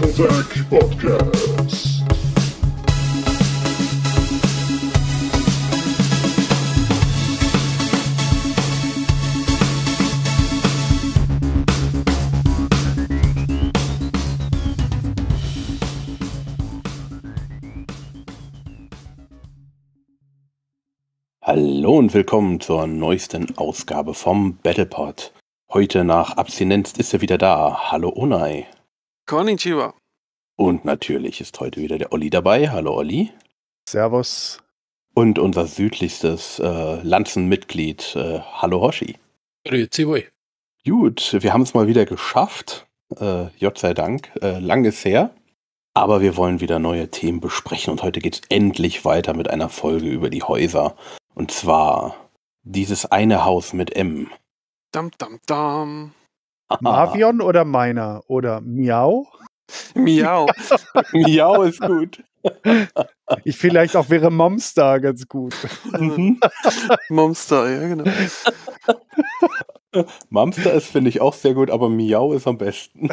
Motherfuck Podcast. Hallo und willkommen zur neuesten Ausgabe vom Battlepod. Heute nach Abstinenz ist er wieder da. Hallo Unai. Konnichiwa. Und natürlich ist heute wieder der Olli dabei. Hallo Olli. Servus. Und unser südlichstes äh, Lanzenmitglied, äh, Hallo Hoshi. Grüezi, Gut, wir haben es mal wieder geschafft. Äh, Gott sei Dank. Äh, lang ist her. Aber wir wollen wieder neue Themen besprechen und heute geht es endlich weiter mit einer Folge über die Häuser. Und zwar dieses eine Haus mit M. Dam, dam, dam. Mavion oder meiner? Oder Miau? Miau. Miau ist gut. Ich vielleicht auch wäre Momstar ganz gut. Mhm. Momstar, ja, genau. Momstar ist, finde ich, auch sehr gut, aber Miau ist am besten.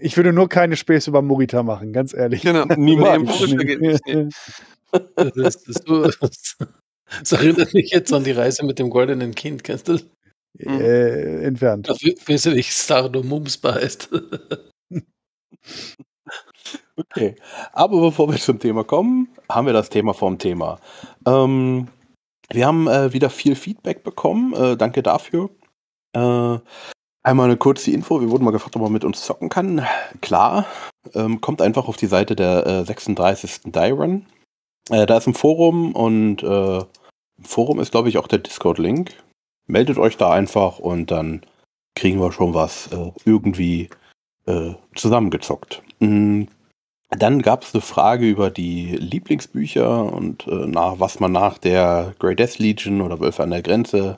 ich würde nur keine Späße über Morita machen, ganz ehrlich. Genau, niemals. Nee, das, ist so, das erinnert mich jetzt an die Reise mit dem goldenen Kind, kennst du das? Äh, entfernt. Dafür wisse ich Sardo Mumspa heißt. okay. Aber bevor wir zum Thema kommen, haben wir das Thema vom Thema. Ähm, wir haben äh, wieder viel Feedback bekommen. Äh, danke dafür. Äh, einmal eine kurze Info. Wir wurden mal gefragt, ob man mit uns zocken kann. Klar. Ähm, kommt einfach auf die Seite der 36. Äh, Dyrun. Äh, da ist ein Forum und äh, Forum ist, glaube ich, auch der Discord-Link. Meldet euch da einfach und dann kriegen wir schon was äh, irgendwie äh, zusammengezockt. Mhm. Dann gab es eine Frage über die Lieblingsbücher und äh, nach, was man nach der Grey Death Legion oder Wölfe an der Grenze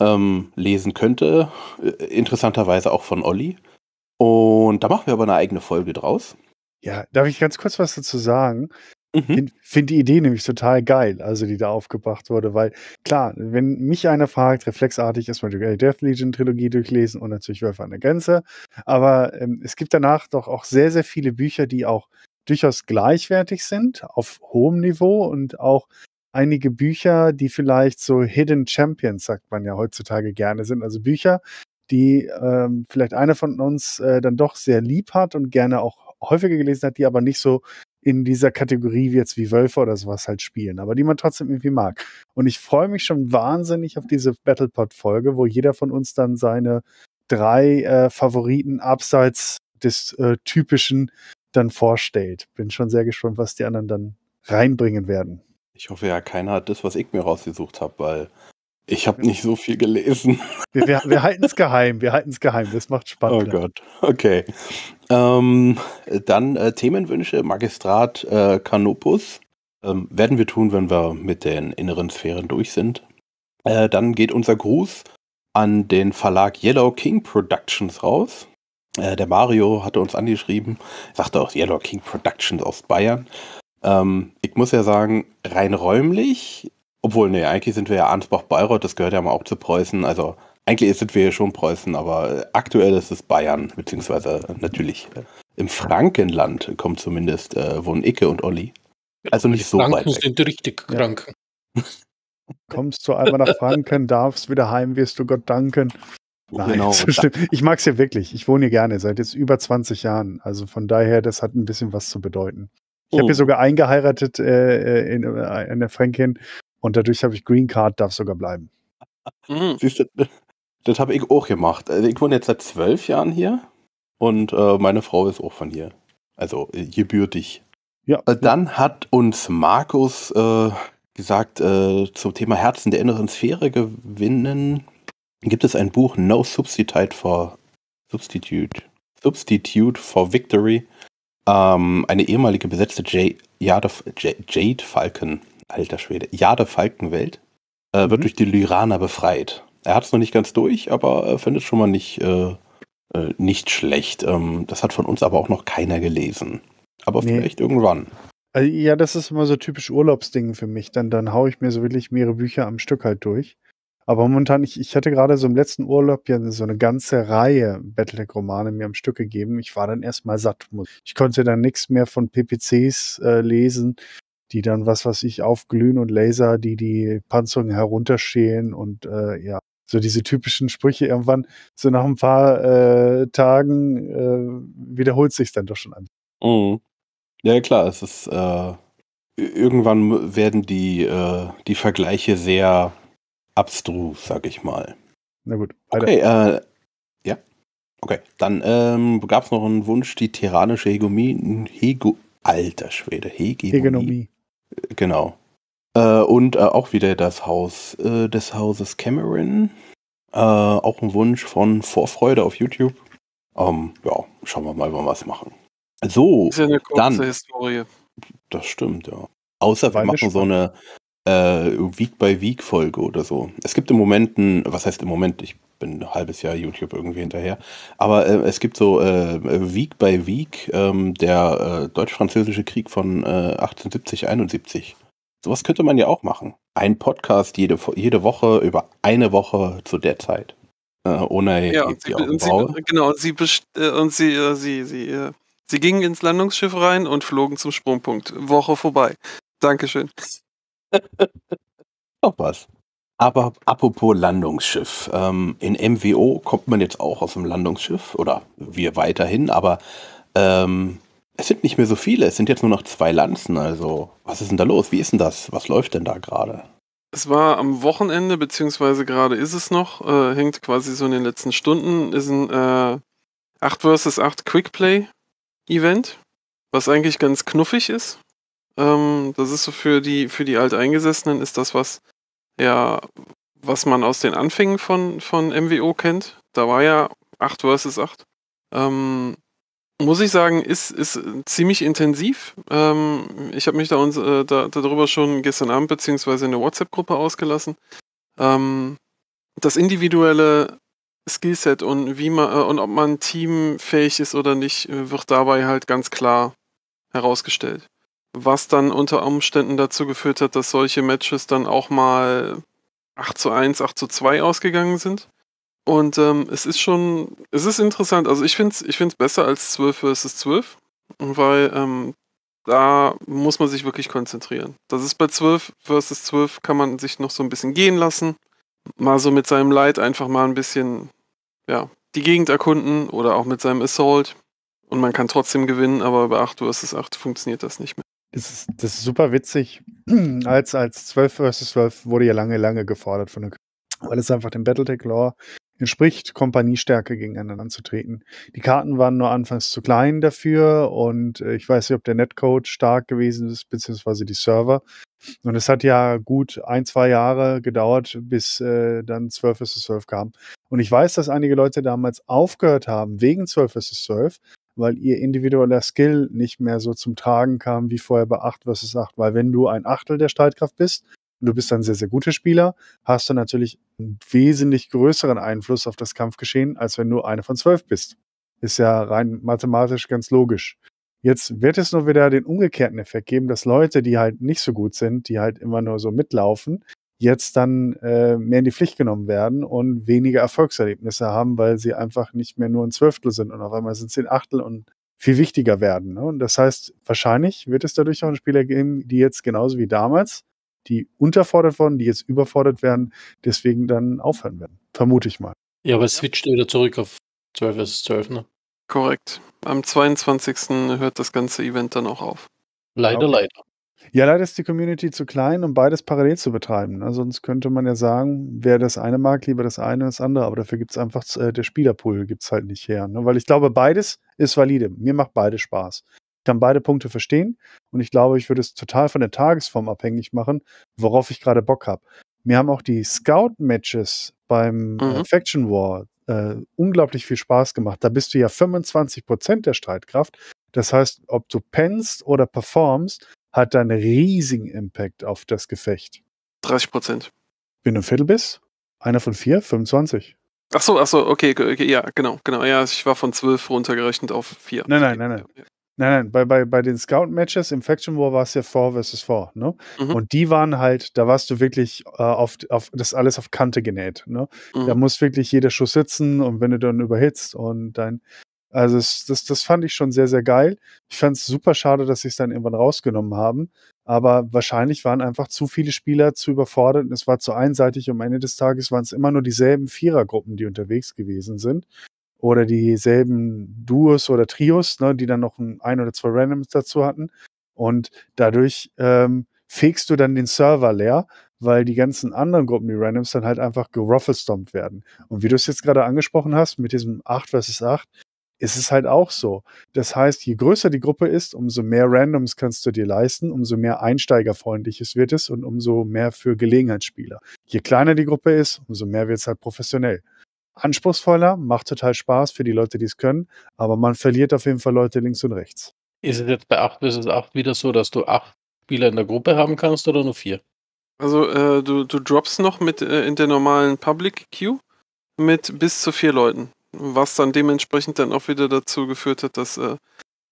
ähm, lesen könnte. Äh, interessanterweise auch von Olli. Und da machen wir aber eine eigene Folge draus. Ja, darf ich ganz kurz was dazu sagen? Mhm. Finde die Idee nämlich total geil, also die da aufgebracht wurde, weil klar, wenn mich einer fragt, reflexartig erstmal die Death Legion Trilogie durchlesen und natürlich Wölfe an der Gänze, aber ähm, es gibt danach doch auch sehr, sehr viele Bücher, die auch durchaus gleichwertig sind auf hohem Niveau und auch einige Bücher, die vielleicht so Hidden Champions, sagt man ja heutzutage gerne, sind, also Bücher, die ähm, vielleicht einer von uns äh, dann doch sehr lieb hat und gerne auch häufiger gelesen hat, die aber nicht so in dieser Kategorie jetzt wie Wölfe oder sowas halt spielen, aber die man trotzdem irgendwie mag. Und ich freue mich schon wahnsinnig auf diese Battlepod-Folge, wo jeder von uns dann seine drei äh, Favoriten abseits des äh, typischen dann vorstellt. Bin schon sehr gespannt, was die anderen dann reinbringen werden. Ich hoffe ja, keiner hat das, was ich mir rausgesucht habe, weil ich habe nicht so viel gelesen. Wir, wir, wir halten es geheim, wir halten es geheim, das macht Spaß. Oh Gott, okay. Ähm, dann äh, Themenwünsche, Magistrat äh, Canopus. Ähm, werden wir tun, wenn wir mit den inneren Sphären durch sind. Äh, dann geht unser Gruß an den Verlag Yellow King Productions raus. Äh, der Mario hatte uns angeschrieben, sagte auch Yellow King Productions aus Bayern. Ähm, ich muss ja sagen, rein räumlich obwohl, nee, eigentlich sind wir ja Ansbach-Bayreuth, das gehört ja mal auch zu Preußen. Also eigentlich sind wir hier schon Preußen, aber aktuell ist es Bayern, beziehungsweise natürlich im Frankenland kommt zumindest äh, wohnen Icke und Olli. Also nicht so Franken weit. Franken sind richtig krank. Kommst du einmal nach Franken, darfst wieder heim, wirst du Gott danken. Oh, Nein, genau. so stimmt. Ich mag es hier wirklich. Ich wohne hier gerne seit jetzt über 20 Jahren. Also von daher, das hat ein bisschen was zu bedeuten. Ich oh. habe hier sogar eingeheiratet äh, äh in, äh, in der Fränkin und dadurch habe ich Green Card, darf sogar bleiben. Mhm. Siehst du, das habe ich auch gemacht. Also ich wohne jetzt seit zwölf Jahren hier und äh, meine Frau ist auch von hier. Also äh, gebürtig. Äh, ja. dann hat uns Markus äh, gesagt, zum Thema Herzen der inneren Sphäre gewinnen, gibt es ein Buch No Substitute for Substitute. Substitute for Victory. Ähm, eine ehemalige besetzte Jade, Jade Falcon alter Schwede, Jade Falkenwelt, äh, wird mhm. durch die Lyraner befreit. Er hat es noch nicht ganz durch, aber äh, findet schon mal nicht, äh, äh, nicht schlecht. Ähm, das hat von uns aber auch noch keiner gelesen. Aber nee. vielleicht irgendwann. Also, ja, das ist immer so typisch Urlaubsding für mich. Dann, dann haue ich mir so wirklich mehrere Bücher am Stück halt durch. Aber momentan, ich, ich hatte gerade so im letzten Urlaub ja so eine ganze Reihe Battletech-Romane mir am Stück gegeben. Ich war dann erstmal satt. Ich konnte dann nichts mehr von PPCs äh, lesen die dann, was was ich, aufglühen und Laser, die die Panzerung herunterschälen und äh, ja, so diese typischen Sprüche irgendwann, so nach ein paar äh, Tagen äh, wiederholt sich dann doch schon an. Mhm. Ja, klar, es ist äh, irgendwann werden die, äh, die Vergleiche sehr abstrus, sag ich mal. Na gut. Weiter. Okay, äh, ja. Okay, dann ähm, gab es noch einen Wunsch, die tyrannische Hegemonie, Hego, alter Schwede, Hegemonie. Hegemonie. Genau. Äh, und äh, auch wieder das Haus äh, des Hauses Cameron. Äh, auch ein Wunsch von Vorfreude auf YouTube. Ähm, ja, schauen wir mal, wann wir es machen. So, das ist ja eine kurze dann, Historie. Das stimmt, ja. Außer wir machen so eine äh, Week-by-Week-Folge oder so. Es gibt im Moment ein, was heißt im Moment, ich bin ein halbes Jahr YouTube irgendwie hinterher, aber äh, es gibt so Week-by-Week äh, ähm, der äh, deutsch-französische Krieg von 1870, äh, 71. Sowas könnte man ja auch machen. Ein Podcast jede, jede Woche über eine Woche zu der Zeit. ohne ja, und sie, und sie, genau, und sie, und sie, sie, sie, sie gingen ins Landungsschiff rein und flogen zum Sprungpunkt. Woche vorbei. Dankeschön. Auch was. Aber apropos Landungsschiff. Ähm, in MWO kommt man jetzt auch aus dem Landungsschiff oder wir weiterhin, aber ähm, es sind nicht mehr so viele. Es sind jetzt nur noch zwei Lanzen. Also, was ist denn da los? Wie ist denn das? Was läuft denn da gerade? Es war am Wochenende, beziehungsweise gerade ist es noch, äh, hängt quasi so in den letzten Stunden, ist ein äh, 8 vs 8 Quickplay Event, was eigentlich ganz knuffig ist. Ähm, das ist so für die, für die Alteingesessenen, ist das was, ja, was man aus den Anfängen von, von MWO kennt. Da war ja 8 vs. 8. Ähm, muss ich sagen, ist, ist ziemlich intensiv. Ähm, ich habe mich da, uns, äh, da, darüber schon gestern Abend beziehungsweise in der WhatsApp-Gruppe ausgelassen. Ähm, das individuelle Skillset und wie man äh, und ob man teamfähig ist oder nicht, äh, wird dabei halt ganz klar herausgestellt was dann unter Umständen dazu geführt hat, dass solche Matches dann auch mal 8 zu 1, 8 zu 2 ausgegangen sind. Und ähm, es ist schon, es ist interessant. Also ich finde es ich find's besser als 12 versus 12, weil ähm, da muss man sich wirklich konzentrieren. Das ist bei 12 versus 12 kann man sich noch so ein bisschen gehen lassen. Mal so mit seinem Leid einfach mal ein bisschen, ja, die Gegend erkunden oder auch mit seinem Assault. Und man kann trotzdem gewinnen, aber bei 8 versus 8 funktioniert das nicht mehr das ist, das ist super witzig. Als, als 12 vs. 12 wurde ja lange, lange gefordert von der weil es einfach dem Battletech-Lore entspricht, Kompaniestärke gegeneinander anzutreten. Die Karten waren nur anfangs zu klein dafür und äh, ich weiß nicht, ob der Netcode stark gewesen ist, beziehungsweise die Server. Und es hat ja gut ein, zwei Jahre gedauert, bis äh, dann 12 vs. 12 kam. Und ich weiß, dass einige Leute damals aufgehört haben wegen 12 vs. 12, weil ihr individueller Skill nicht mehr so zum Tragen kam wie vorher bei 8 versus 8. Weil wenn du ein Achtel der Streitkraft bist, und du bist ein sehr, sehr guter Spieler, hast du natürlich einen wesentlich größeren Einfluss auf das Kampfgeschehen, als wenn du eine von zwölf bist. Ist ja rein mathematisch ganz logisch. Jetzt wird es nur wieder den umgekehrten Effekt geben, dass Leute, die halt nicht so gut sind, die halt immer nur so mitlaufen, jetzt dann äh, mehr in die Pflicht genommen werden und weniger Erfolgserlebnisse haben, weil sie einfach nicht mehr nur ein Zwölftel sind und auf einmal sind sie ein Achtel und viel wichtiger werden. Ne? Und das heißt, wahrscheinlich wird es dadurch auch Spieler geben, die jetzt genauso wie damals, die unterfordert wurden, die jetzt überfordert werden, deswegen dann aufhören werden. Vermute ich mal. Ja, aber es switcht wieder zurück auf 12 vs 12, ne? Korrekt. Am 22. hört das ganze Event dann auch auf. Leider, okay. leider. Ja, leider ist die Community zu klein, um beides parallel zu betreiben. Ne? Sonst könnte man ja sagen, wer das eine mag, lieber das eine als das andere. Aber dafür gibt es einfach, äh, der Spielerpool gibt es halt nicht her. Ne? Weil ich glaube, beides ist valide. Mir macht beides Spaß. Ich kann beide Punkte verstehen und ich glaube, ich würde es total von der Tagesform abhängig machen, worauf ich gerade Bock habe. Mir haben auch die Scout-Matches beim äh, mhm. äh, Faction War äh, unglaublich viel Spaß gemacht. Da bist du ja 25 Prozent der Streitkraft. Das heißt, ob du pennst oder performst, hat einen riesigen Impact auf das Gefecht. 30 Prozent. Wenn du ein Viertel bist, einer von vier, 25. Ach so, ach so, okay, okay, ja, genau, genau. Ja, ich war von zwölf runtergerechnet auf vier. Nein, nein, nein, nein. Nein, nein, bei, bei, bei den Scout-Matches im Faction War war es ja vor versus vor, ne? Mhm. Und die waren halt, da warst du wirklich äh, auf, auf das alles auf Kante genäht, ne? Mhm. Da muss wirklich jeder Schuss sitzen und wenn du dann überhitzt und dein also es, das, das fand ich schon sehr, sehr geil. Ich fand es super schade, dass sie es dann irgendwann rausgenommen haben. Aber wahrscheinlich waren einfach zu viele Spieler zu überfordert und es war zu einseitig. Am Ende des Tages waren es immer nur dieselben Vierergruppen, die unterwegs gewesen sind. Oder dieselben Duos oder Trios, ne, die dann noch ein, ein oder zwei Randoms dazu hatten. Und dadurch ähm, fegst du dann den Server leer, weil die ganzen anderen Gruppen, die Randoms, dann halt einfach geruffelstompt werden. Und wie du es jetzt gerade angesprochen hast, mit diesem 8 vs 8, ist es halt auch so. Das heißt, je größer die Gruppe ist, umso mehr Randoms kannst du dir leisten, umso mehr einsteigerfreundliches wird es und umso mehr für Gelegenheitsspieler. Je kleiner die Gruppe ist, umso mehr wird es halt professionell. Anspruchsvoller, macht total Spaß für die Leute, die es können, aber man verliert auf jeden Fall Leute links und rechts. Ist es jetzt bei 8 bis 8 wieder so, dass du 8 Spieler in der Gruppe haben kannst oder nur 4? Also äh, du, du droppst noch mit äh, in der normalen Public Queue mit bis zu 4 Leuten was dann dementsprechend dann auch wieder dazu geführt hat, dass äh,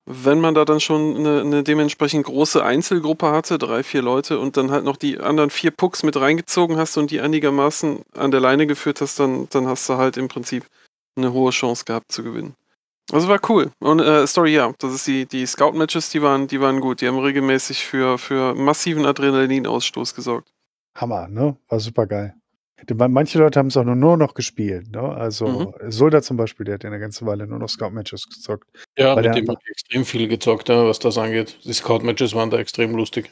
wenn man da dann schon eine, eine, dementsprechend große Einzelgruppe hatte, drei, vier Leute und dann halt noch die anderen vier Pucks mit reingezogen hast und die einigermaßen an der Leine geführt hast, dann, dann hast du halt im Prinzip eine hohe Chance gehabt zu gewinnen. Also war cool. Und äh, Story, ja, das ist die, die Scout-Matches, die waren, die waren gut. Die haben regelmäßig für, für massiven Adrenalinausstoß gesorgt. Hammer, ne? War super geil. Manche Leute haben es auch nur, noch gespielt. Ne? Also mhm. Solda zum Beispiel, der hat eine ganze Weile nur noch Scout-Matches gezockt. Ja, mit dem hat extrem viel gezockt, was das angeht. Die Scout-Matches waren da extrem lustig.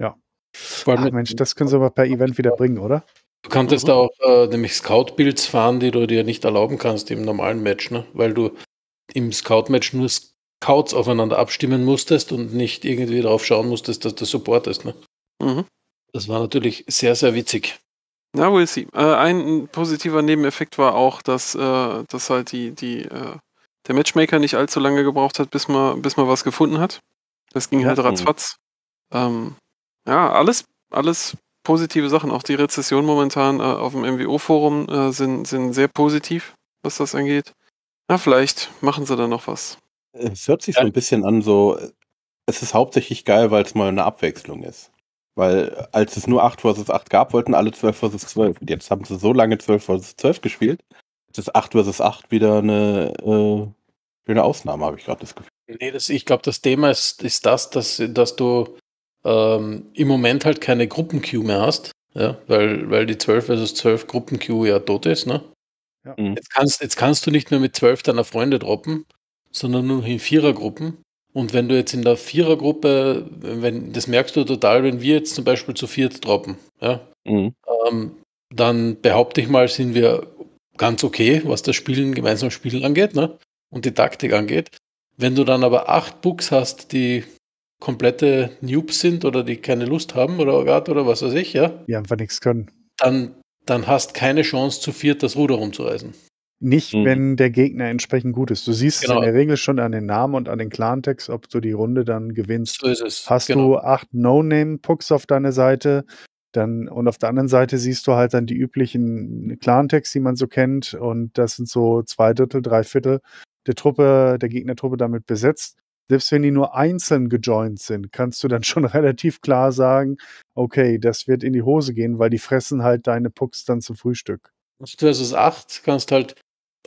Ja. Vor allem Ach, Mensch, das können sie aber per Event wieder bringen, oder? Du kanntest mhm. da auch äh, nämlich Scout-Builds fahren, die du dir nicht erlauben kannst im normalen Match, ne? weil du im Scout-Match nur Scouts aufeinander abstimmen musstest und nicht irgendwie darauf schauen musstest, dass du supportest. Ne? Mhm. Das war natürlich sehr, sehr witzig. Na, we'll see. Äh, ein positiver Nebeneffekt war auch, dass, äh, dass halt die, die, äh, der Matchmaker nicht allzu lange gebraucht hat, bis man, bis man was gefunden hat. Das ging ja, halt ratzfatz. Ähm, ja, alles, alles positive Sachen. Auch die Rezession momentan äh, auf dem MWO-Forum äh, sind, sind sehr positiv, was das angeht. Na, vielleicht machen sie da noch was. Es hört sich so ein bisschen an, so äh, es ist hauptsächlich geil, weil es mal eine Abwechslung ist. Weil als es nur 8 vs 8 gab, wollten alle 12 vs 12. Und jetzt haben sie so lange 12 vs 12 gespielt, ist 8 vs 8 wieder eine äh, schöne Ausnahme, habe ich gerade das Gefühl. Nee, das, ich glaube, das Thema ist, ist das, dass, dass du ähm, im Moment halt keine Gruppen-Queue mehr hast, ja? weil, weil die 12 vs 12 Gruppen-Queue ja tot ist. Ne? Ja. Mhm. Jetzt, kannst, jetzt kannst du nicht mehr mit 12 deiner Freunde droppen, sondern nur in Vierergruppen. Und wenn du jetzt in der Vierergruppe, wenn, das merkst du total, wenn wir jetzt zum Beispiel zu viert droppen, ja, mhm. ähm, dann behaupte ich mal, sind wir ganz okay, was das Spielen, gemeinsam Spielen angeht, ne? Und die Taktik angeht. Wenn du dann aber acht Books hast, die komplette Noobs sind oder die keine Lust haben oder oder was weiß ich, ja. Die einfach nichts können. Dann, dann hast keine Chance, zu viert das Ruder rumzureißen. Nicht, mhm. wenn der Gegner entsprechend gut ist. Du siehst genau. es in genau. der Regel schon an den Namen und an den clan ob du die Runde dann gewinnst. So ist es. Hast genau. du acht No-Name-Pucks auf deiner Seite, dann, und auf der anderen Seite siehst du halt dann die üblichen clan die man so kennt, und das sind so zwei Drittel, drei Viertel der Truppe, der Gegnertruppe damit besetzt. Selbst wenn die nur einzeln gejoint sind, kannst du dann schon relativ klar sagen, okay, das wird in die Hose gehen, weil die fressen halt deine Pucks dann zum Frühstück. Versus also 8 kannst halt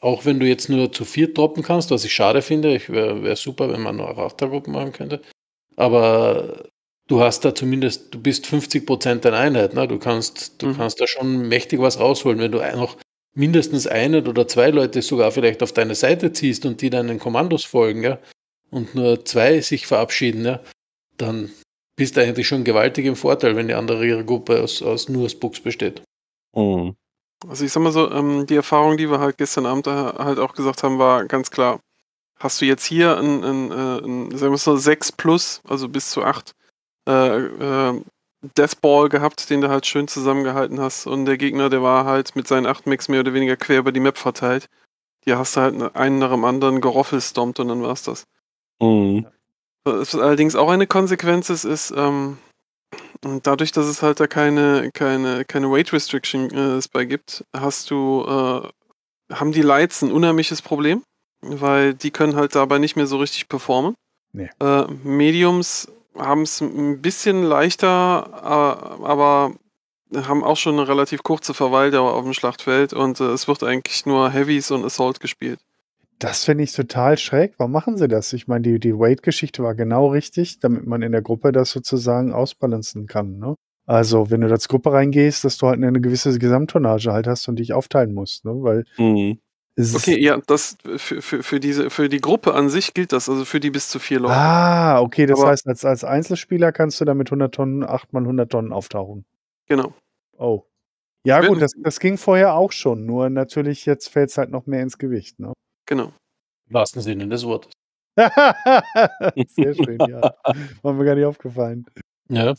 auch wenn du jetzt nur zu viert droppen kannst, was ich schade finde, ich wäre wär super, wenn man nur Raftergruppen machen könnte. Aber du hast da zumindest, du bist 50 Prozent deiner Einheit, ne? Du kannst, du mhm. kannst da schon mächtig was rausholen, wenn du noch mindestens eine oder zwei Leute sogar vielleicht auf deine Seite ziehst und die deinen Kommandos folgen, ja, und nur zwei sich verabschieden, ja, dann bist du eigentlich schon gewaltig im Vorteil, wenn die andere Gruppe aus, aus nur Spucks besteht. Mhm. Also ich sag mal so, ähm, die Erfahrung, die wir halt gestern Abend halt auch gesagt haben, war ganz klar, hast du jetzt hier ein, ein, äh, ein sagen wir so 6 plus, also bis zu 8 äh, äh, Deathball gehabt, den du halt schön zusammengehalten hast und der Gegner, der war halt mit seinen 8 Mix mehr oder weniger quer über die Map verteilt. Die hast du halt ne, einen nach dem anderen geroffelstompt und dann war's das. Mhm. Was allerdings auch eine Konsequenz ist, ist, ähm, und dadurch, dass es halt da keine, keine, keine Weight Restriction äh, bei gibt, hast du, äh, haben die Lights ein unheimliches Problem, weil die können halt dabei nicht mehr so richtig performen. Nee. Äh, Mediums haben es ein bisschen leichter, äh, aber haben auch schon eine relativ kurze Verweildauer auf dem Schlachtfeld und äh, es wird eigentlich nur Heavies und Assault gespielt. Das finde ich total schräg. Warum machen sie das? Ich meine, die, die Weight-Geschichte war genau richtig, damit man in der Gruppe das sozusagen ausbalancen kann. Ne? Also, wenn du als Gruppe reingehst, dass du halt eine gewisse Gesamttonnage halt hast und dich aufteilen musst, ne? Weil. Mhm. Okay, ja, das für, für, für, diese, für die Gruppe an sich gilt das, also für die bis zu vier Leute. Ah, okay, das Aber heißt, als, als Einzelspieler kannst du damit 100 Tonnen, 8 mal 100 Tonnen auftauchen. Genau. Oh. Ja, gut, das, das ging vorher auch schon, nur natürlich jetzt fällt es halt noch mehr ins Gewicht, ne? Genau. Im wahrsten Sinne des Wortes. Sehr schön, ja. War mir gar nicht aufgefallen. Ja.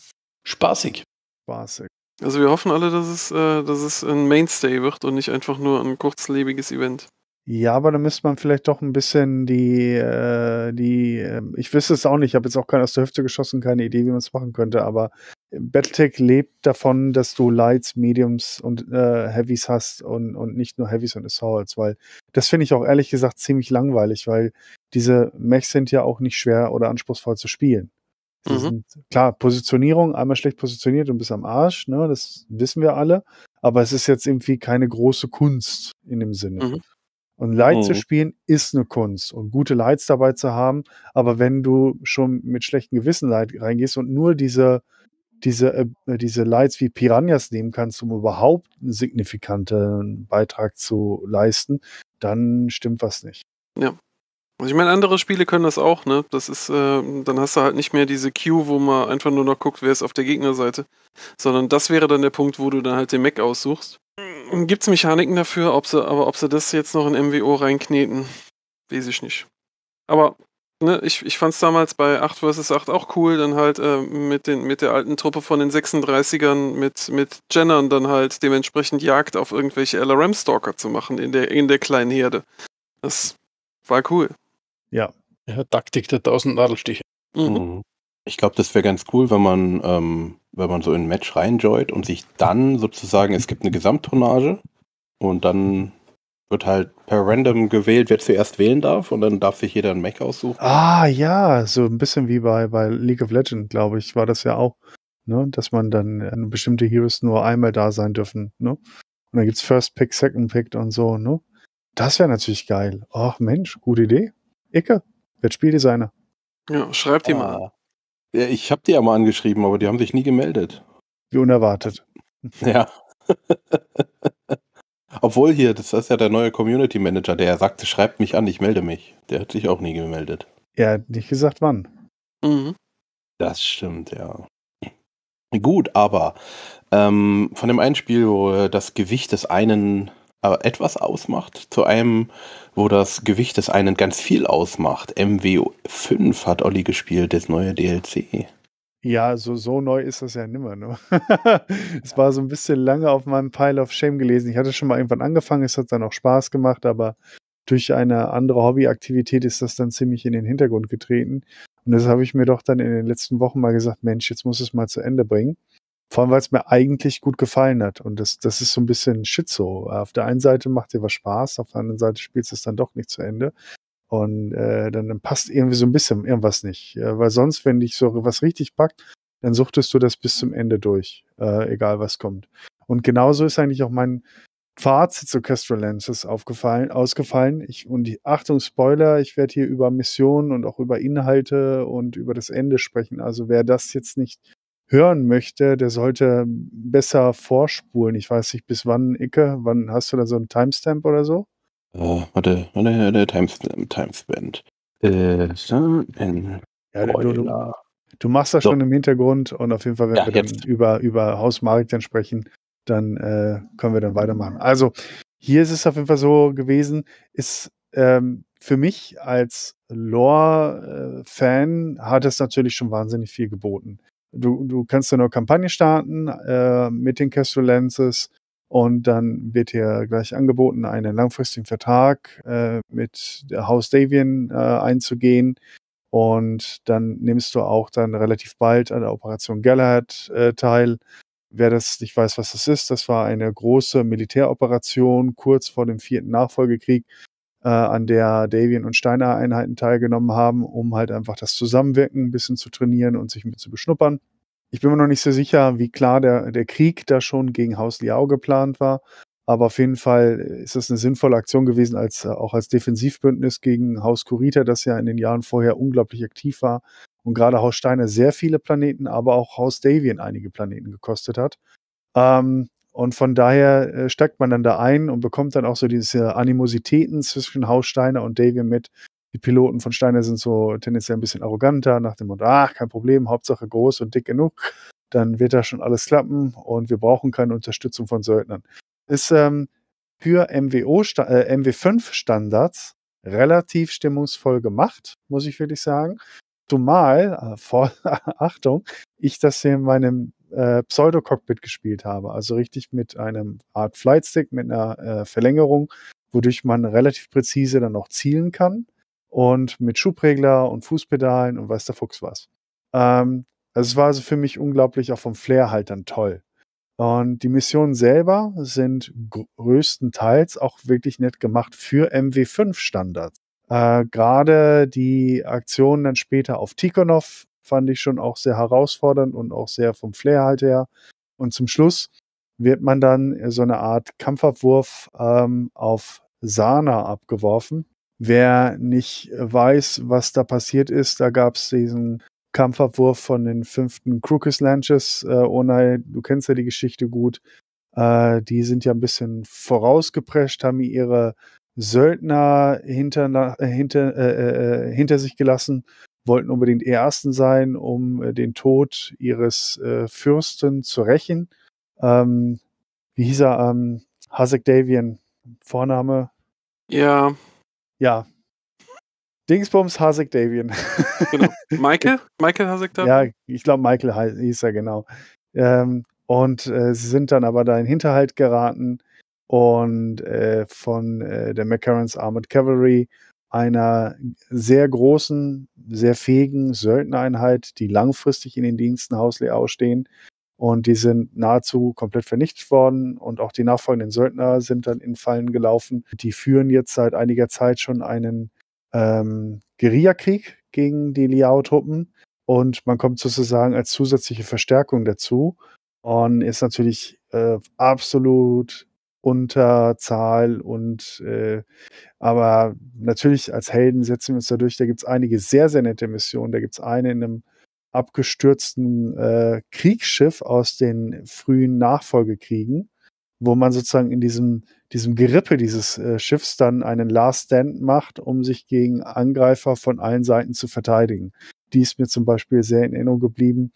Spaßig. Spaßig. Also wir hoffen alle, dass es, äh, dass es ein Mainstay wird und nicht einfach nur ein kurzlebiges Event. Ja, aber da müsste man vielleicht doch ein bisschen die, äh, die, äh, ich wüsste es auch nicht, ich habe jetzt auch kein aus der Hüfte geschossen, keine Idee, wie man es machen könnte, aber Battletech lebt davon, dass du Lights, Mediums und äh, Heavies hast und, und nicht nur Heavies und Assaults, weil das finde ich auch ehrlich gesagt ziemlich langweilig, weil diese Mechs sind ja auch nicht schwer oder anspruchsvoll zu spielen. Sie mhm. sind, klar, Positionierung, einmal schlecht positioniert und bist am Arsch, ne, das wissen wir alle, aber es ist jetzt irgendwie keine große Kunst in dem Sinne. Mhm. Und Leid mhm. zu spielen ist eine Kunst und gute Leids dabei zu haben. Aber wenn du schon mit schlechtem Gewissen Leid reingehst und nur diese, diese, äh, diese Lights wie Piranhas nehmen kannst, um überhaupt einen signifikanten Beitrag zu leisten, dann stimmt was nicht. Ja. Also ich meine, andere Spiele können das auch, ne? Das ist, äh, dann hast du halt nicht mehr diese Queue, wo man einfach nur noch guckt, wer ist auf der Gegnerseite. Sondern das wäre dann der Punkt, wo du dann halt den Mac aussuchst Gibt es Mechaniken dafür, ob sie, aber ob sie das jetzt noch in MWO reinkneten, weiß ich nicht. Aber ne, ich, ich fand es damals bei 8 vs 8 auch cool, dann halt äh, mit, den, mit der alten Truppe von den 36ern, mit, mit Jennern dann halt dementsprechend Jagd auf irgendwelche LRM-Stalker zu machen in der, in der kleinen Herde. Das war cool. Ja. ja Taktik der 1000 Nadelstiche. Mhm. mhm. Ich glaube, das wäre ganz cool, wenn man ähm, wenn man so in ein Match reinjoint und sich dann sozusagen, es gibt eine Gesamttonnage und dann wird halt per random gewählt, wer zuerst wählen darf und dann darf sich jeder ein Mac aussuchen. Ah ja, so ein bisschen wie bei, bei League of Legends, glaube ich, war das ja auch, ne? dass man dann äh, bestimmte Heroes nur einmal da sein dürfen. Ne? Und dann gibt's First Pick, Second Pick und so. Ne? Das wäre natürlich geil. Ach Mensch, gute Idee. Icke, wird Spieldesigner. Ja, schreibt die ah. mal. Ja, äh, ich habe die ja mal angeschrieben, aber die haben sich nie gemeldet. Wie unerwartet. Ja. Obwohl hier, das ist ja der neue Community Manager, der sagte, schreibt mich an, ich melde mich. Der hat sich auch nie gemeldet. Er hat nicht gesagt, wann. Mhm. Das stimmt, ja. Gut, aber ähm, von dem einen Spiel, wo äh, das Gewicht des einen aber äh, etwas ausmacht, zu einem, wo das Gewicht des einen ganz viel ausmacht. MW5 hat Olli gespielt, das neue DLC. Ja, so, so neu ist das ja nimmer. Ne? es war so ein bisschen lange auf meinem Pile of Shame gelesen. Ich hatte schon mal irgendwann angefangen, es hat dann auch Spaß gemacht, aber durch eine andere Hobbyaktivität ist das dann ziemlich in den Hintergrund getreten. Und das habe ich mir doch dann in den letzten Wochen mal gesagt, Mensch, jetzt muss es mal zu Ende bringen. Vor allem, weil es mir eigentlich gut gefallen hat. Und das, das ist so ein bisschen shit so. Auf der einen Seite macht dir was Spaß, auf der anderen Seite spielst du es dann doch nicht zu Ende. Und äh, dann, dann passt irgendwie so ein bisschen irgendwas nicht. Äh, weil sonst, wenn dich so was richtig packt, dann suchtest du das bis zum Ende durch, äh, egal was kommt. Und genauso ist eigentlich auch mein Fazit zu Kestrel Lenses aufgefallen, ausgefallen. Ich, und die, Achtung, Spoiler, ich werde hier über Missionen und auch über Inhalte und über das Ende sprechen. Also wer das jetzt nicht hören möchte, der sollte besser vorspulen. Ich weiß nicht, bis wann, Icke, wann hast du da so einen Timestamp oder so? Oh, warte, warte, der Timestamp, Timestamp. Äh, in ja, du, du, du, machst das so. schon im Hintergrund und auf jeden Fall, wenn ja, wir dann jetzt. über, über Hausmarkt dann sprechen, dann äh, können wir dann weitermachen. Also, hier ist es auf jeden Fall so gewesen, ist ähm, für mich als Lore-Fan äh, hat es natürlich schon wahnsinnig viel geboten du, du kannst eine Kampagne starten äh, mit den Castro Lenses und dann wird dir gleich angeboten, einen langfristigen Vertrag äh, mit Haus Davian äh, einzugehen. Und dann nimmst du auch dann relativ bald an der Operation Galahad äh, teil. Wer das nicht weiß, was das ist, das war eine große Militäroperation kurz vor dem vierten Nachfolgekrieg, äh, an der Davian und Steiner Einheiten teilgenommen haben, um halt einfach das Zusammenwirken ein bisschen zu trainieren und sich mit zu beschnuppern. Ich bin mir noch nicht so sicher, wie klar der, der Krieg da schon gegen Haus Liao geplant war. Aber auf jeden Fall ist das eine sinnvolle Aktion gewesen, als, äh, auch als Defensivbündnis gegen Haus Kurita, das ja in den Jahren vorher unglaublich aktiv war und gerade Haus Steiner sehr viele Planeten, aber auch Haus Davian einige Planeten gekostet hat. Ähm, und von daher äh, steckt man dann da ein und bekommt dann auch so diese Animositäten zwischen Haussteiner und Davian mit. Die Piloten von Steiner sind so tendenziell ein bisschen arroganter, nach dem Motto, ach, kein Problem, Hauptsache groß und dick genug, dann wird da schon alles klappen und wir brauchen keine Unterstützung von Söldnern. Ist ähm, für MWO, äh, MW5-Standards relativ stimmungsvoll gemacht, muss ich wirklich sagen. Zumal, äh, vor, Achtung, ich das hier in meinem äh, Pseudo-Cockpit gespielt habe. Also richtig mit einem Art Flightstick, mit einer äh, Verlängerung, wodurch man relativ präzise dann auch zielen kann. Und mit Schubregler und Fußpedalen und weiß der Fuchs was. Ähm, also es war also für mich unglaublich auch vom Flair halt dann toll. Und die Missionen selber sind größtenteils auch wirklich nett gemacht für MW5-Standards. Äh, Gerade die Aktionen dann später auf Tikhonov fand ich schon auch sehr herausfordernd und auch sehr vom Flair halt her. Und zum Schluss wird man dann äh, so eine Art Kampfabwurf ähm, auf Sana abgeworfen. Wer nicht weiß, was da passiert ist, da gab es diesen Kampfabwurf von den fünften Crookus Lanches. Äh, Onai, du kennst ja die Geschichte gut. Äh, die sind ja ein bisschen vorausgeprescht, haben ihre Söldner hinter, äh, hinter, äh, äh, hinter sich gelassen wollten unbedingt die Ersten sein, um äh, den Tod ihres äh, Fürsten zu rächen. Ähm, wie hieß er? Ähm, Hasek Davian, Vorname? Ja. Ja. Dingsbums Hasek Davian. Genau. Michael? Michael Hasek Davian? Ja, ich glaube, Michael hieß er, genau. Ähm, und äh, sie sind dann aber da in Hinterhalt geraten und äh, von äh, der McCarran's Armored Cavalry einer sehr großen, sehr fähigen Söldnereinheit, die langfristig in den Diensten Hausley ausstehen. Und die sind nahezu komplett vernichtet worden. Und auch die nachfolgenden Söldner sind dann in Fallen gelaufen. Die führen jetzt seit einiger Zeit schon einen ähm, Guerillakrieg gegen die Liao-Truppen. Und man kommt sozusagen als zusätzliche Verstärkung dazu. Und ist natürlich äh, absolut Unterzahl und äh, aber natürlich als Helden setzen wir uns da durch. Da gibt es einige sehr, sehr nette Missionen. Da gibt es eine in einem abgestürzten äh, Kriegsschiff aus den frühen Nachfolgekriegen, wo man sozusagen in diesem, diesem Gerippe dieses äh, Schiffs dann einen Last Stand macht, um sich gegen Angreifer von allen Seiten zu verteidigen. Die ist mir zum Beispiel sehr in Erinnerung geblieben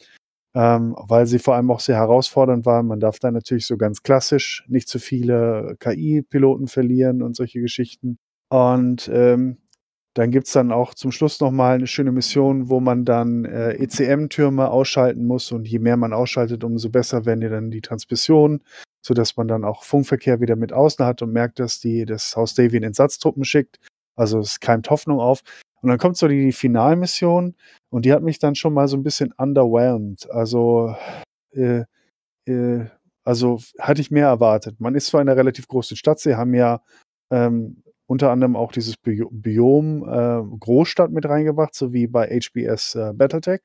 ähm, weil sie vor allem auch sehr herausfordernd war. Man darf da natürlich so ganz klassisch nicht zu viele äh, KI-Piloten verlieren und solche Geschichten. Und ähm, dann gibt es dann auch zum Schluss nochmal eine schöne Mission, wo man dann äh, ECM-Türme ausschalten muss. Und je mehr man ausschaltet, umso besser werden dir dann die Transmissionen, sodass man dann auch Funkverkehr wieder mit außen hat und merkt, dass die das Haus Davy in Entsatztruppen schickt. Also es keimt Hoffnung auf. Und dann kommt so die Finalmission und die hat mich dann schon mal so ein bisschen underwhelmed. Also, äh, äh, also hatte ich mehr erwartet. Man ist zwar in einer relativ großen Stadt, sie haben ja ähm, unter anderem auch dieses Bi Biom äh, Großstadt mit reingebracht, so wie bei HBS äh, Battletech.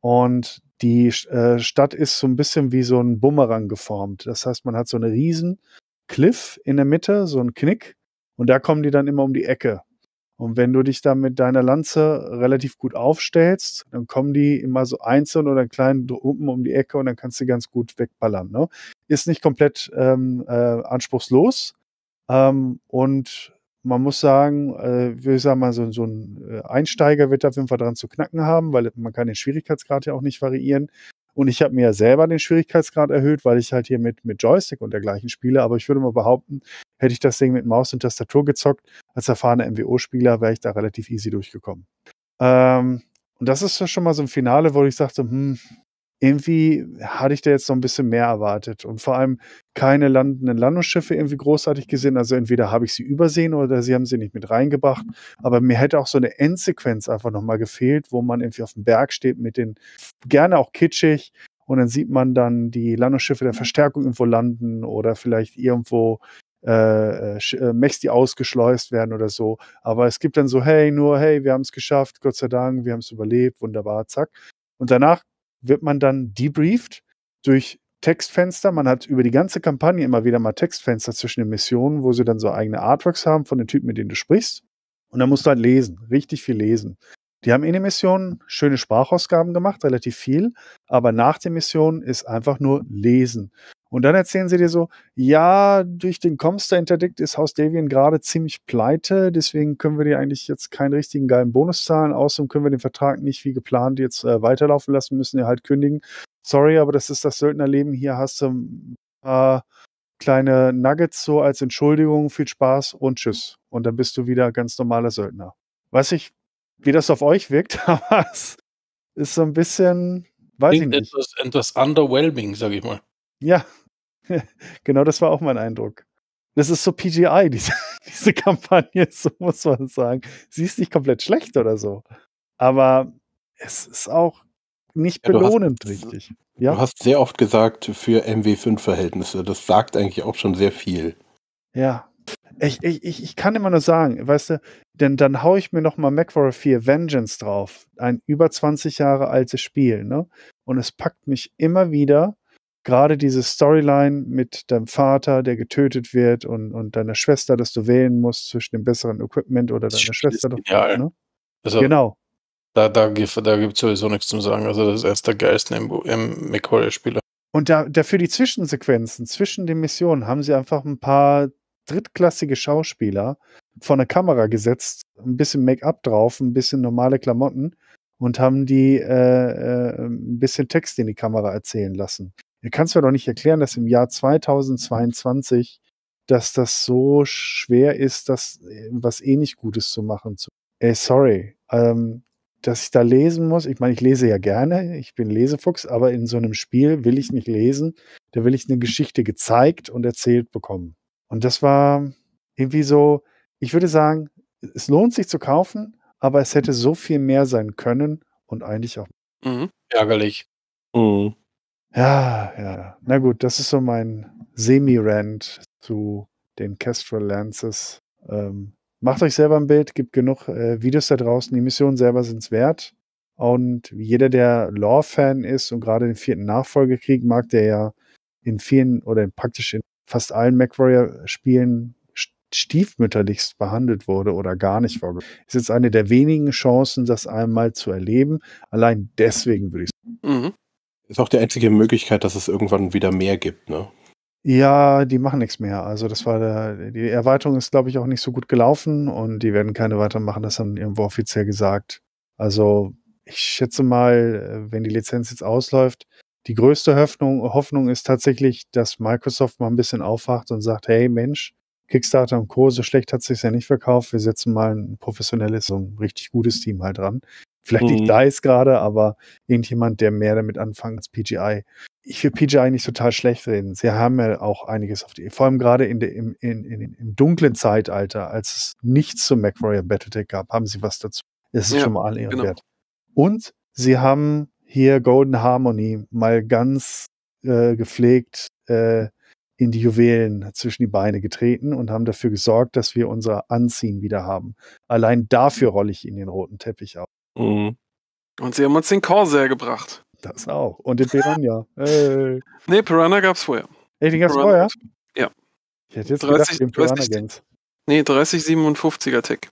Und die äh, Stadt ist so ein bisschen wie so ein Bumerang geformt. Das heißt, man hat so einen riesen Cliff in der Mitte, so einen Knick. Und da kommen die dann immer um die Ecke. Und wenn du dich dann mit deiner Lanze relativ gut aufstellst, dann kommen die immer so einzeln oder einen kleinen Gruppen um die Ecke und dann kannst du ganz gut wegballern. Ne? Ist nicht komplett ähm, äh, anspruchslos. Ähm, und man muss sagen, äh, würde ich sagen, mal so, so ein äh, Einsteiger wird da auf jeden Fall dran zu knacken haben, weil man kann den Schwierigkeitsgrad ja auch nicht variieren. Und ich habe mir ja selber den Schwierigkeitsgrad erhöht, weil ich halt hier mit, mit Joystick und dergleichen spiele. Aber ich würde mal behaupten, hätte ich das Ding mit Maus und Tastatur gezockt, als erfahrener MWO-Spieler wäre ich da relativ easy durchgekommen. Ähm, und das ist schon mal so ein Finale, wo ich sagte, hm, irgendwie hatte ich da jetzt noch ein bisschen mehr erwartet und vor allem keine landenden Landungsschiffe irgendwie großartig gesehen. Also entweder habe ich sie übersehen oder sie haben sie nicht mit reingebracht. Aber mir hätte auch so eine Endsequenz einfach nochmal gefehlt, wo man irgendwie auf dem Berg steht mit den, gerne auch kitschig. Und dann sieht man dann die Landungsschiffe der Verstärkung irgendwo landen oder vielleicht irgendwo äh, äh, äh Mechs, die ausgeschleust werden oder so. Aber es gibt dann so, hey, nur, hey, wir haben es geschafft, Gott sei Dank, wir haben es überlebt, wunderbar, zack. Und danach wird man dann debrieft durch Textfenster. Man hat über die ganze Kampagne immer wieder mal Textfenster zwischen den Missionen, wo sie dann so eigene Artworks haben von den Typen, mit denen du sprichst. Und dann musst du halt lesen, richtig viel lesen. Die haben in den Missionen schöne Sprachausgaben gemacht, relativ viel, aber nach den Missionen ist einfach nur lesen. Und dann erzählen sie dir so, ja, durch den Comster-Interdikt ist Haus Davian gerade ziemlich pleite, deswegen können wir dir eigentlich jetzt keinen richtigen geilen Bonus zahlen, außerdem können wir den Vertrag nicht wie geplant jetzt äh, weiterlaufen lassen, müssen ja halt kündigen. Sorry, aber das ist das Söldnerleben, hier hast du ein paar kleine Nuggets so als Entschuldigung, viel Spaß und tschüss. Und dann bist du wieder ganz normaler Söldner. Weiß ich, wie das auf euch wirkt, aber es ist so ein bisschen, weiß Klingt ich nicht. Etwas, etwas underwhelming, sag ich mal. Ja, genau das war auch mein Eindruck. Das ist so PGI, diese, diese Kampagne, so muss man sagen. Sie ist nicht komplett schlecht oder so. Aber es ist auch nicht ja, belohnend, hast, richtig. Ja? Du hast sehr oft gesagt, für MW5-Verhältnisse. Das sagt eigentlich auch schon sehr viel. Ja. Ich, ich, ich kann immer nur sagen, weißt du, denn dann haue ich mir nochmal MacWarrior 4 Vengeance drauf. Ein über 20 Jahre altes Spiel, ne? Und es packt mich immer wieder gerade diese Storyline mit deinem Vater, der getötet wird und, und deiner Schwester, dass du wählen musst zwischen dem besseren Equipment oder das deiner Spiel Schwester. Doch, ne? also, genau. Da, da, da gibt es sowieso nichts zu sagen. Also das ist erst der Geist im, im McCoy-Spieler. Und da, dafür die Zwischensequenzen zwischen den Missionen haben sie einfach ein paar drittklassige Schauspieler vor eine Kamera gesetzt, ein bisschen Make-up drauf, ein bisschen normale Klamotten und haben die äh, äh, ein bisschen Text in die Kamera erzählen lassen. Ihr kannst mir doch nicht erklären, dass im Jahr 2022, dass das so schwer ist, das äh, was eh nicht Gutes zu machen. Ey, sorry, ähm, dass ich da lesen muss. Ich meine, ich lese ja gerne, ich bin Lesefuchs, aber in so einem Spiel will ich nicht lesen. Da will ich eine Geschichte gezeigt und erzählt bekommen. Und das war irgendwie so, ich würde sagen, es lohnt sich zu kaufen, aber es hätte so viel mehr sein können und eigentlich auch. Mhm. Ärgerlich. Mhm. Ja, ja. Na gut, das ist so mein semi rand zu den Kestrel Lances. Ähm, macht euch selber ein Bild, gibt genug äh, Videos da draußen. Die Missionen selber sind es wert. Und jeder, der Lore-Fan ist und gerade den vierten Nachfolgekrieg mag, der ja in vielen oder praktisch in fast allen MacWarrior-Spielen stiefmütterlichst behandelt wurde oder gar nicht vorgekommen. Ist jetzt eine der wenigen Chancen, das einmal zu erleben. Allein deswegen würde ich sagen. Mhm. Ist auch die einzige Möglichkeit, dass es irgendwann wieder mehr gibt, ne? Ja, die machen nichts mehr. Also das war der, die Erweiterung ist, glaube ich, auch nicht so gut gelaufen und die werden keine weitermachen, das haben irgendwo offiziell gesagt. Also ich schätze mal, äh, wenn die Lizenz jetzt ausläuft, die größte Hoffnung, Hoffnung ist tatsächlich, dass Microsoft mal ein bisschen aufwacht und sagt, hey Mensch, Kickstarter und Co., so schlecht hat es sich ja nicht verkauft, wir setzen mal ein professionelles, so ein richtig gutes Team halt dran. Vielleicht mhm. nicht DICE gerade, aber irgendjemand, der mehr damit anfängt als PGI. Ich will PGI nicht total schlecht reden. Sie haben ja auch einiges auf die, vor allem gerade in der, im, in, in, im dunklen Zeitalter, als es nichts zum MacWarrior Battletech gab, haben sie was dazu. Das ist ja, schon mal all genau. wert. Und sie haben hier Golden Harmony mal ganz äh, gepflegt äh, in die Juwelen zwischen die Beine getreten und haben dafür gesorgt, dass wir unser Anziehen wieder haben. Allein dafür rolle ich ihnen den roten Teppich auf. Mhm. Und sie haben uns den Corsair gebracht. Das auch. Und den Piranha. hey. Nee, Piranha gab's vorher. Ey, den gab's Piranha vorher? Ja. Ich hätte jetzt 30, gedacht, den Piranha 30, Gangs. Nee, 3057er Tick.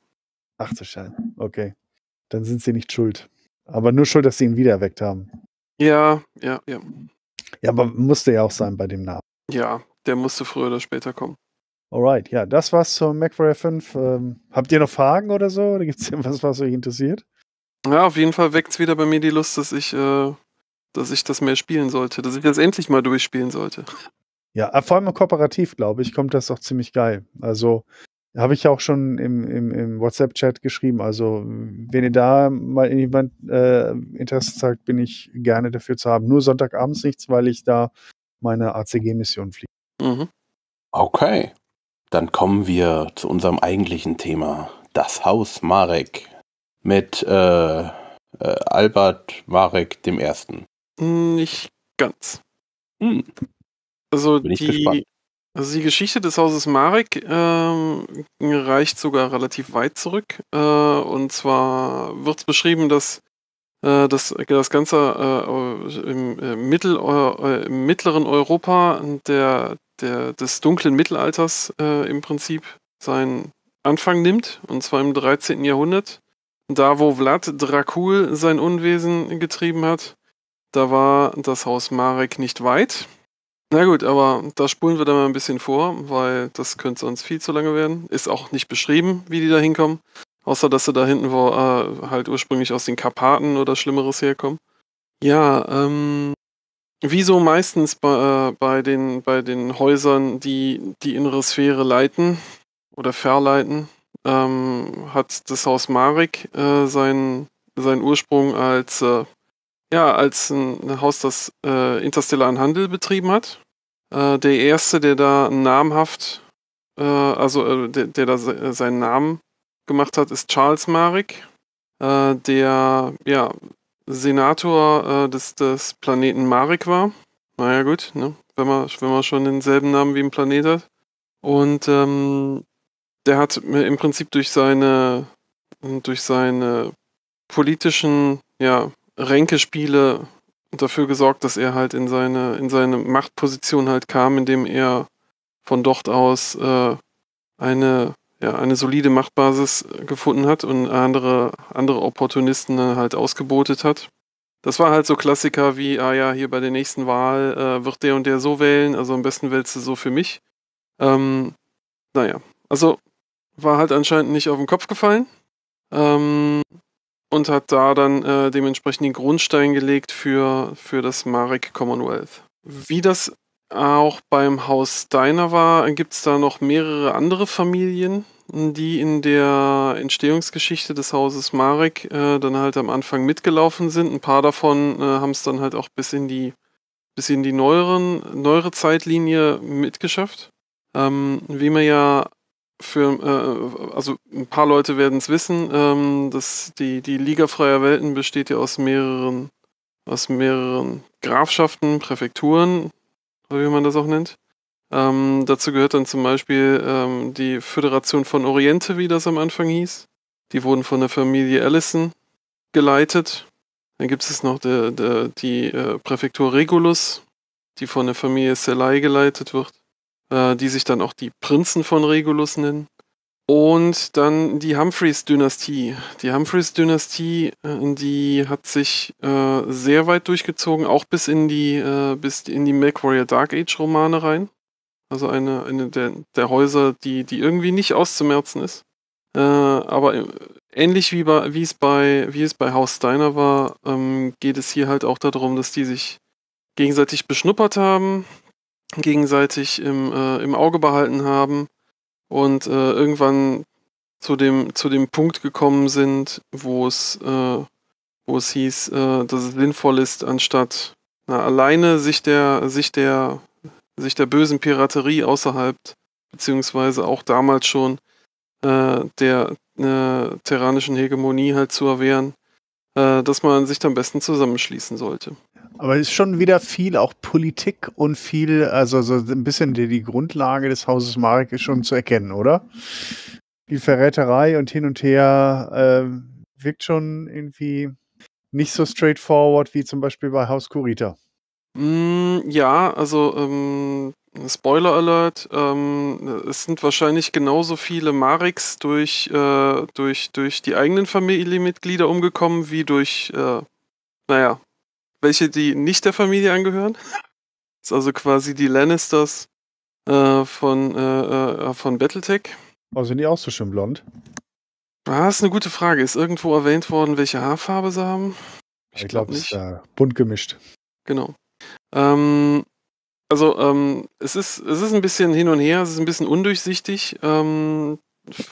Ach so Scheiße. Okay. Dann sind sie nicht schuld. Aber nur schuld, dass sie ihn wiedererweckt haben. Ja, ja, ja. Ja, aber musste ja auch sein bei dem Namen. Ja, der musste früher oder später kommen. Alright, ja, das war's zum MacWarrior 5. Ähm, habt ihr noch Fragen oder so? Oder gibt's irgendwas, was euch interessiert? Ja, auf jeden Fall weckt es wieder bei mir die Lust, dass ich, äh, dass ich das mehr spielen sollte, dass ich das endlich mal durchspielen sollte. Ja, äh, vor allem kooperativ, glaube ich, kommt das auch ziemlich geil. Also habe ich ja auch schon im, im, im WhatsApp-Chat geschrieben. Also wenn ihr da mal jemand äh, Interesse zeigt, bin ich gerne dafür zu haben. Nur Sonntagabends nichts, weil ich da meine ACG-Mission fliege. Mhm. Okay, dann kommen wir zu unserem eigentlichen Thema. Das Haus Marek mit äh, äh, Albert Marek dem Ersten. Hm, nicht ganz. Hm. Also Bin die, also die Geschichte des Hauses Marek ähm, reicht sogar relativ weit zurück. Äh, und zwar wird es beschrieben, dass äh, das, das Ganze äh, im, äh, Mittel, äh, im, mittleren Europa der, der, des dunklen Mittelalters äh, im Prinzip seinen Anfang nimmt, und zwar im 13. Jahrhundert da wo Vlad Dracul sein Unwesen getrieben hat, da war das Haus Marek nicht weit. Na gut, aber da spulen wir da mal ein bisschen vor, weil das könnte sonst viel zu lange werden. Ist auch nicht beschrieben, wie die da hinkommen. Außer, dass sie da hinten wo, äh, halt ursprünglich aus den Karpaten oder Schlimmeres herkommen. Ja, ähm, wie so meistens bei, äh, bei, den, bei den Häusern, die die innere Sphäre leiten oder verleiten, ähm, hat das Haus Marik äh, seinen, seinen Ursprung als, äh, ja, als ein Haus, das äh, interstellaren Handel betrieben hat. Äh, der erste, der da namhaft, äh, also äh, der, der, da se seinen Namen gemacht hat, ist Charles Marik, der ja, Senator des, des Planeten Marik war. Naja gut, ne? wenn, man, wenn man schon denselben Namen wie ein Planet hat. Und ähm, der hat im Prinzip durch seine, durch seine politischen ja, Ränkespiele dafür gesorgt, dass er halt in seine, in seine Machtposition halt kam, indem er von dort aus äh, eine, ja, eine solide Machtbasis gefunden hat und andere, andere Opportunisten halt ausgebotet hat. Das war halt so Klassiker wie, ah ja, hier bei der nächsten Wahl äh, wird der und der so wählen, also am besten wählst du so für mich. Ähm, naja, also war halt anscheinend nicht auf den Kopf gefallen ähm, und hat da dann äh, dementsprechend den Grundstein gelegt für, für das Marek Commonwealth. Wie das auch beim Haus Steiner war, gibt es da noch mehrere andere Familien, die in der Entstehungsgeschichte des Hauses Marek äh, dann halt am Anfang mitgelaufen sind. Ein paar davon äh, haben es dann halt auch bis in die bis in die neueren, neuere Zeitlinie mitgeschafft. Ähm, wie man ja für, äh, also ein paar Leute werden es wissen, ähm, dass die, die Liga freier Welten besteht ja aus mehreren, aus mehreren Grafschaften, Präfekturen, oder wie man das auch nennt. Ähm, dazu gehört dann zum Beispiel ähm, die Föderation von Oriente, wie das am Anfang hieß. Die wurden von der Familie Allison geleitet. Dann gibt es noch de, de, die äh, Präfektur Regulus, die von der Familie Selei geleitet wird äh, die sich dann auch die Prinzen von Regulus nennen. Und dann die Humphreys-Dynastie. Die Humphreys-Dynastie, äh, die hat sich äh, sehr weit durchgezogen, auch bis in die, äh, die MacWarrior Dark Age-Romane rein. Also eine, eine der, der Häuser, die, die irgendwie nicht auszumerzen ist. Äh, aber äh, ähnlich wie, bei, wie, es bei, wie es bei House Steiner war, ähm, geht es hier halt auch darum, dass die sich gegenseitig beschnuppert haben, gegenseitig im, äh, im Auge behalten haben und äh, irgendwann zu dem, zu dem Punkt gekommen sind, wo es, äh, wo es hieß, äh, dass es sinnvoll ist, anstatt na, alleine sich der, sich der, sich der bösen Piraterie außerhalb, beziehungsweise auch damals schon äh, der äh, terranischen Hegemonie halt zu erwehren, dass man sich am besten zusammenschließen sollte. Aber es ist schon wieder viel auch Politik und viel, also so ein bisschen die, die Grundlage des Hauses Marek ist schon zu erkennen, oder? Die Verräterei und hin und her äh, wirkt schon irgendwie nicht so straightforward wie zum Beispiel bei Haus Kurita. Mm, ja, also ähm, Spoiler Alert, ähm, es sind wahrscheinlich genauso viele Mareks durch, äh, durch, durch die eigenen Familienmitglieder umgekommen wie durch, äh, naja, welche, die nicht der Familie angehören. Das ist also quasi die Lannisters äh, von, äh, äh von Battletech. Aber oh, sind die auch so schön blond? Ah, ist eine gute Frage. Ist irgendwo erwähnt worden, welche Haarfarbe sie haben? Ich, ich glaube, glaub, es ist äh, bunt gemischt. Genau. Ähm, also ähm, es, ist, es ist ein bisschen hin und her, es ist ein bisschen undurchsichtig. Ähm,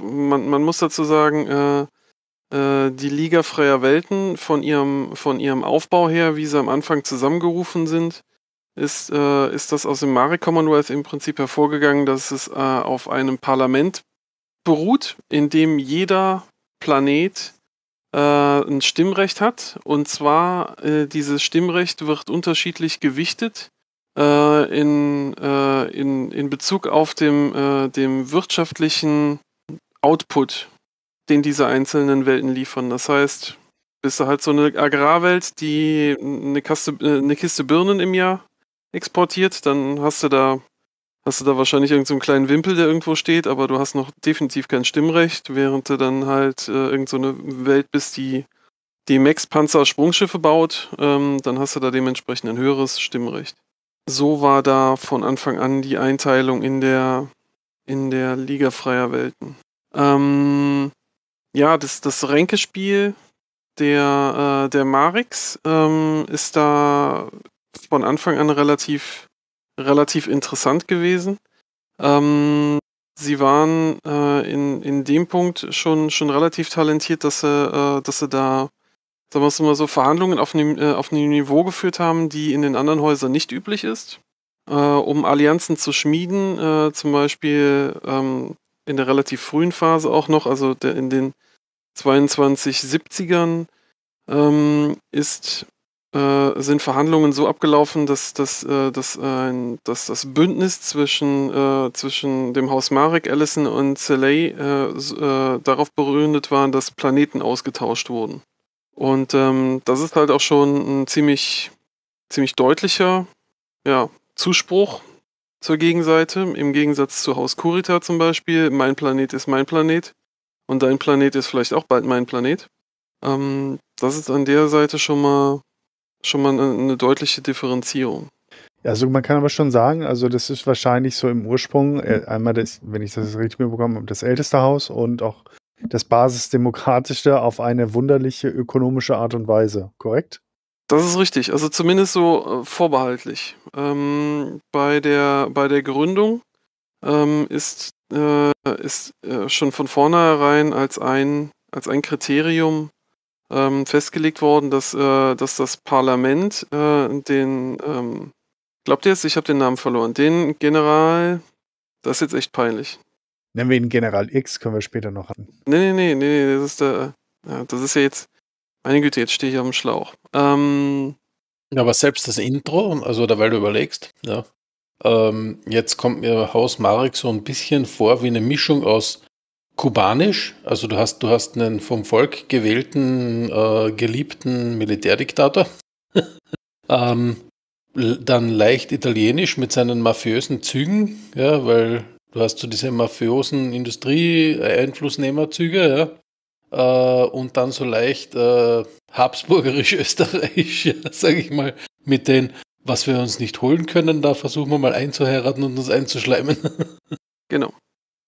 man, man muss dazu sagen, äh, äh, die Liga freier Welten von ihrem, von ihrem Aufbau her, wie sie am Anfang zusammengerufen sind, ist, äh, ist das aus dem Mare Commonwealth im Prinzip hervorgegangen, dass es äh, auf einem Parlament beruht, in dem jeder Planet äh, ein Stimmrecht hat. Und zwar, äh, dieses Stimmrecht wird unterschiedlich gewichtet in, in, in Bezug auf dem, dem wirtschaftlichen Output den diese einzelnen Welten liefern. Das heißt, bist du halt so eine Agrarwelt, die eine, Kaste, äh, eine Kiste Birnen im Jahr exportiert, dann hast du da hast du da wahrscheinlich irgendeinen so kleinen Wimpel, der irgendwo steht, aber du hast noch definitiv kein Stimmrecht, während du dann halt äh, irgend so Welt bist, die die Max-Panzer Sprungschiffe baut, ähm, dann hast du da dementsprechend ein höheres Stimmrecht. So war da von Anfang an die Einteilung in der in der Liga freier Welten. Ähm, ja, das, das Ränkespiel der, äh, der Marix ähm, ist da von Anfang an relativ, relativ interessant gewesen. Ähm, sie waren äh, in, in dem Punkt schon, schon relativ talentiert, dass sie, äh, dass sie da, sagen wir es mal so, Verhandlungen auf einem, äh, auf einem Niveau geführt haben, die in den anderen Häusern nicht üblich ist. Äh, um Allianzen zu schmieden, äh, zum Beispiel ähm, in der relativ frühen Phase auch noch, also der, in den 2270ern, ähm, ist, äh, sind Verhandlungen so abgelaufen, dass, dass, äh, dass, äh, dass das Bündnis zwischen, äh, zwischen dem Haus Marek, Allison und Celay äh, äh, darauf berühmt war, dass Planeten ausgetauscht wurden. Und ähm, das ist halt auch schon ein ziemlich, ziemlich deutlicher ja, Zuspruch zur Gegenseite, im Gegensatz zu Haus Kurita zum Beispiel. Mein Planet ist mein Planet und dein Planet ist vielleicht auch bald mein Planet. Ähm, das ist an der Seite schon mal, schon mal eine deutliche Differenzierung. Also man kann aber schon sagen, also das ist wahrscheinlich so im Ursprung, äh, mhm. einmal das, wenn ich das richtig mitbekomme, das älteste Haus und auch das basisdemokratische auf eine wunderliche ökonomische Art und Weise, korrekt? Das ist richtig. Also zumindest so äh, vorbehaltlich. Ähm, bei, der, bei der Gründung ähm, ist, äh, ist äh, schon von vornherein als ein, als ein Kriterium ähm, festgelegt worden, dass, äh, dass das Parlament äh, den, ähm, glaubt ihr jetzt, ich habe den Namen verloren, den General, das ist jetzt echt peinlich. Nennen wir ihn General X, können wir später noch hatten. Nee, nee, nee, nee, das ist der, ja, das ist ja jetzt, meine Güte, jetzt stehe ich auf dem Schlauch. Ähm, ja, aber selbst das Intro, also da weil du überlegst, ja, ähm, jetzt kommt mir Haus Marek so ein bisschen vor wie eine Mischung aus kubanisch, also du hast, du hast einen vom Volk gewählten, äh, geliebten Militärdiktator. ähm, dann leicht italienisch mit seinen mafiösen Zügen, ja, weil du hast so diese mafiosen Industrie-Einflussnehmerzüge, ja äh, und dann so leicht äh, habsburgerisch-österreichisch, ja, sage ich mal, mit den, was wir uns nicht holen können, da versuchen wir mal einzuheiraten und uns einzuschleimen. genau.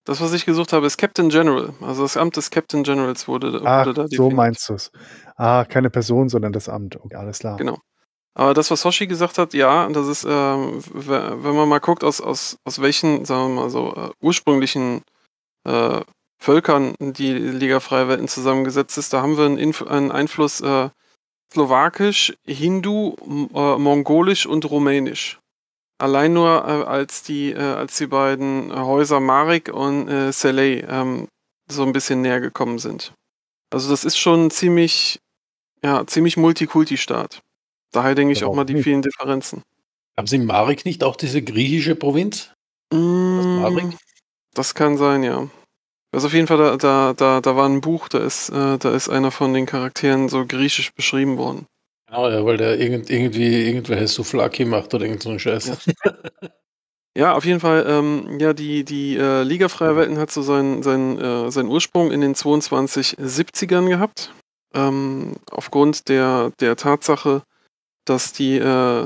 Das, was ich gesucht habe, ist Captain General. Also das Amt des Captain Generals wurde, ah, wurde da definiert. So meinst du es. Ah, keine Person, sondern das Amt. Okay, alles klar. Genau. Aber das, was Hoshi gesagt hat, ja, das ist, äh, wenn man mal guckt, aus, aus, aus welchen, sagen wir mal so, äh, ursprünglichen äh, Völkern, die Liga Freiwilligen zusammengesetzt ist. Da haben wir einen, Inf einen Einfluss äh, Slowakisch, Hindu, äh, Mongolisch und Rumänisch. Allein nur äh, als, die, äh, als die beiden Häuser Marik und äh, Selei ähm, so ein bisschen näher gekommen sind. Also das ist schon ziemlich, ja, ziemlich Multikulti-Staat. Daher denke ich genau. auch mal die nicht. Hm. vielen Differenzen. Haben Sie Marik nicht auch diese griechische Provinz? Mm, das, das kann sein, ja. Also auf jeden Fall, da, da, da, da war ein Buch, da ist, äh, da ist einer von den Charakteren so griechisch beschrieben worden. Genau, ja, weil der irgend, irgendwie irgendwelche Souflaki macht oder irgend so einen Scheiß. Ja. ja, auf jeden Fall, ähm, ja, die, die äh, Liga Freier Welten hat so seinen, seinen, äh, seinen Ursprung in den 2270ern gehabt. Ähm, aufgrund der, der Tatsache, dass die, äh,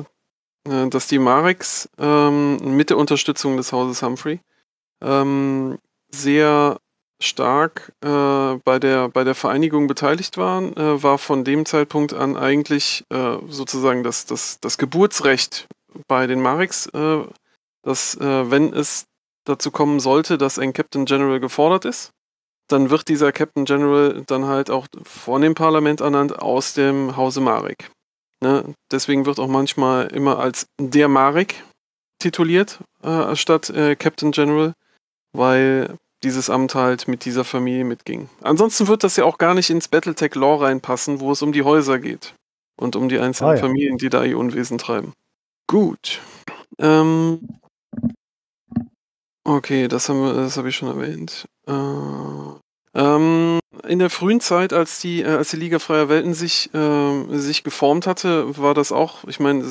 äh, dass die Mareks ähm, mit der Unterstützung des Hauses Humphrey ähm, sehr stark äh, bei, der, bei der Vereinigung beteiligt waren, äh, war von dem Zeitpunkt an eigentlich äh, sozusagen das, das, das Geburtsrecht bei den Mareks, äh, dass äh, wenn es dazu kommen sollte, dass ein Captain General gefordert ist, dann wird dieser Captain General dann halt auch von dem Parlament ernannt aus dem Hause Marik. Ne? Deswegen wird auch manchmal immer als der Marik tituliert, äh, statt Captain General, weil dieses Amt halt mit dieser Familie mitging. Ansonsten wird das ja auch gar nicht ins Battletech-Lore reinpassen, wo es um die Häuser geht und um die einzelnen ah, ja. Familien, die da ihr Unwesen treiben. Gut. Ähm okay, das, das habe ich schon erwähnt. Äh ähm, in der frühen Zeit, als die, äh, als die Liga Freier Welten sich, äh, sich geformt hatte, war das auch, ich meine,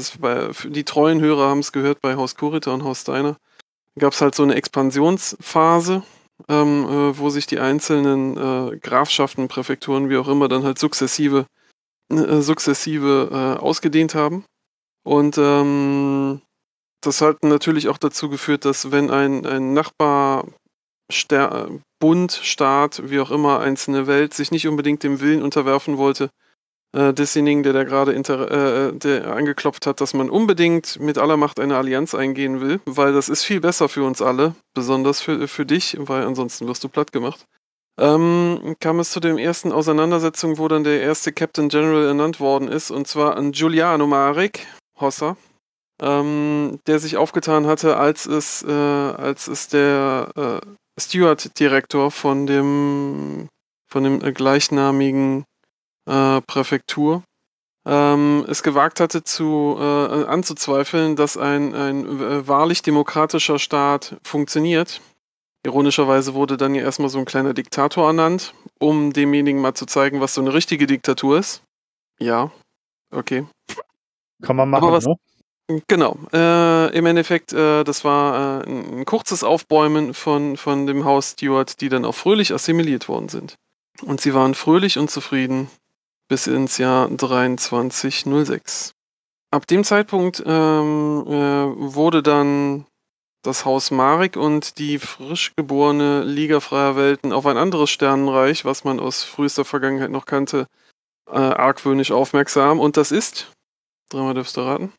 die treuen Hörer haben es gehört bei Haus Kurita und Haus Steiner, gab es halt so eine Expansionsphase, ähm, äh, wo sich die einzelnen äh, Grafschaften, Präfekturen, wie auch immer, dann halt sukzessive, äh, sukzessive äh, ausgedehnt haben. Und ähm, das hat natürlich auch dazu geführt, dass wenn ein, ein Nachbar, Bund, Staat, wie auch immer, einzelne Welt sich nicht unbedingt dem Willen unterwerfen wollte, äh, desjenigen, der da gerade äh, äh angeklopft hat, dass man unbedingt mit aller Macht eine Allianz eingehen will, weil das ist viel besser für uns alle, besonders für, äh, für dich, weil ansonsten wirst du platt gemacht. Ähm, kam es zu dem ersten Auseinandersetzung, wo dann der erste Captain General ernannt worden ist, und zwar an Giuliano Marek, Hossa, ähm, der sich aufgetan hatte, als es, äh, als es der äh, Steward-Direktor von dem, von dem äh, gleichnamigen äh, Präfektur ähm, es gewagt hatte zu äh, anzuzweifeln, dass ein, ein äh, wahrlich demokratischer Staat funktioniert. Ironischerweise wurde dann ja erstmal so ein kleiner Diktator ernannt, um demjenigen mal zu zeigen, was so eine richtige Diktatur ist. Ja, okay. Kann man machen, was, ne? Genau. Äh, Im Endeffekt, äh, das war äh, ein kurzes Aufbäumen von, von dem Haus Stewart, die dann auch fröhlich assimiliert worden sind. Und sie waren fröhlich und zufrieden bis ins Jahr 2306. Ab dem Zeitpunkt ähm, äh, wurde dann das Haus Marik und die frisch geborene Liga freier Welten auf ein anderes Sternenreich, was man aus frühester Vergangenheit noch kannte, äh, argwöhnisch aufmerksam. Und das ist, dreimal dürfst du raten?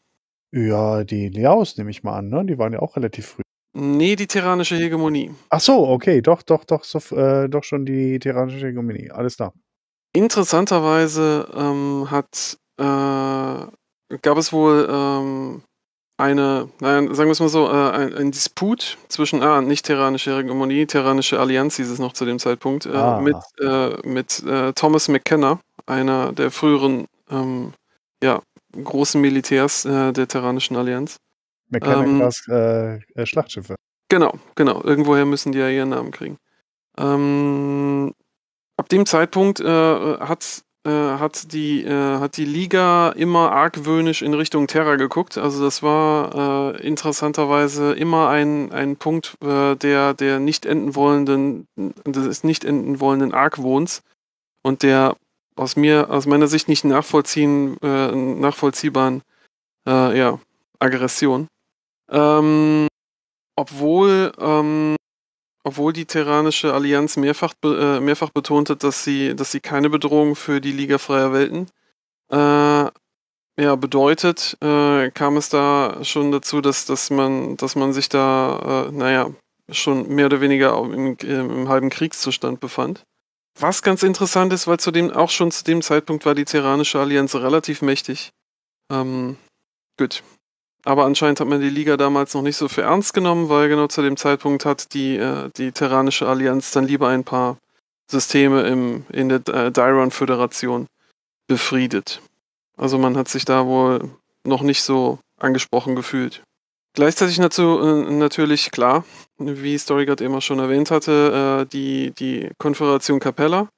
Ja, die Leaus nehme ich mal an, ne? Die waren ja auch relativ früh. Nee, die terranische Hegemonie. Ach so, okay, doch, doch, doch, so, äh, doch schon die terranische Hegemonie. Alles klar. Interessanterweise ähm, hat, äh, gab es wohl ähm, eine, nein, sagen wir es mal so, äh, ein, ein, Disput zwischen, ah, nicht terranische Hegemonie, terranische Allianz hieß es noch zu dem Zeitpunkt, äh, ah. mit, äh, mit äh, Thomas McKenna, einer der früheren ähm, ja, großen Militärs äh, der terranischen Allianz. McKenna ähm, Schlachtschiffe. Genau, genau. Irgendwoher müssen die ja ihren Namen kriegen. Ähm, ab dem Zeitpunkt äh, hat äh, hat die, äh, hat die Liga immer argwöhnisch in Richtung Terra geguckt. Also das war äh, interessanterweise immer ein, ein Punkt äh, der, der nicht enden wollenden, des nicht enden wollenden Argwohns und der aus mir, aus meiner Sicht nicht nachvollziehen, äh, nachvollziehbaren äh, ja, Aggression. Ähm, obwohl ähm, obwohl die Terranische Allianz mehrfach, äh, mehrfach betonte, dass sie, dass sie keine Bedrohung für die Liga freier Welten äh, ja, bedeutet, äh, kam es da schon dazu, dass, dass, man, dass man sich da, äh, naja, schon mehr oder weniger im, im halben Kriegszustand befand. Was ganz interessant ist, weil zudem auch schon zu dem Zeitpunkt war die Terranische Allianz relativ mächtig. Ähm, gut. Aber anscheinend hat man die Liga damals noch nicht so für ernst genommen, weil genau zu dem Zeitpunkt hat die, äh, die Terranische Allianz dann lieber ein paar Systeme im, in der äh, Dairon-Föderation befriedet. Also man hat sich da wohl noch nicht so angesprochen gefühlt. Gleichzeitig dazu äh, natürlich klar, wie Storyguard immer schon erwähnt hatte, äh, die, die Konföderation Capella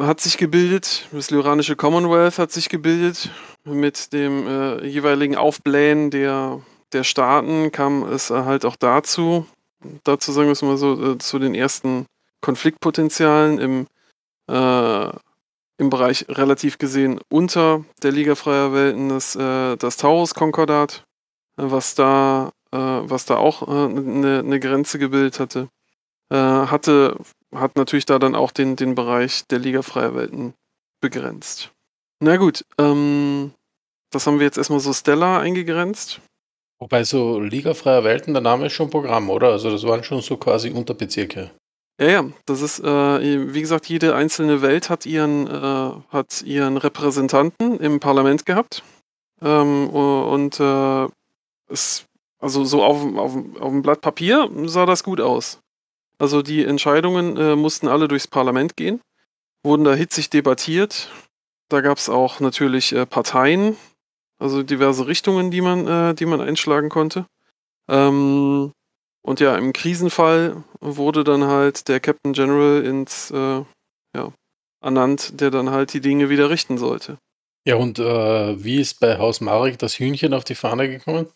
hat sich gebildet, das Lyranische Commonwealth hat sich gebildet. Mit dem äh, jeweiligen Aufblähen der, der Staaten kam es halt auch dazu, dazu sagen wir es mal so, äh, zu den ersten Konfliktpotenzialen im, äh, im Bereich relativ gesehen unter der Liga Freier Welten, das, äh, das Taurus-Konkordat, was, da, äh, was da auch eine äh, ne Grenze gebildet hatte hatte hat natürlich da dann auch den, den Bereich der Liga freier Welten begrenzt. Na gut, ähm, das haben wir jetzt erstmal so Stella eingegrenzt. Wobei so Liga freier Welten, der Name ist schon Programm, oder? Also das waren schon so quasi Unterbezirke. Ja, ja, das ist, äh, wie gesagt, jede einzelne Welt hat ihren, äh, hat ihren Repräsentanten im Parlament gehabt. Ähm, und äh, es, also so auf, auf, auf dem Blatt Papier sah das gut aus. Also die Entscheidungen äh, mussten alle durchs Parlament gehen, wurden da hitzig debattiert. Da gab es auch natürlich äh, Parteien, also diverse Richtungen, die man, äh, die man einschlagen konnte. Ähm, und ja, im Krisenfall wurde dann halt der Captain General ins äh, ja, ernannt, der dann halt die Dinge wieder richten sollte. Ja, und äh, wie ist bei Haus Marek das Hühnchen auf die Fahne gekommen?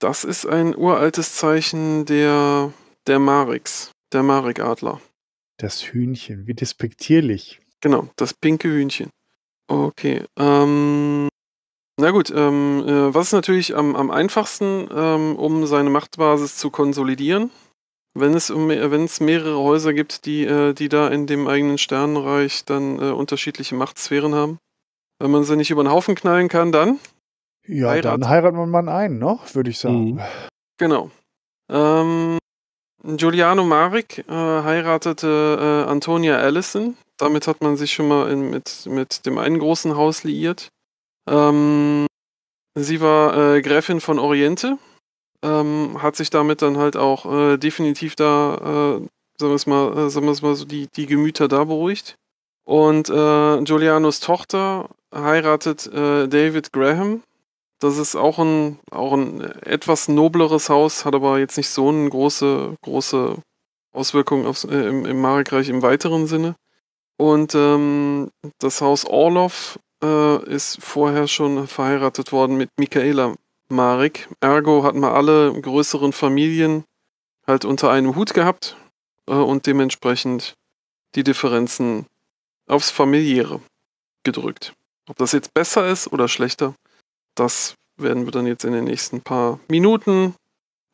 Das ist ein uraltes Zeichen der, der Marix. Der Marikadler. Das Hühnchen, wie despektierlich. Genau, das pinke Hühnchen. Okay. Ähm, na gut, ähm, äh, was ist natürlich am, am einfachsten, ähm, um seine Machtbasis zu konsolidieren? Wenn es, um, wenn es mehrere Häuser gibt, die, äh, die da in dem eigenen Sternenreich dann äh, unterschiedliche Machtsphären haben. Wenn man sie nicht über den Haufen knallen kann, dann? Ja, heirat. dann heiratet man einen, ne? würde ich sagen. Mhm. Genau. Ähm, Giuliano Marik äh, heiratete äh, Antonia Allison. Damit hat man sich schon mal in, mit, mit dem einen großen Haus liiert. Ähm, sie war äh, Gräfin von Oriente, ähm, hat sich damit dann halt auch äh, definitiv da, äh, sagen wir es mal, äh, sagen wir es mal so, die, die Gemüter da beruhigt. Und Giulianos Tochter heiratet David Graham, das ist auch ein, auch ein etwas nobleres Haus, hat aber jetzt nicht so eine große, große Auswirkung aufs, äh, im, im Marekreich im weiteren Sinne. Und ähm, das Haus Orlov äh, ist vorher schon verheiratet worden mit Michaela Marek. Ergo hat man alle größeren Familien halt unter einem Hut gehabt äh, und dementsprechend die Differenzen aufs Familiäre gedrückt. Ob das jetzt besser ist oder schlechter, das werden wir dann jetzt in den nächsten paar Minuten,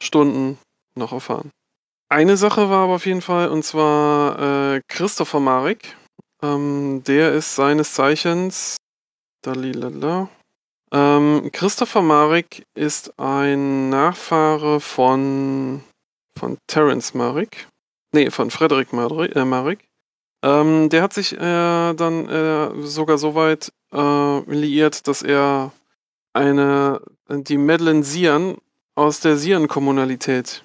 Stunden noch erfahren. Eine Sache war aber auf jeden Fall, und zwar äh, Christopher Marek. Ähm, der ist seines Zeichens. Dalilala. Ähm, Christopher Marek ist ein Nachfahre von, von Terence Marek. Nee, von Frederick äh, Marek. Ähm, der hat sich äh, dann äh, sogar so weit äh, liiert, dass er eine, die Madeleine Sian aus der Sian-Kommunalität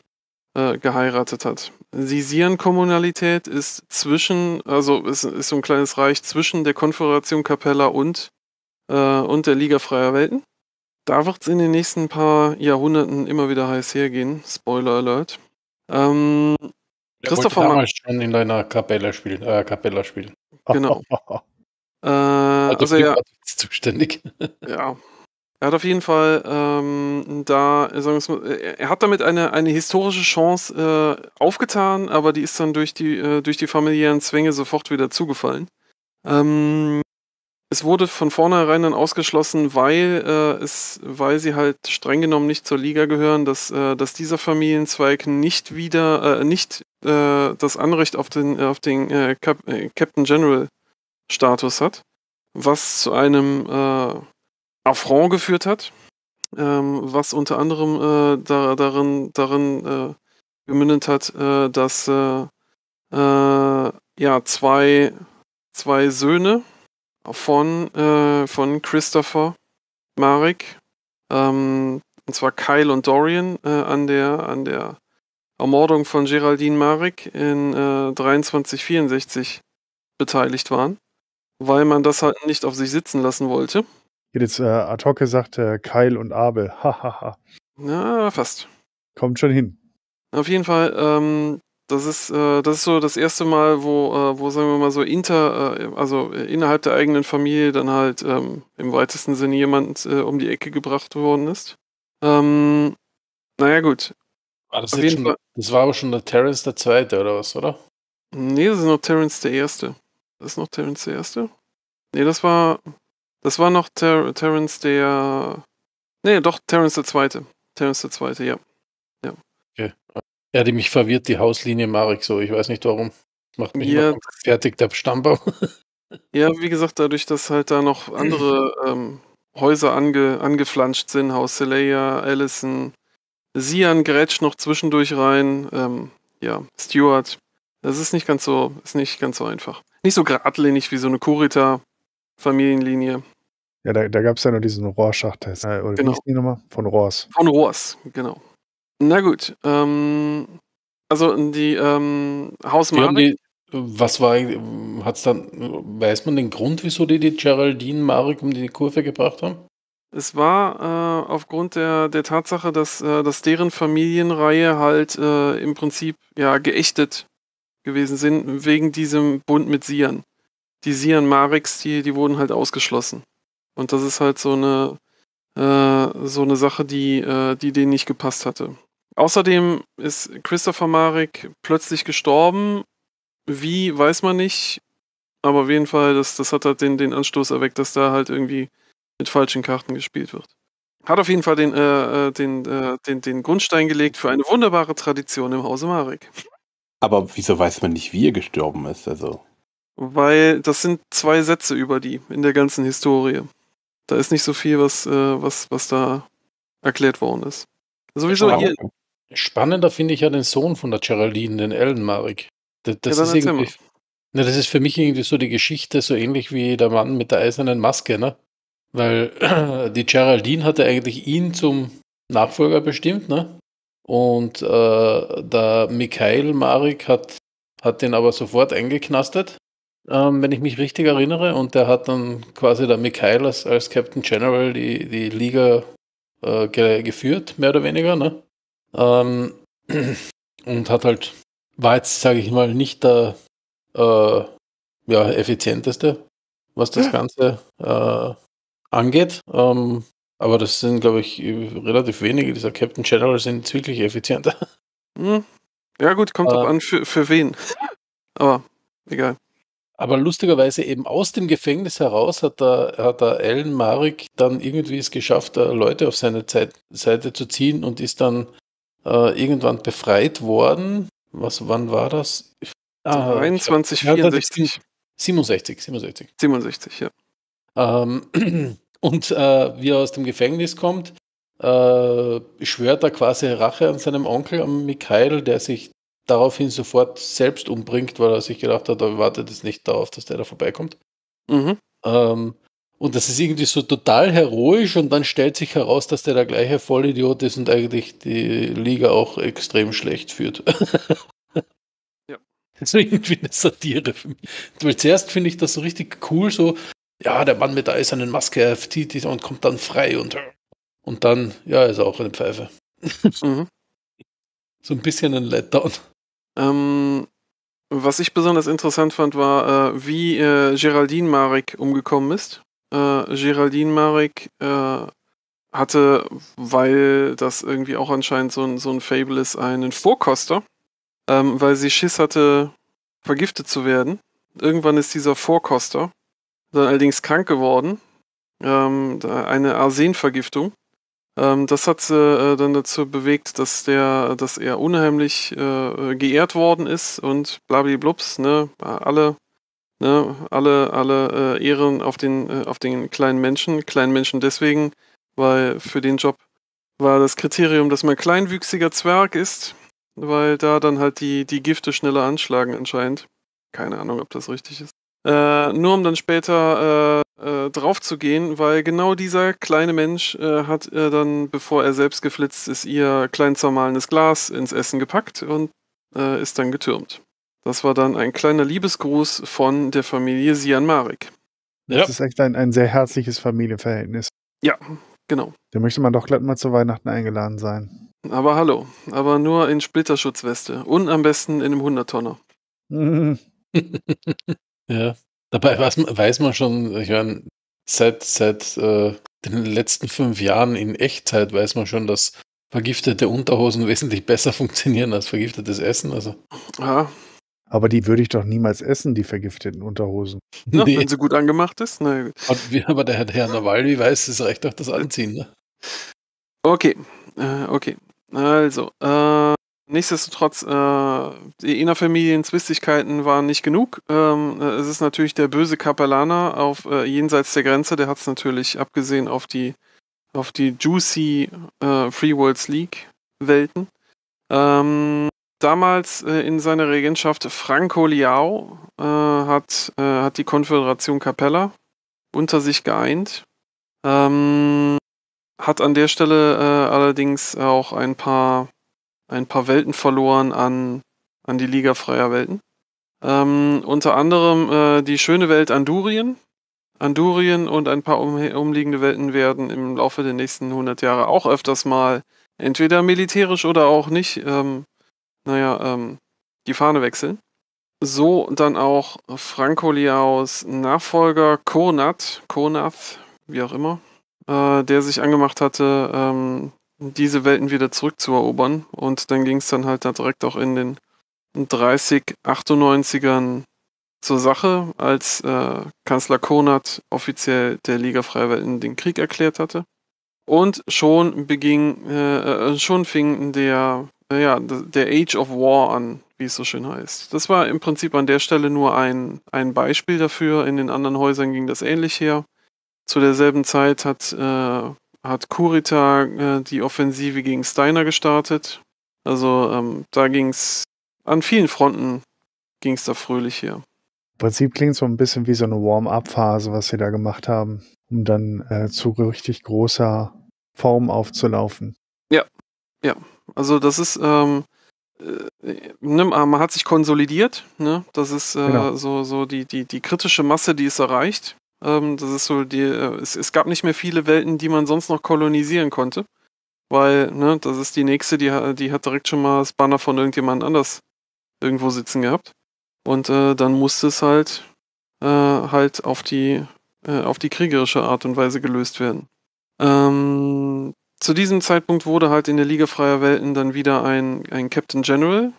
äh, geheiratet hat. Die Sian-Kommunalität ist zwischen, also ist, ist so ein kleines Reich zwischen der Konföderation Capella und, äh, und der Liga Freier Welten. Da wird es in den nächsten paar Jahrhunderten immer wieder heiß hergehen. Spoiler Alert. Ähm, der Christopher Mann. schon in deiner Kapelle spielen. Äh, Kapella spielen. Genau. äh, also, also ja, zuständig. ja, er hat auf jeden Fall ähm, da, sagen wir mal, er hat damit eine, eine historische Chance äh, aufgetan, aber die ist dann durch die, äh, durch die familiären Zwänge sofort wieder zugefallen. Ähm, es wurde von vornherein dann ausgeschlossen, weil äh, es, weil sie halt streng genommen nicht zur Liga gehören, dass, äh, dass dieser Familienzweig nicht wieder, äh, nicht äh, das Anrecht auf den, auf den Cap Captain General Status hat, was zu einem Affront geführt hat, ähm, was unter anderem äh, da, darin, darin äh, gemündet hat, äh, dass äh, äh, ja, zwei, zwei Söhne von, äh, von Christopher Marek, ähm, und zwar Kyle und Dorian, an, der, an der Ermordung von Geraldine Marek in 2364 beteiligt waren, weil man das halt nicht auf sich sitzen lassen wollte jetzt äh, ad hoc gesagt, äh, Keil und Abel. Hahaha. Na, ja, fast. Kommt schon hin. Auf jeden Fall, ähm, das ist, äh, das ist so das erste Mal, wo, äh, wo sagen wir mal so inter, äh, also äh, innerhalb der eigenen Familie dann halt ähm, im weitesten Sinne jemand äh, um die Ecke gebracht worden ist. Ähm, naja, gut. War das, schon, das war aber schon der Terrence der Zweite oder was, oder? Nee, das ist noch Terrence der Erste. Das ist noch Terrence der Erste? Nee, das war, das war noch Ter Terence der. Nee, doch, Terence der Zweite. Terence der Zweite, ja. ja. Okay. Ja, die mich verwirrt, die Hauslinie Marek so. Ich weiß nicht warum. Macht mich ja, fertig, der Stammbaum. ja, wie gesagt, dadurch, dass halt da noch andere ähm, Häuser ange angeflanscht sind, Haus Seleia, Allison, Sian grätscht noch zwischendurch rein, ähm, ja, Stuart. Das ist nicht ganz so, ist nicht ganz so einfach. Nicht so geradlinig wie so eine Kurita-Familienlinie. Ja, da, da gab es ja nur diesen Rohrschachttest. Äh, oder genau. wie nochmal? Von Rohrs. Von Rohrs, genau. Na gut. Ähm, also die ähm, Hausmarke. Was war, hat's dann, weiß man den Grund, wieso die die Geraldine Marek um die Kurve gebracht haben? Es war äh, aufgrund der, der Tatsache, dass, äh, dass deren Familienreihe halt äh, im Prinzip ja geächtet gewesen sind, wegen diesem Bund mit Sian. Die Sian Mareks, die, die wurden halt ausgeschlossen. Und das ist halt so eine, äh, so eine Sache, die, äh, die denen nicht gepasst hatte. Außerdem ist Christopher Marek plötzlich gestorben. Wie, weiß man nicht. Aber auf jeden Fall, das, das hat halt den, den Anstoß erweckt, dass da halt irgendwie mit falschen Karten gespielt wird. Hat auf jeden Fall den, äh, äh den, äh, den, den Grundstein gelegt für eine wunderbare Tradition im Hause Marek. Aber wieso weiß man nicht, wie er gestorben ist? Also. Weil das sind zwei Sätze über die in der ganzen Historie. Da ist nicht so viel, was, äh, was, was da erklärt worden ist. Sowieso also ja, hier. Spannender finde ich ja den Sohn von der Geraldine, den Ellen Marek. Das, das ja, ist irgendwie. Na, das ist für mich irgendwie so die Geschichte, so ähnlich wie der Mann mit der eisernen Maske, ne? Weil die Geraldine hatte eigentlich ihn zum Nachfolger bestimmt, ne? Und äh, der Mikhail Marek hat, hat den aber sofort eingeknastet ähm, wenn ich mich richtig erinnere. Und der hat dann quasi der Mikhail als, als Captain General die, die Liga äh, ge geführt, mehr oder weniger. Ne? Ähm, und hat halt, war jetzt, sage ich mal, nicht der äh, ja, effizienteste, was das Ganze äh, angeht. Ähm, aber das sind, glaube ich, relativ wenige dieser Captain General sind wirklich effizienter. Hm. Ja, gut, kommt äh, ab an, für, für wen. aber egal. Aber lustigerweise eben aus dem Gefängnis heraus hat er, hat der Alan Marik dann irgendwie es geschafft, äh, Leute auf seine Zeit, Seite zu ziehen und ist dann äh, irgendwann befreit worden. Was, wann war das? Ah, 23, hab, 64. 67, 67. 67, ja. Ähm, und äh, wie er aus dem Gefängnis kommt, äh, schwört er quasi Rache an seinem Onkel, an Mikhail, der sich daraufhin sofort selbst umbringt, weil er sich gedacht hat, er wartet jetzt nicht darauf, dass der da vorbeikommt. Mhm. Ähm, und das ist irgendwie so total heroisch und dann stellt sich heraus, dass der der gleiche Vollidiot ist und eigentlich die Liga auch extrem schlecht führt. ja. Das ist irgendwie eine Satire für mich. Weil zuerst finde ich das so richtig cool, so, ja, der Mann mit der eisernen Maske zieht dich und kommt dann frei und, und dann, ja, ist er auch eine Pfeife. Mhm. So ein bisschen ein Letdown. Ähm, was ich besonders interessant fand, war, äh, wie äh, Geraldine Marek umgekommen ist. Äh, Geraldine Marek äh, hatte, weil das irgendwie auch anscheinend so ein, so ein Fable ist, einen Vorkoster, ähm, weil sie Schiss hatte, vergiftet zu werden. Irgendwann ist dieser Vorkoster dann allerdings krank geworden, ähm, eine Arsenvergiftung. Ähm, das hat sie äh, äh, dann dazu bewegt, dass der, dass er unheimlich äh, äh geehrt worden ist und blablablups, ne, alle, ne, alle, alle äh, Ehren auf den, äh, auf den kleinen Menschen, kleinen Menschen deswegen, weil für den Job war das Kriterium, dass man kleinwüchsiger Zwerg ist, weil da dann halt die, die Gifte schneller anschlagen anscheinend. Keine Ahnung, ob das richtig ist. Äh, nur um dann später äh, äh, drauf zu gehen, weil genau dieser kleine Mensch äh, hat äh, dann, bevor er selbst geflitzt ist, ihr klein zermahlenes Glas ins Essen gepackt und äh, ist dann getürmt. Das war dann ein kleiner Liebesgruß von der Familie Sian Sianmarik. Das ja. ist echt ein, ein sehr herzliches Familienverhältnis. Ja, genau. Da möchte man doch glatt mal zu Weihnachten eingeladen sein. Aber hallo, aber nur in Splitterschutzweste und am besten in einem 100-Tonner. Ja. Dabei weiß man schon, ich meine, seit, seit äh, den letzten fünf Jahren in Echtzeit weiß man schon, dass vergiftete Unterhosen wesentlich besser funktionieren als vergiftetes Essen. Also. Ja. Aber die würde ich doch niemals essen, die vergifteten Unterhosen. Na, nee. Wenn sie gut angemacht ist. Naja. Aber der, der Herr Nawalny weiß, es reicht doch das Anziehen. Ne? Okay, äh, okay. Also, äh, Nichtsdestotrotz, äh, die Ena-Familien-Zwistigkeiten waren nicht genug. Ähm, äh, es ist natürlich der böse Kapellaner auf äh, jenseits der Grenze, der hat es natürlich abgesehen auf die, auf die juicy äh, Free Worlds League Welten. Ähm, damals äh, in seiner Regentschaft Franco Liao äh, hat, äh, hat die Konföderation Capella unter sich geeint. Ähm, hat an der Stelle allerdings auch ein paar ein paar Welten verloren an, an die Liga freier Welten. Ähm, unter anderem äh, die schöne Welt Andurien. Andurien und ein paar um, umliegende Welten werden im Laufe der nächsten 100 Jahre auch öfters mal entweder militärisch oder auch nicht, ähm, naja, ähm, die Fahne wechseln. So dann auch Frankoliaus Nachfolger Konath, Konath, wie auch immer, äh, der sich angemacht hatte, ähm, diese Welten wieder zurückzuerobern. Und dann ging es dann halt da direkt auch in den 3098ern zur Sache, als äh, Kanzler Konrad offiziell der Liga Freiwelten den Krieg erklärt hatte. Und schon beging, äh, äh schon fing der, äh, ja, der Age of War an, wie es so schön heißt. Das war im Prinzip an der Stelle nur ein, ein Beispiel dafür. In den anderen Häusern ging das ähnlich her. Zu derselben Zeit hat äh, hat Kurita äh, die Offensive gegen Steiner gestartet. Also ähm, da ging es an vielen Fronten ging es da fröhlich hier. Im Prinzip klingt so ein bisschen wie so eine Warm-up-Phase, was sie da gemacht haben, um dann äh, zu richtig großer Form aufzulaufen. Ja, ja. Also das ist, ähm, äh, ne, man hat sich konsolidiert, ne? Das ist äh, genau. so, so die, die, die kritische Masse, die es erreicht. Ähm, das ist so die, äh, es, es gab nicht mehr viele Welten, die man sonst noch kolonisieren konnte. Weil, ne, das ist die nächste, die, die hat direkt schon mal das Banner von irgendjemand anders irgendwo sitzen gehabt. Und äh, dann musste es halt, äh, halt auf die, äh, auf die kriegerische Art und Weise gelöst werden. Ähm, zu diesem Zeitpunkt wurde halt in der Liga Freier Welten dann wieder ein, ein Captain General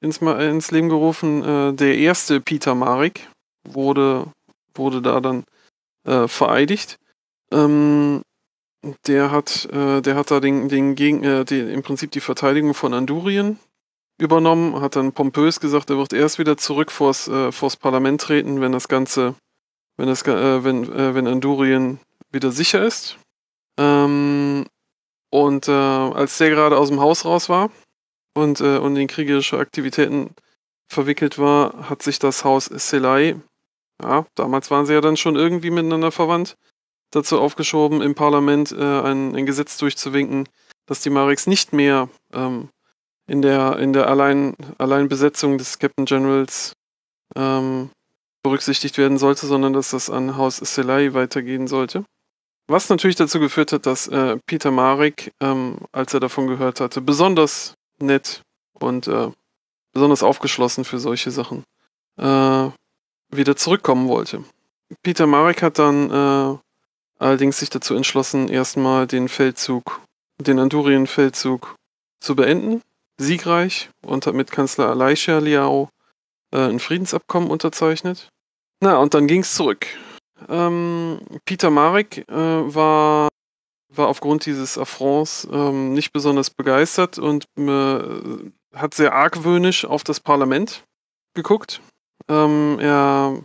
ins, ins Leben gerufen. Äh, der erste Peter Marik wurde, wurde da dann äh, vereidigt. Ähm, der hat, äh, der hat da den, den Gegen, äh, den, im Prinzip die Verteidigung von Andurien übernommen, hat dann pompös gesagt, er wird erst wieder zurück vors, äh, vors Parlament treten, wenn das Ganze, wenn das, äh, wenn, äh, wenn Andurien wieder sicher ist. Ähm, und äh, als der gerade aus dem Haus raus war und, äh, und in kriegerische Aktivitäten verwickelt war, hat sich das Haus Selai ja, damals waren sie ja dann schon irgendwie miteinander verwandt, dazu aufgeschoben, im Parlament äh, ein, ein, Gesetz durchzuwinken, dass die Mareks nicht mehr ähm, in der, in der Allein, Alleinbesetzung des Captain Generals ähm, berücksichtigt werden sollte, sondern dass das an Haus Selai weitergehen sollte. Was natürlich dazu geführt hat, dass äh, Peter Marek, ähm, als er davon gehört hatte, besonders nett und äh, besonders aufgeschlossen für solche Sachen äh, wieder zurückkommen wollte. Peter Marek hat dann äh, allerdings sich dazu entschlossen, erstmal den Feldzug, den Andurien-Feldzug zu beenden, siegreich, und hat mit Kanzler Alaisha Liao äh, ein Friedensabkommen unterzeichnet. Na, und dann ging's zurück. Ähm, Peter Marek äh, war, war aufgrund dieses Affronts ähm, nicht besonders begeistert und äh, hat sehr argwöhnisch auf das Parlament geguckt ähm, er,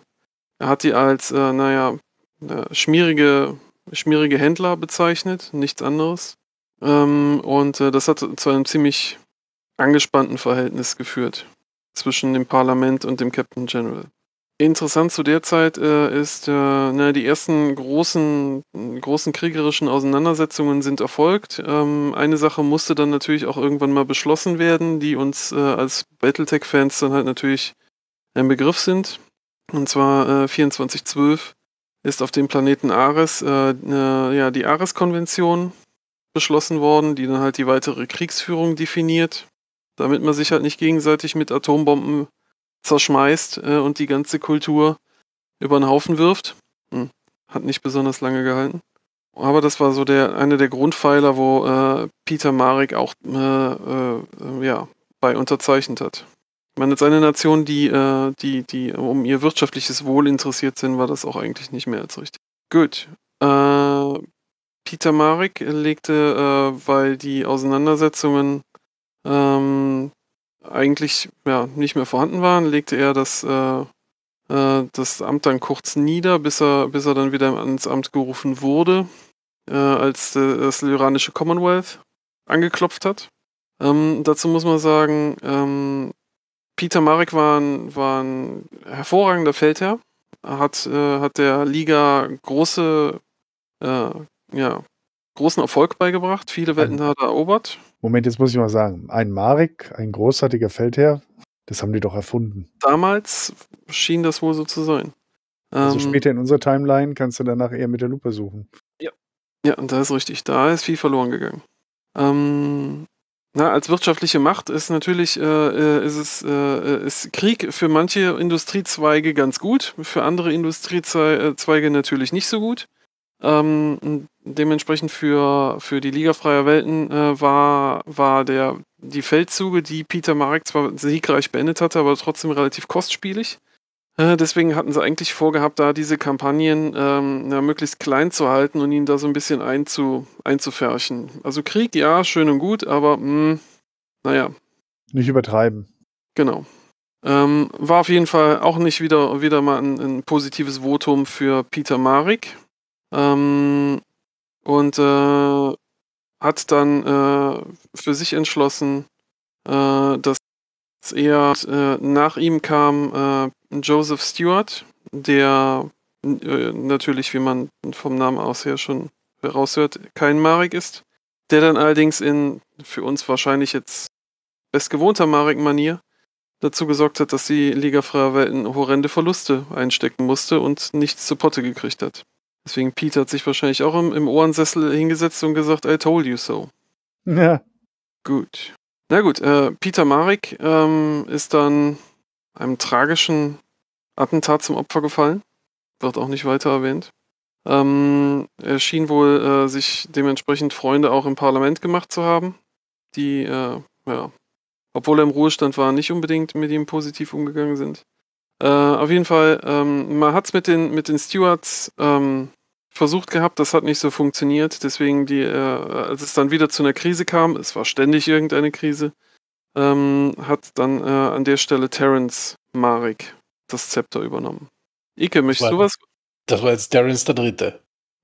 er, hat die als, äh, naja, äh, schmierige, schmierige Händler bezeichnet, nichts anderes. Ähm, und äh, das hat zu einem ziemlich angespannten Verhältnis geführt zwischen dem Parlament und dem Captain General. Interessant zu der Zeit äh, ist, äh, na, die ersten großen, großen kriegerischen Auseinandersetzungen sind erfolgt. Ähm, eine Sache musste dann natürlich auch irgendwann mal beschlossen werden, die uns äh, als Battletech-Fans dann halt natürlich ein Begriff sind. Und zwar äh, 2412 ist auf dem Planeten Ares äh, ne, ja, die Ares-Konvention beschlossen worden, die dann halt die weitere Kriegsführung definiert, damit man sich halt nicht gegenseitig mit Atombomben zerschmeißt äh, und die ganze Kultur über den Haufen wirft. Hm. Hat nicht besonders lange gehalten. Aber das war so der eine der Grundpfeiler, wo äh, Peter Marek auch äh, äh ja, bei unterzeichnet hat. Man als eine Nation, die, äh, die, die um ihr wirtschaftliches Wohl interessiert sind, war das auch eigentlich nicht mehr als richtig. Gut. Äh, Peter Marek legte, äh, weil die Auseinandersetzungen ähm, eigentlich ja, nicht mehr vorhanden waren, legte er das, äh, äh, das Amt dann kurz nieder, bis er, bis er dann wieder ans Amt gerufen wurde, als das iranische Commonwealth angeklopft hat. Ähm, dazu muss man sagen, ähm, Peter Marek war ein, war ein hervorragender Feldherr, hat, äh, hat der Liga große, äh, ja, großen Erfolg beigebracht, viele Wetten hat er erobert. Moment, jetzt muss ich mal sagen, ein Marek, ein großartiger Feldherr, das haben die doch erfunden. Damals schien das wohl so zu sein. Also ähm, später in unserer Timeline kannst du danach eher mit der Lupe suchen. Ja, ja und da ist richtig, da ist viel verloren gegangen. Ähm, na, als wirtschaftliche Macht ist natürlich äh, äh ist, es, äh, äh, ist Krieg für manche Industriezweige ganz gut, für andere Industriezweige natürlich nicht so gut. Ähm, dementsprechend für, für die Liga freier Welten äh, war, war der, die Feldzuge, die Peter Marek zwar siegreich beendet hatte, aber trotzdem relativ kostspielig. Äh, deswegen hatten sie eigentlich vorgehabt, da diese Kampagnen ähm, ja, möglichst klein zu halten und ihn da so ein bisschen einzu, einzufärchen. Also Krieg, ja, schön und gut, aber mh, hm, naja. Nicht übertreiben. Genau. Ähm, war auf jeden Fall auch nicht wieder, wieder mal ein, ein positives Votum für Peter Marik. Ähm, und äh, hat dann äh, für sich entschlossen, äh, dass eher äh, nach ihm kam äh, Joseph Stewart, der äh, natürlich, wie man vom Namen aus her schon heraushört, kein Marek ist, der dann allerdings in für uns wahrscheinlich jetzt bestgewohnter Marek-Manier dazu gesorgt hat, dass die Liga Freier Welten horrende Verluste einstecken musste und nichts zu Potte gekriegt hat. Deswegen Pete hat sich wahrscheinlich auch im, im Ohrensessel hingesetzt und gesagt, I told you so. Ja. Gut. Na gut, äh, Peter Marek ähm, ist dann einem tragischen Attentat zum Opfer gefallen. Wird auch nicht weiter erwähnt. Ähm, er schien wohl äh, sich dementsprechend Freunde auch im Parlament gemacht zu haben, die, äh, ja, obwohl er im Ruhestand war, nicht unbedingt mit ihm positiv umgegangen sind. Äh, auf jeden Fall, ähm, man hat es mit den, mit den Stewards ähm, versucht gehabt, das hat nicht so funktioniert. Deswegen, die, äh, als es dann wieder zu einer Krise kam, es war ständig irgendeine Krise, ähm, hat dann äh, an der Stelle Terence Marek das Zepter übernommen. Ike, möchtest du was? Das war jetzt Terence der Dritte.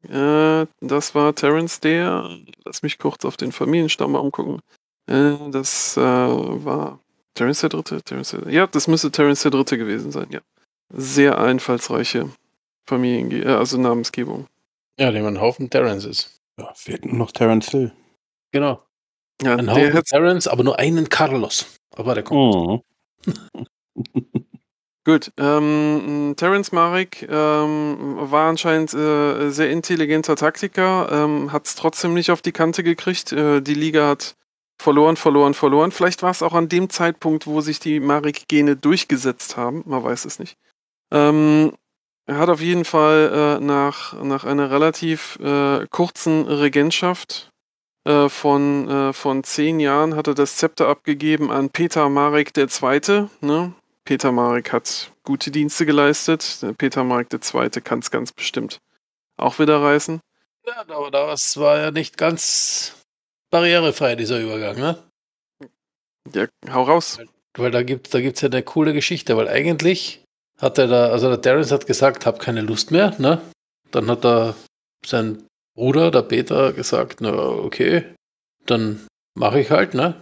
Äh, das war Terence der, lass mich kurz auf den Familienstamm mal umgucken. Äh, das äh, war Terence der Dritte, Terence der, ja, das müsste Terence der Dritte gewesen sein, ja. Sehr einfallsreiche Familien, äh, also Namensgebung. Ja, nehmen wir Haufen Terrences. Ja, fehlt nur noch Terrence Hill. Genau. Ja, ein Haufen hat's... Terrence, aber nur einen Carlos. Aber der kommt. Oh. Gut, ähm, Terence Marek ähm, war anscheinend äh, sehr intelligenter Taktiker, ähm, hat es trotzdem nicht auf die Kante gekriegt. Äh, die Liga hat verloren, verloren, verloren. Vielleicht war es auch an dem Zeitpunkt, wo sich die Marek-Gene durchgesetzt haben, man weiß es nicht. Ähm, er hat auf jeden Fall äh, nach, nach einer relativ äh, kurzen Regentschaft äh, von, äh, von zehn Jahren hat er das Zepter abgegeben an Peter Marek II. Ne? Peter Marek hat gute Dienste geleistet. Peter Marek II. kann es ganz bestimmt auch wieder reißen. Ja, aber das war ja nicht ganz barrierefrei, dieser Übergang, ne? Ja, hau raus. Weil, weil da gibt es da gibt's ja eine coole Geschichte, weil eigentlich hat er da, also der Darius hat gesagt, hab keine Lust mehr, ne? Dann hat er sein Bruder, der Peter, gesagt, na okay, dann mache ich halt, ne?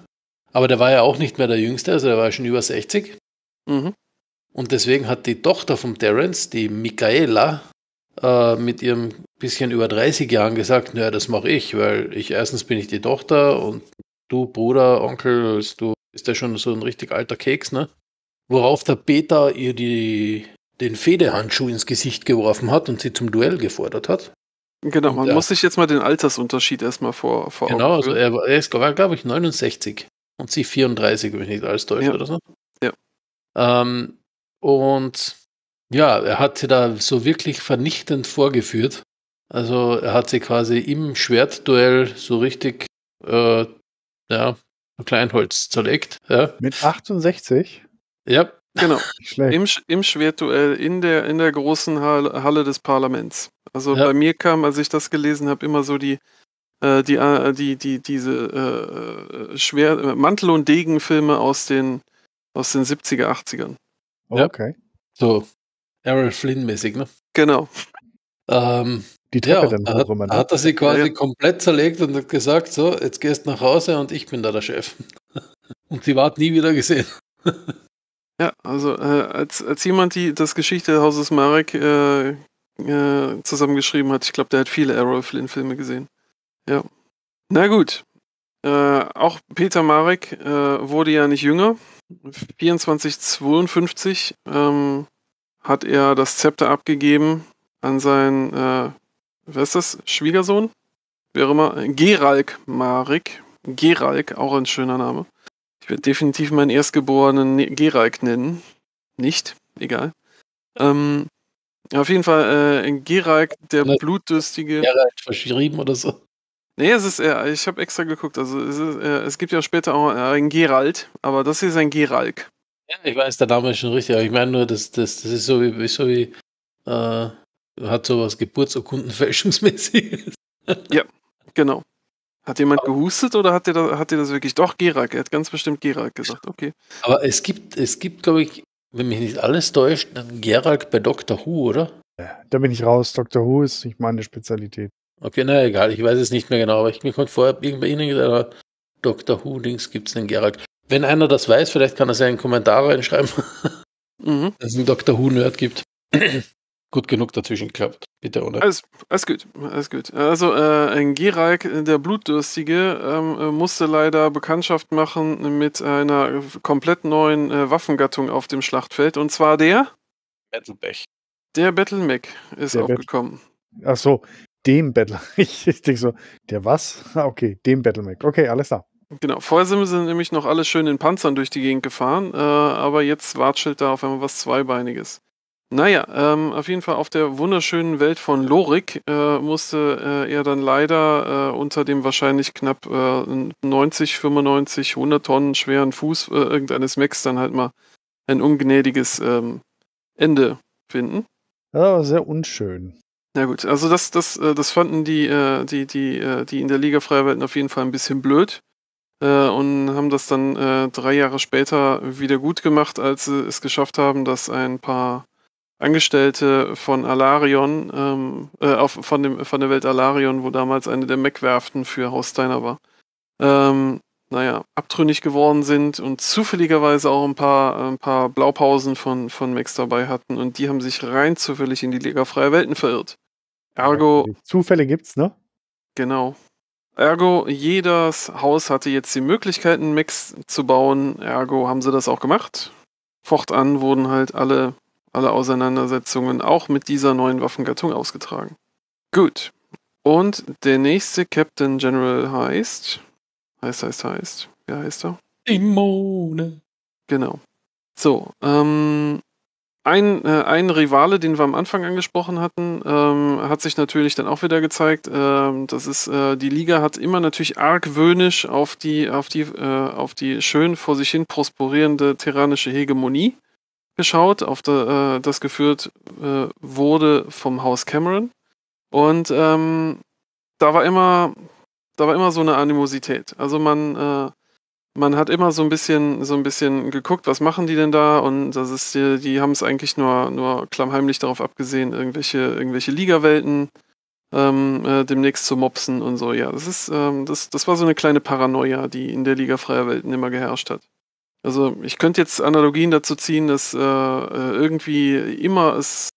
Aber der war ja auch nicht mehr der Jüngste, also der war schon über 60. Mhm. Und deswegen hat die Tochter vom Terence, die Michaela, äh, mit ihrem bisschen über 30 Jahren gesagt, naja, das mache ich, weil ich erstens bin ich die Tochter und du Bruder, Onkel, du bist ja schon so ein richtig alter Keks, ne? worauf der Peter ihr die, den Fedehandschuh ins Gesicht geworfen hat und sie zum Duell gefordert hat. Genau, und man er, muss sich jetzt mal den Altersunterschied erstmal vor, vor genau, Augen Genau, also er, war, er war glaube ich, 69 und sie 34, wenn ich nicht alles täusche ja. oder so. Ja. Ähm, und ja, er hat sie da so wirklich vernichtend vorgeführt. Also er hat sie quasi im Schwertduell so richtig, äh, ja, Kleinholz zerlegt. Ja. Mit 68? Ja, genau. Im, Im Schwertduell in der, in der großen Halle des Parlaments. Also ja. bei mir kam, als ich das gelesen habe, immer so die, äh, die, äh, die, die, diese äh, äh Schwer äh, Mantel- und Degen-Filme aus den, aus den 70er, 80ern. Oh, ja. Okay. So Errol Flynn-mäßig, ne? Genau. Ähm, die Treppe ne? ja, dann hat, auch immer, hat er sie quasi ja, komplett zerlegt und hat gesagt, so, jetzt gehst nach Hause und ich bin da der Chef. Und sie war nie wieder gesehen. Ja, also äh, als, als jemand, die das Geschichte Hauses Marek äh, äh, zusammengeschrieben hat, ich glaube, der hat viele Errol Flynn-Filme gesehen. Ja. Na gut. Äh, auch Peter Marek äh, wurde ja nicht jünger. 2452 ähm, hat er das Zepter abgegeben an seinen, äh, wer ist das? Schwiegersohn? Wer immer? Geralk Marek. Geralk, auch ein schöner Name. Ich werde definitiv meinen erstgeborenen ne-, Gerald nennen. Nicht, egal. Ähm, auf jeden Fall äh, Gerald, der Nein, blutdürstige. Gerald verschrieben oder so. Nee, es ist er. Äh, ich habe extra geguckt. Also es, ist, äh, es, gibt ja später auch äh, einen Gerald, aber das hier ist ein Geralk. Ja, ich weiß, der Name ist schon richtig, aber ich meine nur, das, das, das ist so wie, so wie äh, hat sowas Geburtsurkunden fälschungsmäßiges. ja, genau. Hat jemand gehustet oder hat dir das, hat dir das wirklich? Doch, Gerak. Er hat ganz bestimmt Gerak gesagt. Okay. Aber es gibt, es gibt, glaube ich, wenn mich nicht alles täuscht, dann Gerak bei Dr. Who, oder? Ja, da bin ich raus. Dr. Who ist nicht meine Spezialität. Okay, na egal. Ich weiß es nicht mehr genau, aber ich mir konnte vorher irgendwie Ihnen gedacht, ah, Dr. Who Dings gibt es einen Gerak. Wenn einer das weiß, vielleicht kann er seinen Kommentar reinschreiben, mhm. dass es einen Dr. Who Nerd gibt gut genug dazwischen geklappt. Bitte, oder? Alles, alles gut, alles gut. Also, äh, Geralk, der Blutdürstige, ähm, äh, musste leider Bekanntschaft machen mit einer komplett neuen äh, Waffengattung auf dem Schlachtfeld. Und zwar der? Battlebech. Der Battlemech ist der auch Bet gekommen. Ach so, dem Battle. ich, denke so, der was? Ah, okay, dem Battlemech. Okay, alles klar. Genau, vorher sind wir nämlich noch alle schön in Panzern durch die Gegend gefahren, äh, aber jetzt watschelt da auf einmal was Zweibeiniges. Naja, ähm, auf jeden Fall auf der wunderschönen Welt von Lorik äh, musste äh, er dann leider äh, unter dem wahrscheinlich knapp 90, 95, 100 Tonnen schweren Fuß äh, irgendeines Mechs dann halt mal ein ungnädiges ähm, Ende finden. Ja, sehr unschön. Na gut, also das, das, äh, das fanden die, äh, die, die, die in der Liga Freiwelten auf jeden Fall ein bisschen blöd und haben das dann drei Jahre später wieder gut gemacht, als sie es geschafft haben, dass ein paar Angestellte von Alarion, ähm, äh, auf, von, dem, von der Welt Alarion, wo damals eine der Mech-Werften für Haus Steiner war. Ähm, naja, abtrünnig geworden sind und zufälligerweise auch ein paar, ein paar Blaupausen von, von Max dabei hatten und die haben sich rein zufällig in die Liga freier Welten verirrt. Ergo. Zufälle gibt's, ne? Genau. Ergo, jedes Haus hatte jetzt die Möglichkeiten, Max zu bauen. Ergo haben sie das auch gemacht. Fortan wurden halt alle alle Auseinandersetzungen auch mit dieser neuen Waffengattung ausgetragen. Gut. Und der nächste Captain General heißt. Heißt, heißt, heißt. Wie heißt er? Simone. Genau. So, ähm, ein, äh, ein Rivale, den wir am Anfang angesprochen hatten, ähm, hat sich natürlich dann auch wieder gezeigt. Ähm, das ist, äh, die Liga hat immer natürlich argwöhnisch auf die, auf die, äh, auf die schön vor sich hin prosperierende terranische Hegemonie geschaut, auf de, äh, das geführt äh, wurde vom Haus Cameron. Und ähm, da war immer, da war immer so eine Animosität. Also man, äh, man hat immer so ein bisschen, so ein bisschen geguckt, was machen die denn da? Und das ist die, die haben es eigentlich nur, nur klammheimlich darauf abgesehen, irgendwelche, irgendwelche Ligawelten ähm, äh, demnächst zu mopsen und so. Ja, das ist, ähm, das, das war so eine kleine Paranoia, die in der Liga freier Welten immer geherrscht hat. Also ich könnte jetzt Analogien dazu ziehen, dass äh, äh irgendwie immer es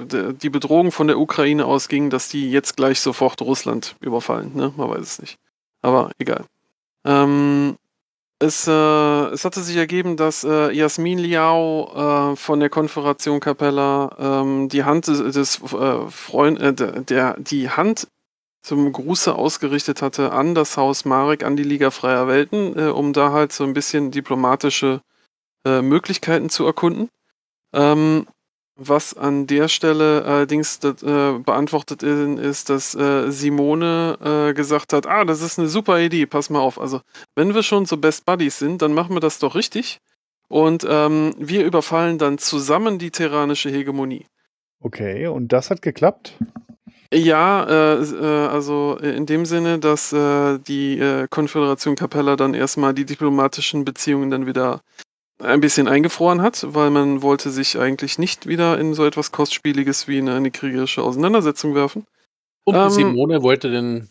die Bedrohung von der Ukraine ausging, dass die jetzt gleich sofort Russland überfallen. Ne? Man weiß es nicht. Aber egal. Ähm, es, äh, es hatte sich ergeben, dass äh, Jasmin Liao äh, von der Konferation Capella ähm, die Hand des, des äh, Freund, äh, der, der, die Hand zum Gruße ausgerichtet hatte an das Haus Marek, an die Liga Freier Welten, äh, um da halt so ein bisschen diplomatische äh, Möglichkeiten zu erkunden. Ähm, was an der Stelle allerdings äh, beantwortet ist, dass äh, Simone äh, gesagt hat, ah, das ist eine super Idee, pass mal auf. Also, wenn wir schon so Best Buddies sind, dann machen wir das doch richtig. Und ähm, wir überfallen dann zusammen die terranische Hegemonie. Okay, und das hat geklappt? Ja, äh, äh, also äh, in dem Sinne, dass äh, die äh, Konföderation Capella dann erstmal die diplomatischen Beziehungen dann wieder ein bisschen eingefroren hat, weil man wollte sich eigentlich nicht wieder in so etwas Kostspieliges wie in eine kriegerische Auseinandersetzung werfen. Und ähm, Simone wollte den,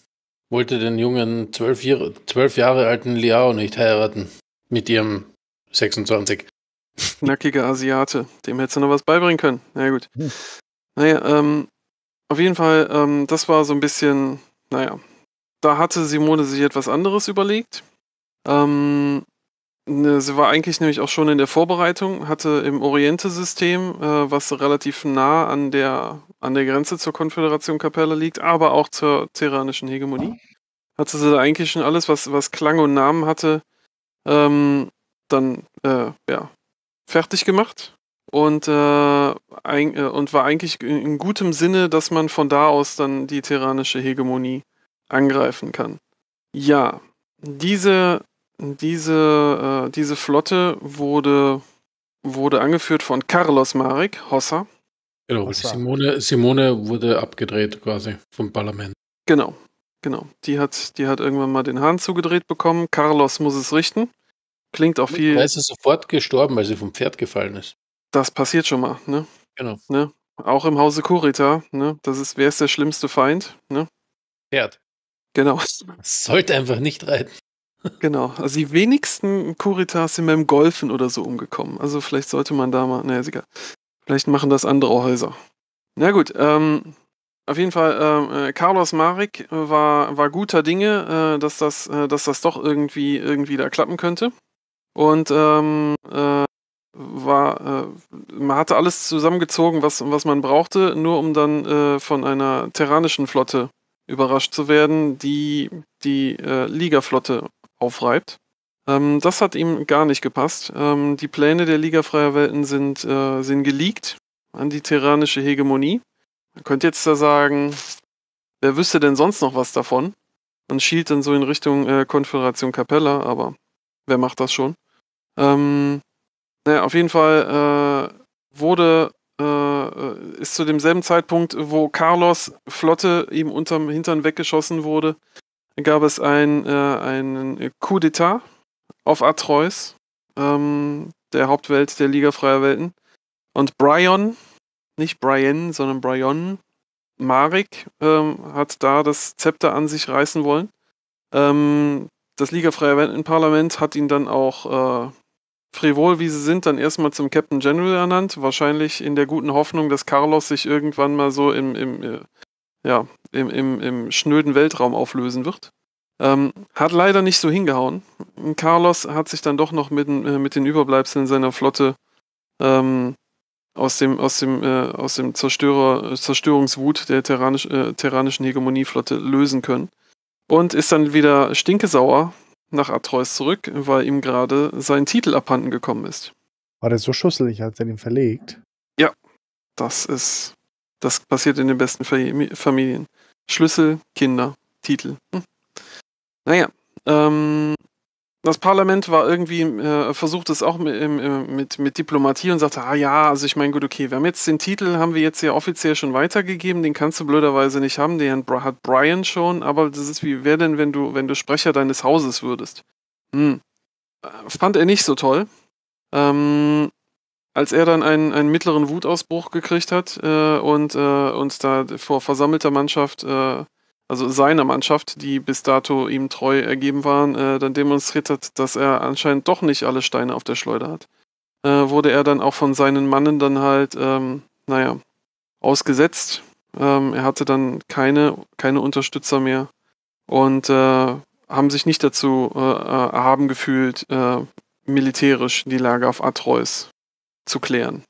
wollte den jungen, zwölf Jahre, zwölf Jahre alten Liao nicht heiraten. Mit ihrem 26. Nackige Asiate. Dem hätte sie noch was beibringen können. Na gut. Hm. Naja, ähm, auf jeden Fall, ähm, das war so ein bisschen, naja, da hatte Simone sich etwas anderes überlegt. Ähm, ne, sie war eigentlich nämlich auch schon in der Vorbereitung, hatte im Oriente-System, äh, was relativ nah an der, an der Grenze zur Konföderation Kapelle liegt, aber auch zur terranischen Hegemonie, hatte sie da eigentlich schon alles, was, was Klang und Namen hatte, ähm, dann äh, ja, fertig gemacht und, äh, ein, äh, und war eigentlich in gutem Sinne, dass man von da aus dann die terranische Hegemonie angreifen kann. Ja, diese, diese, äh, diese Flotte wurde, wurde angeführt von Carlos Marek, Hossa. Genau, Hossa. Simone, Simone wurde abgedreht quasi vom Parlament. Genau, genau. Die hat, die hat irgendwann mal den Hahn zugedreht bekommen. Carlos muss es richten. Klingt auch viel. Da ist sie sofort gestorben, weil sie vom Pferd gefallen ist. Das passiert schon mal, ne? Genau. Ne? Auch im Hause Kurita, ne? Das ist, wer ist der schlimmste Feind, ne? Pferd. Genau. sollte einfach nicht reiten. Genau, also die wenigsten Kuritas sind beim Golfen oder so umgekommen. Also vielleicht sollte man da mal, naja, ist egal. Vielleicht machen das andere Häuser. Na gut, ähm, auf jeden Fall, ähm, äh, Carlos Marik war, war guter Dinge, äh, dass, das, äh, dass das doch irgendwie, irgendwie da klappen könnte. Und ähm, äh, war, äh, man hatte alles zusammengezogen, was, was man brauchte, nur um dann äh, von einer terranischen Flotte überrascht zu werden, die die äh, liga aufreibt. Ähm, das hat ihm gar nicht gepasst. Ähm, die Pläne der Liga Freier Welten sind, äh, sind geleakt an die terranische Hegemonie. Man könnte jetzt da sagen, wer wüsste denn sonst noch was davon? Man schielt dann so in Richtung äh, Konföderation Capella, aber wer macht das schon? Ähm, naja, auf jeden Fall äh, wurde äh, äh, ist zu demselben Zeitpunkt, wo Carlos Flotte ihm unterm Hintern weggeschossen wurde, gab es ein, äh, einen Coup d'État auf Atreus, ähm, der Hauptwelt der Liga Freier Welten. Und Brian, nicht Brian, sondern Brian Marik, ähm, hat da das Zepter an sich reißen wollen. Ähm, das Liga Freier Welten Parlament hat ihn dann auch äh, frivol wie sie sind, dann erstmal zum Captain General ernannt. Wahrscheinlich in der guten Hoffnung, dass Carlos sich irgendwann mal so im, im, äh, ja, im, im, im schnöden Weltraum auflösen wird. Ähm, hat leider nicht so hingehauen. Carlos hat sich dann doch noch mit, äh, mit den Überbleibseln seiner Flotte ähm, aus dem, aus dem, äh, aus dem Zerstörer, Zerstörungswut der terranisch, äh, terranischen Hegemonieflotte lösen können. Und ist dann wieder stinkesauer nach Atreus zurück, weil ihm gerade sein Titel abhanden gekommen ist. War der so schusselig, als er ihn verlegt? Ja, das ist. Das passiert in den besten Familien. Schlüssel, Kinder, Titel. Hm. Naja, ähm, das Parlament war irgendwie, äh, versucht es auch mit, äh, mit, mit, Diplomatie und sagte, ah ja, also ich meine, gut, okay, wir haben jetzt den Titel, haben wir jetzt ja offiziell schon weitergegeben, den kannst du blöderweise nicht haben, den hat Brian schon, aber das ist wie, wer denn, wenn du, wenn du Sprecher deines Hauses würdest? Hm. Äh, fand er nicht so toll. Ähm, als er dann einen, einen mittleren Wutausbruch gekriegt hat äh, und, äh, und da vor versammelter Mannschaft äh, also seiner Mannschaft, die bis dato ihm treu ergeben waren, äh, dann demonstriert hat, dass er anscheinend doch nicht alle Steine auf der Schleuder hat, äh, wurde er dann auch von seinen Mannen dann halt, ähm, naja, ausgesetzt. Ähm, er hatte dann keine, keine Unterstützer mehr und äh, haben sich nicht dazu äh, äh, erhaben gefühlt, äh, militärisch die Lage auf Atreus zu klären.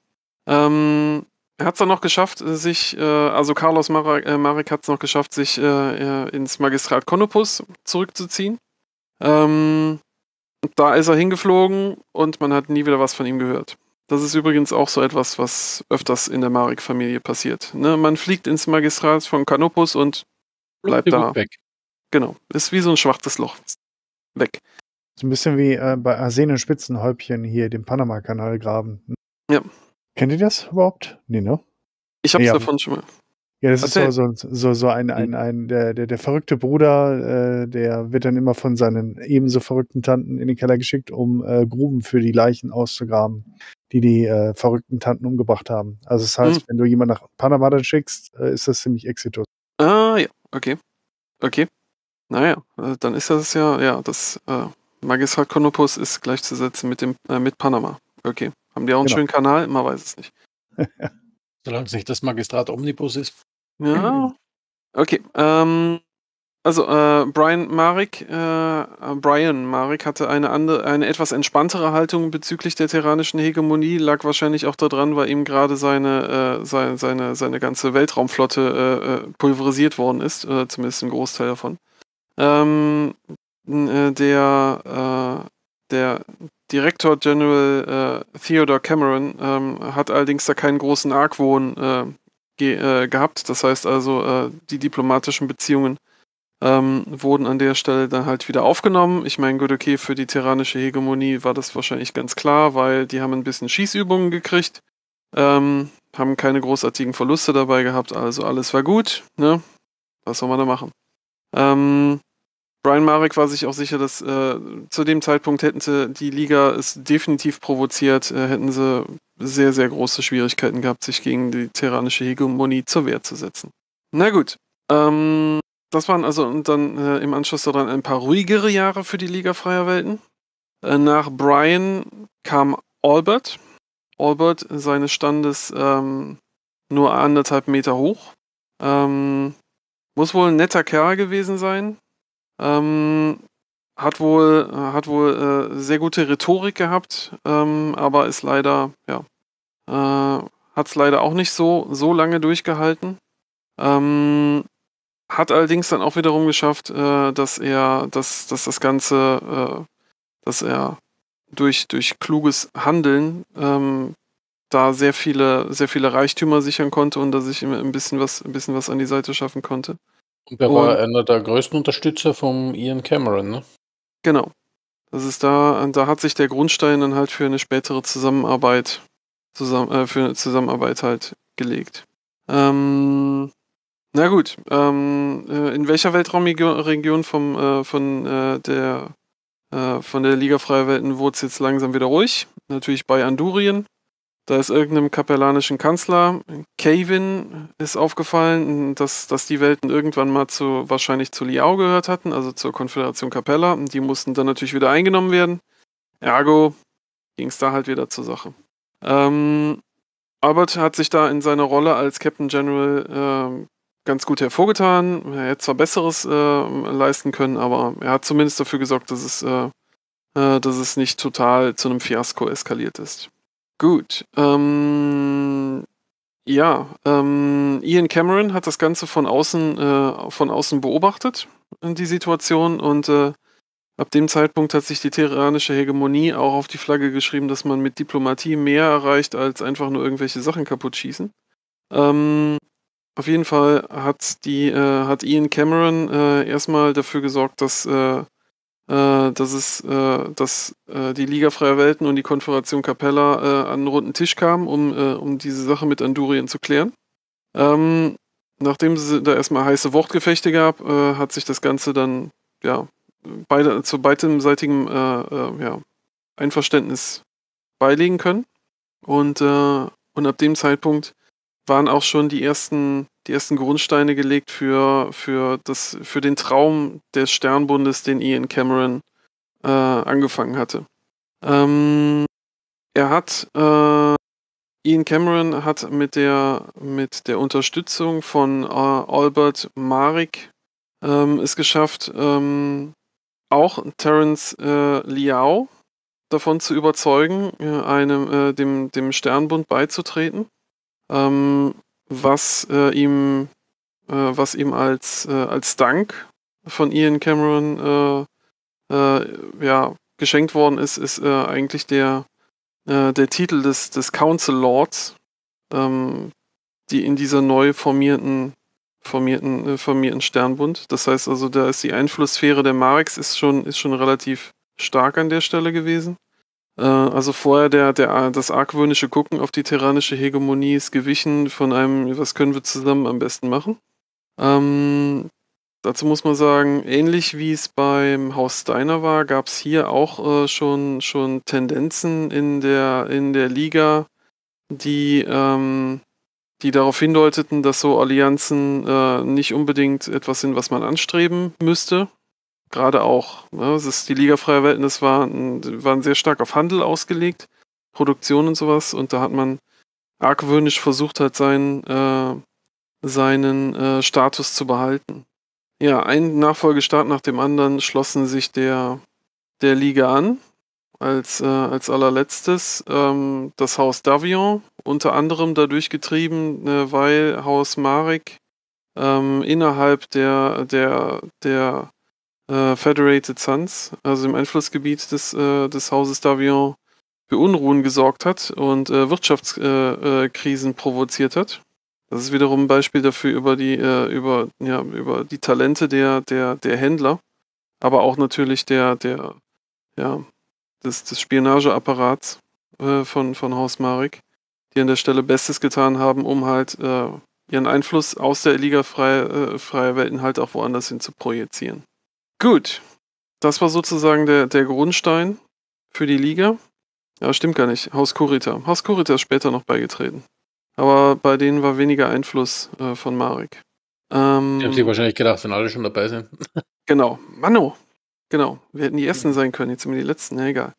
Ähm, er hat es dann äh, äh, also äh, noch geschafft, sich, äh, also Carlos Marek, äh, Marek hat es noch geschafft, sich äh, ins Magistrat Konopus zurückzuziehen. Ähm, da ist er hingeflogen und man hat nie wieder was von ihm gehört. Das ist übrigens auch so etwas, was öfters in der Marek-Familie passiert. Ne? Man fliegt ins Magistrat von Kanopus und bleibt da. Weg. Genau. Ist wie so ein schwarzes Loch. Weg. So ein bisschen wie bei Arsenenspitzenhäubchen hier, den Panama-Kanal graben. Ja, Kennt ihr das überhaupt? Nee, ne? Ich hab's nee, davon schon mal. Ja, das Erzähl. ist so, so, so ein, ein, hm. ein der, der, der verrückte Bruder, äh, der wird dann immer von seinen ebenso verrückten Tanten in den Keller geschickt, um äh, Gruben für die Leichen auszugraben, die die äh, verrückten Tanten umgebracht haben. Also das heißt, mhm. wenn du jemanden nach Panama dann schickst, äh, ist das ziemlich exitus. Ah, ja, okay. Okay. Naja, äh, dann ist das ja, ja, das äh, Magistrat Konopus ist gleichzusetzen mit dem, äh, mit Panama. Okay. Haben die auch einen genau. schönen Kanal? Man weiß es nicht. Solange es nicht das Magistrat Omnibus ist. Ja. Okay. Ähm, also äh, Brian Marik, äh, äh Brian Marek hatte eine andere, eine etwas entspanntere Haltung bezüglich der terranischen Hegemonie, lag wahrscheinlich auch daran, weil ihm gerade seine, äh, seine, seine, seine ganze Weltraumflotte äh, äh, pulverisiert worden ist, oder zumindest ein Großteil davon. Ähm, der der Direktor General äh, Theodore Cameron ähm, hat allerdings da keinen großen Argwohn äh, ge äh, gehabt. Das heißt also, äh, die diplomatischen Beziehungen ähm, wurden an der Stelle dann halt wieder aufgenommen. Ich meine, gut, okay, für die tyrannische Hegemonie war das wahrscheinlich ganz klar, weil die haben ein bisschen Schießübungen gekriegt, ähm, haben keine großartigen Verluste dabei gehabt, also alles war gut. Ne? Was soll man da machen? Ähm, Brian Marek war sich auch sicher, dass äh, zu dem Zeitpunkt hätten sie die Liga es definitiv provoziert, äh, hätten sie sehr, sehr große Schwierigkeiten gehabt, sich gegen die terranische Hegemonie zur Wehr zu setzen. Na gut. Ähm, das waren also und dann äh, im Anschluss daran ein paar ruhigere Jahre für die Liga freier Welten. Äh, nach Brian kam Albert. Albert seines Standes ähm, nur anderthalb Meter hoch. Ähm, muss wohl ein netter Kerl gewesen sein. Ähm, hat wohl, hat wohl äh, sehr gute Rhetorik gehabt, ähm, aber ist leider, ja, äh, hat es leider auch nicht so, so lange durchgehalten. Ähm, hat allerdings dann auch wiederum geschafft, äh, dass er, dass, dass das Ganze, äh, dass er durch, durch kluges Handeln ähm, da sehr viele, sehr viele Reichtümer sichern konnte und dass ich ihm ein bisschen was, ein bisschen was an die Seite schaffen konnte. Und der war einer der größten Unterstützer von Ian Cameron, ne? Genau. Das ist da, da hat sich der Grundstein dann halt für eine spätere Zusammenarbeit, zusammen, äh, für eine Zusammenarbeit halt gelegt. Ähm, na gut, ähm, äh, in welcher Weltraumregion vom, äh, von, äh, der, äh, von der Liga Freier Welten wurde es jetzt langsam wieder ruhig? Natürlich bei Andurien. Da ist irgendeinem kapellanischen Kanzler, Kevin, ist aufgefallen, dass, dass die Welten irgendwann mal zu, wahrscheinlich zu Liao gehört hatten, also zur Konföderation Capella. Und die mussten dann natürlich wieder eingenommen werden. Ergo ging es da halt wieder zur Sache. Ähm, Albert hat sich da in seiner Rolle als Captain General äh, ganz gut hervorgetan. Er hätte zwar Besseres äh, leisten können, aber er hat zumindest dafür gesorgt, dass es, äh, äh dass es nicht total zu einem Fiasko eskaliert ist. Gut. Ähm, ja, ähm, Ian Cameron hat das Ganze von außen, äh, von außen beobachtet, die Situation, und äh, ab dem Zeitpunkt hat sich die terranische Hegemonie auch auf die Flagge geschrieben, dass man mit Diplomatie mehr erreicht, als einfach nur irgendwelche Sachen kaputt schießen. Ähm, auf jeden Fall hat, die, äh, hat Ian Cameron äh, erstmal dafür gesorgt, dass Äh, äh, dass es, äh, dass äh, die Liga Freier Welten und die Konföderation Capella äh, an einen runden Tisch kamen, um, äh, um diese Sache mit Andurien zu klären. Ähm, nachdem es da erstmal heiße Wortgefechte gab, hat sich das Ganze dann ja beide, zu beidseitigem ja, Einverständnis beilegen können. Und, und ab dem Zeitpunkt waren auch schon die ersten, die ersten Grundsteine gelegt für, für, das, für den Traum des Sternbundes, den Ian Cameron äh, angefangen hatte. Ähm, er hat äh, Ian Cameron hat mit der mit der Unterstützung von äh, Albert Marek ähm, es geschafft, ähm, auch Terence äh, Liao davon zu überzeugen, äh, einem äh, dem dem Sternbund beizutreten ähm, was äh, ihm äh, was ihm als äh, als Dank von Ian Cameron äh, äh, ja geschenkt worden ist, ist äh, eigentlich der der Titel des des Council Lords, ähm, die in dieser neu formierten formierten formierten Sternbund. Das heißt also, da ist die Einflusssphäre der Marex ist schon ist schon relativ stark an der Stelle gewesen. Äh, also vorher der, der, das argwöhnische Gucken auf die tyrannische Hegemonie ist gewichen von einem, was können wir zusammen am besten machen. Ähm, dazu muss man sagen, ähnlich wie es beim Haus Steiner war, gab es hier auch äh, schon, schon Tendenzen in der, in der Liga, die, ähm, die darauf hindeuteten, dass so Allianzen äh, nicht unbedingt etwas sind, was man anstreben müsste, gerade auch. Ne? Es ist die Liga Freier Welten, das war, waren sehr stark auf Handel ausgelegt, Produktion und sowas. Und da hat man argwöhnisch versucht, halt seinen, äh, seinen äh, Status zu behalten. Ja, ein Nachfolgestaat nach dem anderen schlossen sich der, der Liga an. Als, äh, als allerletztes ähm, das Haus Davion, unter anderem dadurch getrieben, äh, weil Haus Marek ähm, innerhalb der, der, der äh, Federated Sons, also im Einflussgebiet des, äh, des Hauses Davion, für Unruhen gesorgt hat und äh, Wirtschaftskrisen äh, äh, provoziert hat. Das ist wiederum ein Beispiel dafür über die, über, ja, über die Talente der, der, der Händler, aber auch natürlich der, der, ja, des, des Spionageapparats von, von Haus Marek, die an der Stelle Bestes getan haben, um halt äh, ihren Einfluss aus der Liga Freie, äh, Freie Welten halt auch woanders hin zu projizieren. Gut. Das war sozusagen der, der Grundstein für die Liga. Ja, stimmt gar nicht. Haus Kurita. Haus Kurita ist später noch beigetreten. Aber bei denen war weniger Einfluss äh, von Marek. Ähm, die haben sich wahrscheinlich gedacht, wenn alle schon dabei sind. genau. Mano. Genau. Wir hätten die Ersten sein können, jetzt sind wir die Letzten. Ja, egal.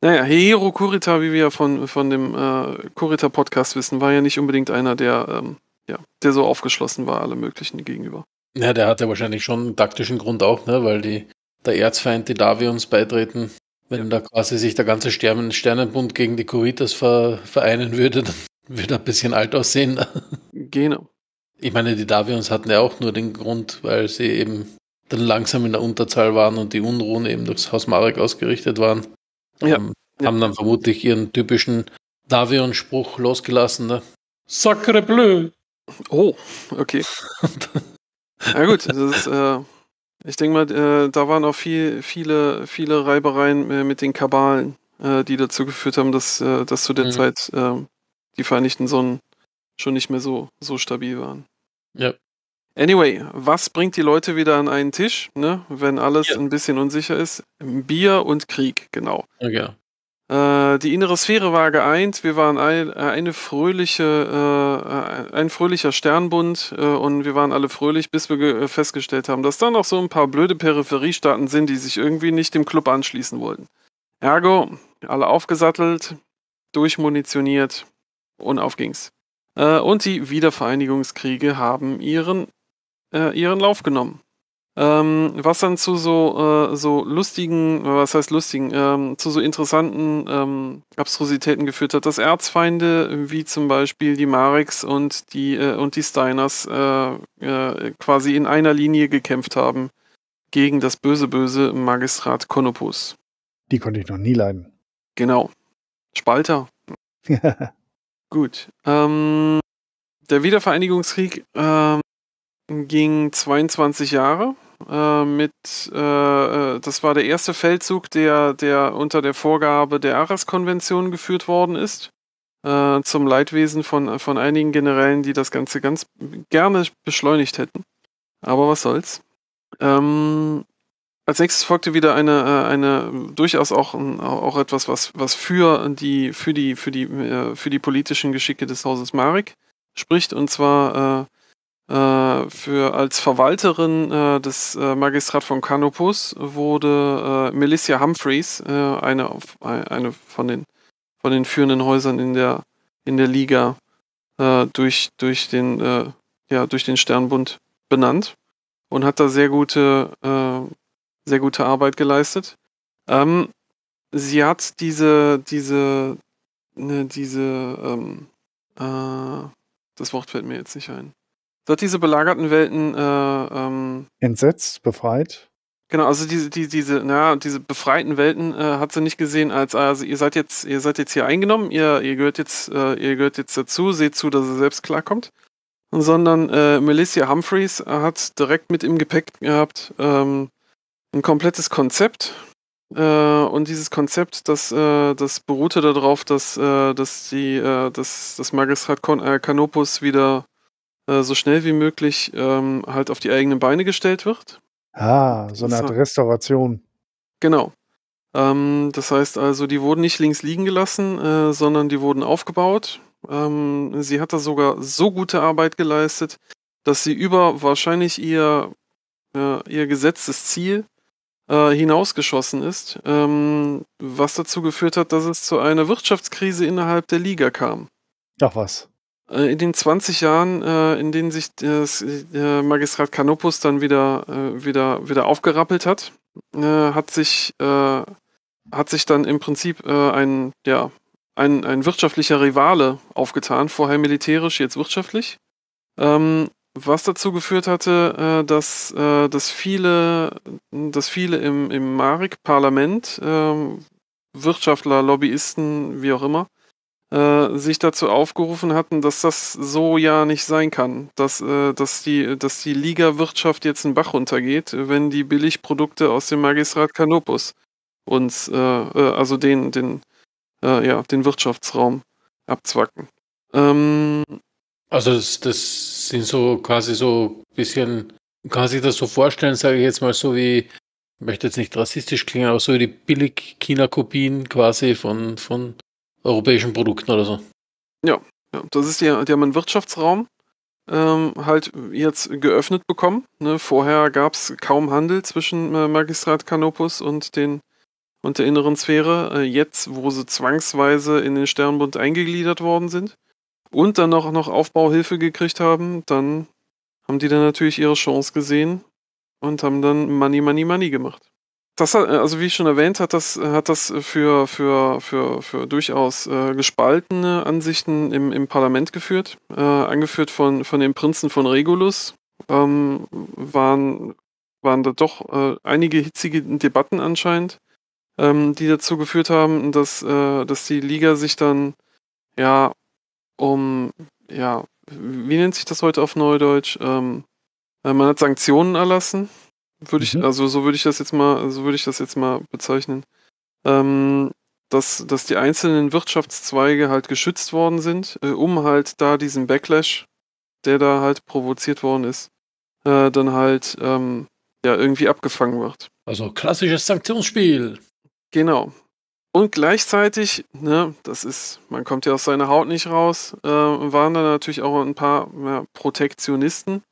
Naja, Hero Kurita, wie wir ja von, von dem äh, Kurita-Podcast wissen, war ja nicht unbedingt einer, der, ähm, ja, der so aufgeschlossen war, alle möglichen gegenüber. Ja, der hat ja wahrscheinlich schon einen taktischen Grund auch, ne? weil die, der Erzfeind, die Davions beitreten, wenn da quasi sich der ganze Stern, Sternenbund gegen die Kuritas ver, vereinen würde, dann würde er ein bisschen alt aussehen. Ne? Genau. Ich meine, die Davions hatten ja auch nur den Grund, weil sie eben dann langsam in der Unterzahl waren und die Unruhen eben durchs Haus Marek ausgerichtet waren. Ja. Ähm, ja. Haben dann vermutlich ihren typischen Davion-Spruch losgelassen. Ne? Sacre bleu! Oh, okay. Na gut, ist, äh, ich denke mal, äh, da waren auch viel, viele, viele Reibereien äh, mit den Kabalen, äh, die dazu geführt haben, dass, äh, dass zu der mhm. Zeit ähm, die Vereinigten Sonnen schon nicht mehr so, so stabil waren. Ja. Anyway, was bringt die Leute wieder an einen Tisch, ne, wenn alles ja. ein bisschen unsicher ist? Bier und Krieg, genau. Ja. Äh, die innere Sphäre war geeint, wir waren ein, äh, eine fröhliche, äh, ein fröhlicher Sternbund äh, und wir waren alle fröhlich, bis wir äh, festgestellt haben, dass da noch so ein paar blöde Peripheriestaaten sind, die sich irgendwie nicht dem Club anschließen wollten. Ergo, alle aufgesattelt, durchmunitioniert und auf ging's. und die Wiedervereinigungskriege haben ihren, ihren Lauf genommen. Ähm, was dann zu so, äh, so lustigen, was heißt lustigen, ähm, zu so interessanten ähm, Abstrusitäten geführt hat, dass Erzfeinde wie zum Beispiel die Mareks und die, äh, und die Steiners äh, äh quasi in einer Linie gekämpft haben gegen das böse, böse Magistrat Konopus. Die konnte ich noch nie leiden. Genau. Spalter. Gut. Ähm, der Wiedervereinigungskrieg ähm, ging 22 Jahre äh, mit, äh, äh, das war der erste Feldzug, der, der unter der Vorgabe der Arras-Konvention geführt worden ist, äh, zum Leidwesen von, von einigen Generälen, die das Ganze ganz gerne beschleunigt hätten. Aber was soll's. Ähm, als nächstes folgte wieder eine, äh, eine durchaus auch, auch etwas, was, was für die, für die, für die, für die politischen Geschicke des Hauses Marek spricht, und zwar äh, für als Verwalterin äh, des äh, Magistrat von Canopus wurde äh, Melissa Humphreys, äh, eine, eine von, den, von den führenden Häusern in der, in der Liga, äh, durch, durch, den, ja, durch den Sternbund benannt und hat da sehr gute, sehr gute Arbeit geleistet. Ähm, sie hat diese, diese, ne, diese, ähm, das Wort fällt mir jetzt nicht ein wird diese belagerten Welten äh, ähm, entsetzt, befreit. Genau, also diese, die, diese, naja, diese befreiten Welten äh, hat sie nicht gesehen als, also ihr seid jetzt, ihr seid jetzt hier eingenommen, ihr, ihr gehört jetzt, äh, ihr gehört jetzt dazu, seht zu, dass ihr selbst klarkommt. Sondern äh, Melissa Humphreys hat direkt mit im Gepäck gehabt ähm, ein komplettes Konzept. Äh, und dieses Konzept, das, äh, das beruhte darauf, dass, äh, dass die, äh, dass das Magistrat Con äh, Canopus wieder äh, so schnell wie möglich ähm, halt auf die eigenen Beine gestellt wird. Ah, so eine Art so. Restauration. Genau. Ähm, das heißt also, die wurden nicht links liegen gelassen, äh, sondern die wurden aufgebaut. Ähm, sie hat da sogar so gute Arbeit geleistet, dass sie über wahrscheinlich ihr, äh, ihr gesetztes Ziel äh, hinausgeschossen ist, ähm, was dazu geführt hat, dass es zu einer Wirtschaftskrise innerhalb der Liga kam. Ach was. Äh, in den 20 Jahren, äh, in denen sich das äh, Magistrat Canopus dann wieder, wieder, wieder aufgerappelt hat, hat, sich, hat sich dann im Prinzip ein, ja, ein, ein wirtschaftlicher Rivale aufgetan, vorher militärisch, jetzt wirtschaftlich. Ähm, was dazu geführt hatte, dass, dass viele, dass viele im, im Marek-Parlament, ähm, Wirtschaftler, Lobbyisten, wie auch immer, äh, sich dazu aufgerufen hatten, dass das so ja nicht sein kann, dass, äh, dass die, dass die Liga-Wirtschaft jetzt einen Bach runtergeht, wenn die Billigprodukte aus dem Magistrat Canopus uns, äh, äh also den, den, äh, ja, den Wirtschaftsraum abzwacken. Ähm, also das, das sind so quasi so ein bisschen, kann sich das so vorstellen, sage ich jetzt mal so wie ich möchte jetzt nicht rassistisch klingen, aber so wie die Billig-China-Kopien quasi von, von europäischen Produkten oder so. Ja, ja das ist ja, die haben einen Wirtschaftsraum ähm, halt jetzt geöffnet bekommen. Ne? Vorher gab es kaum Handel zwischen äh, Magistrat Canopus und den und der inneren Sphäre. Äh, jetzt, wo sie zwangsweise in den Sternbund eingegliedert worden sind und dann noch, noch Aufbauhilfe gekriegt haben, dann haben die dann natürlich ihre Chance gesehen und haben dann Money, Money, Money gemacht das hat, äh, also wie ich schon erwähnt, hat das, hat das für, für, für, für durchaus äh, gespaltene Ansichten im, im Parlament geführt. Äh, angeführt von, von dem Prinzen von Regulus ähm, waren, waren da doch äh, einige hitzige Debatten anscheinend, ähm, die dazu geführt haben, dass, äh, dass die Liga sich dann ja um, ja, wie nennt sich das heute auf Neudeutsch? Ähm, äh, man hat Sanktionen erlassen würde ich, mhm. also so würde ich das jetzt mal, so würde ich das jetzt mal bezeichnen. Ähm, dass, dass die einzelnen Wirtschaftszweige halt geschützt worden sind, äh, um halt da diesen Backlash, der da halt provoziert worden ist, äh, dann halt ähm, ja irgendwie abgefangen wird. Also klassisches Sanktionsspiel. Genau. Und gleichzeitig, ne, das ist, man kommt ja aus seiner Haut nicht raus, äh, waren da natürlich auch ein paar ja, Protektionisten,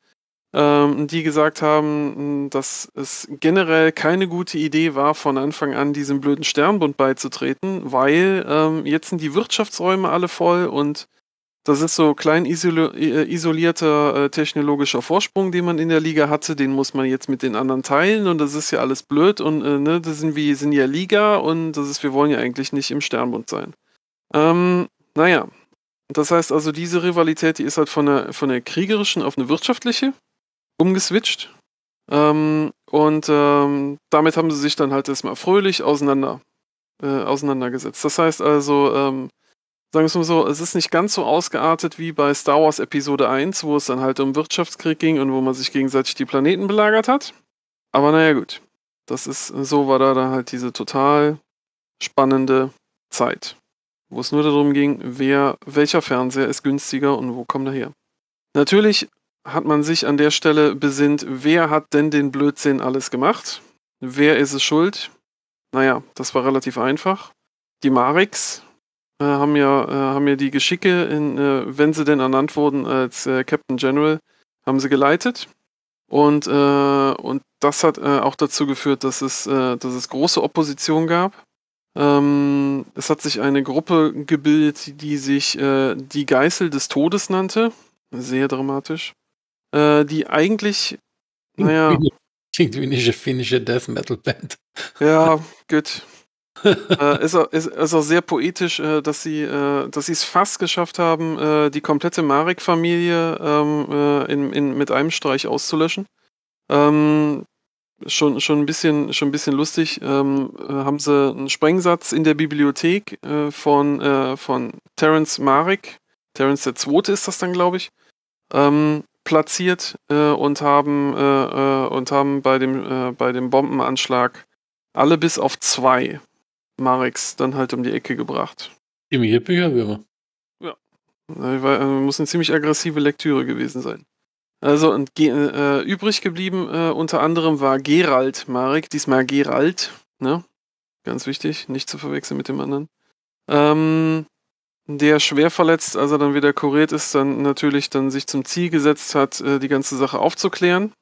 ähm, die gesagt haben, dass es generell keine gute Idee war, von Anfang an diesem blöden Sternbund beizutreten, weil ähm, jetzt sind die Wirtschaftsräume alle voll und das ist so klein äh, isolierter äh, technologischer Vorsprung, den man in der Liga hatte, den muss man jetzt mit den anderen teilen und das ist ja alles blöd und äh, ne, das sind wir sind ja Liga und das ist, wir wollen ja eigentlich nicht im Sternbund sein. Ähm, naja. Das heißt also, diese Rivalität, die ist halt von der, von der kriegerischen auf eine wirtschaftliche umgeswitcht. Ähm, und ähm, damit haben sie sich dann halt erstmal fröhlich auseinander, äh, auseinandergesetzt. Das heißt also, ähm, sagen wir es mal so, es ist nicht ganz so ausgeartet wie bei Star Wars Episode 1, wo es dann halt um Wirtschaftskrieg ging und wo man sich gegenseitig die Planeten belagert hat. Aber naja, gut. Das ist, so war da, dann halt diese total spannende Zeit, wo es nur darum ging, wer, welcher Fernseher ist günstiger und wo kommt er her. Natürlich hat man sich an der Stelle besinnt, wer hat denn den Blödsinn alles gemacht? Wer ist es schuld? Naja, das war relativ einfach. Die Marix äh, haben, ja, äh, haben ja die Geschicke, in, äh, wenn sie denn ernannt wurden als äh, Captain General, haben sie geleitet. Und, äh, und das hat äh, auch dazu geführt, dass es, dass es große Opposition gab. Ähm, es hat sich eine Gruppe gebildet, die sich die Geißel des Todes nannte. Sehr dramatisch äh, die eigentlich, naja. Klingt wie eine finnische Death Metal Band. Ja, gut. äh, ist, auch, ist, ist, auch sehr poetisch, äh, dass sie äh, es fast geschafft haben, äh, die komplette Marek-Familie ähm, äh, in, in, mit einem Streich auszulöschen. Ähm, schon, schon, ein bisschen, schon ein bisschen lustig. Ähm, äh, haben sie einen Sprengsatz in der Bibliothek von, von Terence Marek. Terence II. ist das dann, glaube ich. Ähm, platziert äh, und haben äh, äh und haben bei dem äh, bei dem Bombenanschlag alle bis auf zwei Mareks dann halt um die Ecke gebracht. Im Bücherwürmer. Ja. Äh, muss eine ziemlich aggressive Lektüre gewesen sein. Also und äh, übrig geblieben äh, unter anderem war Gerald Marek, diesmal Gerald, ne? Ganz wichtig, nicht zu verwechseln mit dem anderen. Ähm, der schwer verletzt, als er dann wieder kuriert ist, dann natürlich dann sich zum Ziel gesetzt hat, äh, die ganze Sache aufzuklären.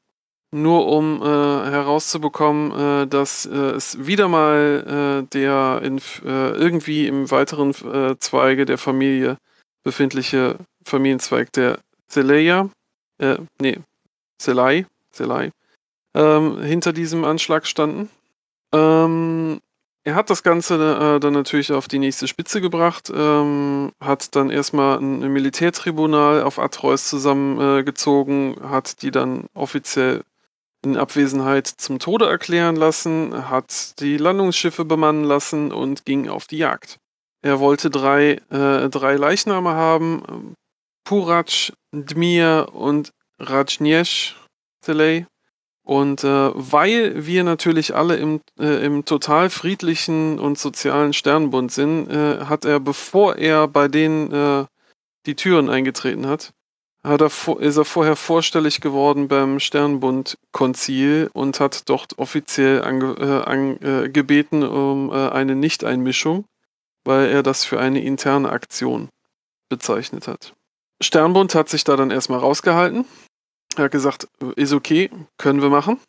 Nur um äh, herauszubekommen, äh, dass äh, es wieder mal äh, der in, äh, irgendwie im weiteren Zweige der Familie befindliche Familienzweig der Seleia, äh, nee, Zelei, Zelei, ähm, hinter diesem Anschlag standen. Ähm, er hat das Ganze äh, dann natürlich auf die nächste Spitze gebracht, ähm, hat dann erstmal ein Militärtribunal auf Atreus zusammengezogen, äh, hat die dann offiziell in Abwesenheit zum Tode erklären lassen, hat die Landungsschiffe bemannen lassen und ging auf die Jagd. Er wollte drei, äh, drei Leichname haben, ähm, Puraj, Dmir und Rajnesh Telei. Und äh, weil wir natürlich alle im, äh, im total friedlichen und sozialen Sternbund sind, äh, hat er, bevor er bei denen äh, die Türen eingetreten hat, hat er ist er vorher vorstellig geworden beim Sternbund-Konzil und hat dort offiziell ange äh, an äh, gebeten um eine Nichteinmischung, weil er das für eine interne Aktion bezeichnet hat. Sternbund hat sich da dann erstmal rausgehalten er hat gesagt, ist okay, können wir machen.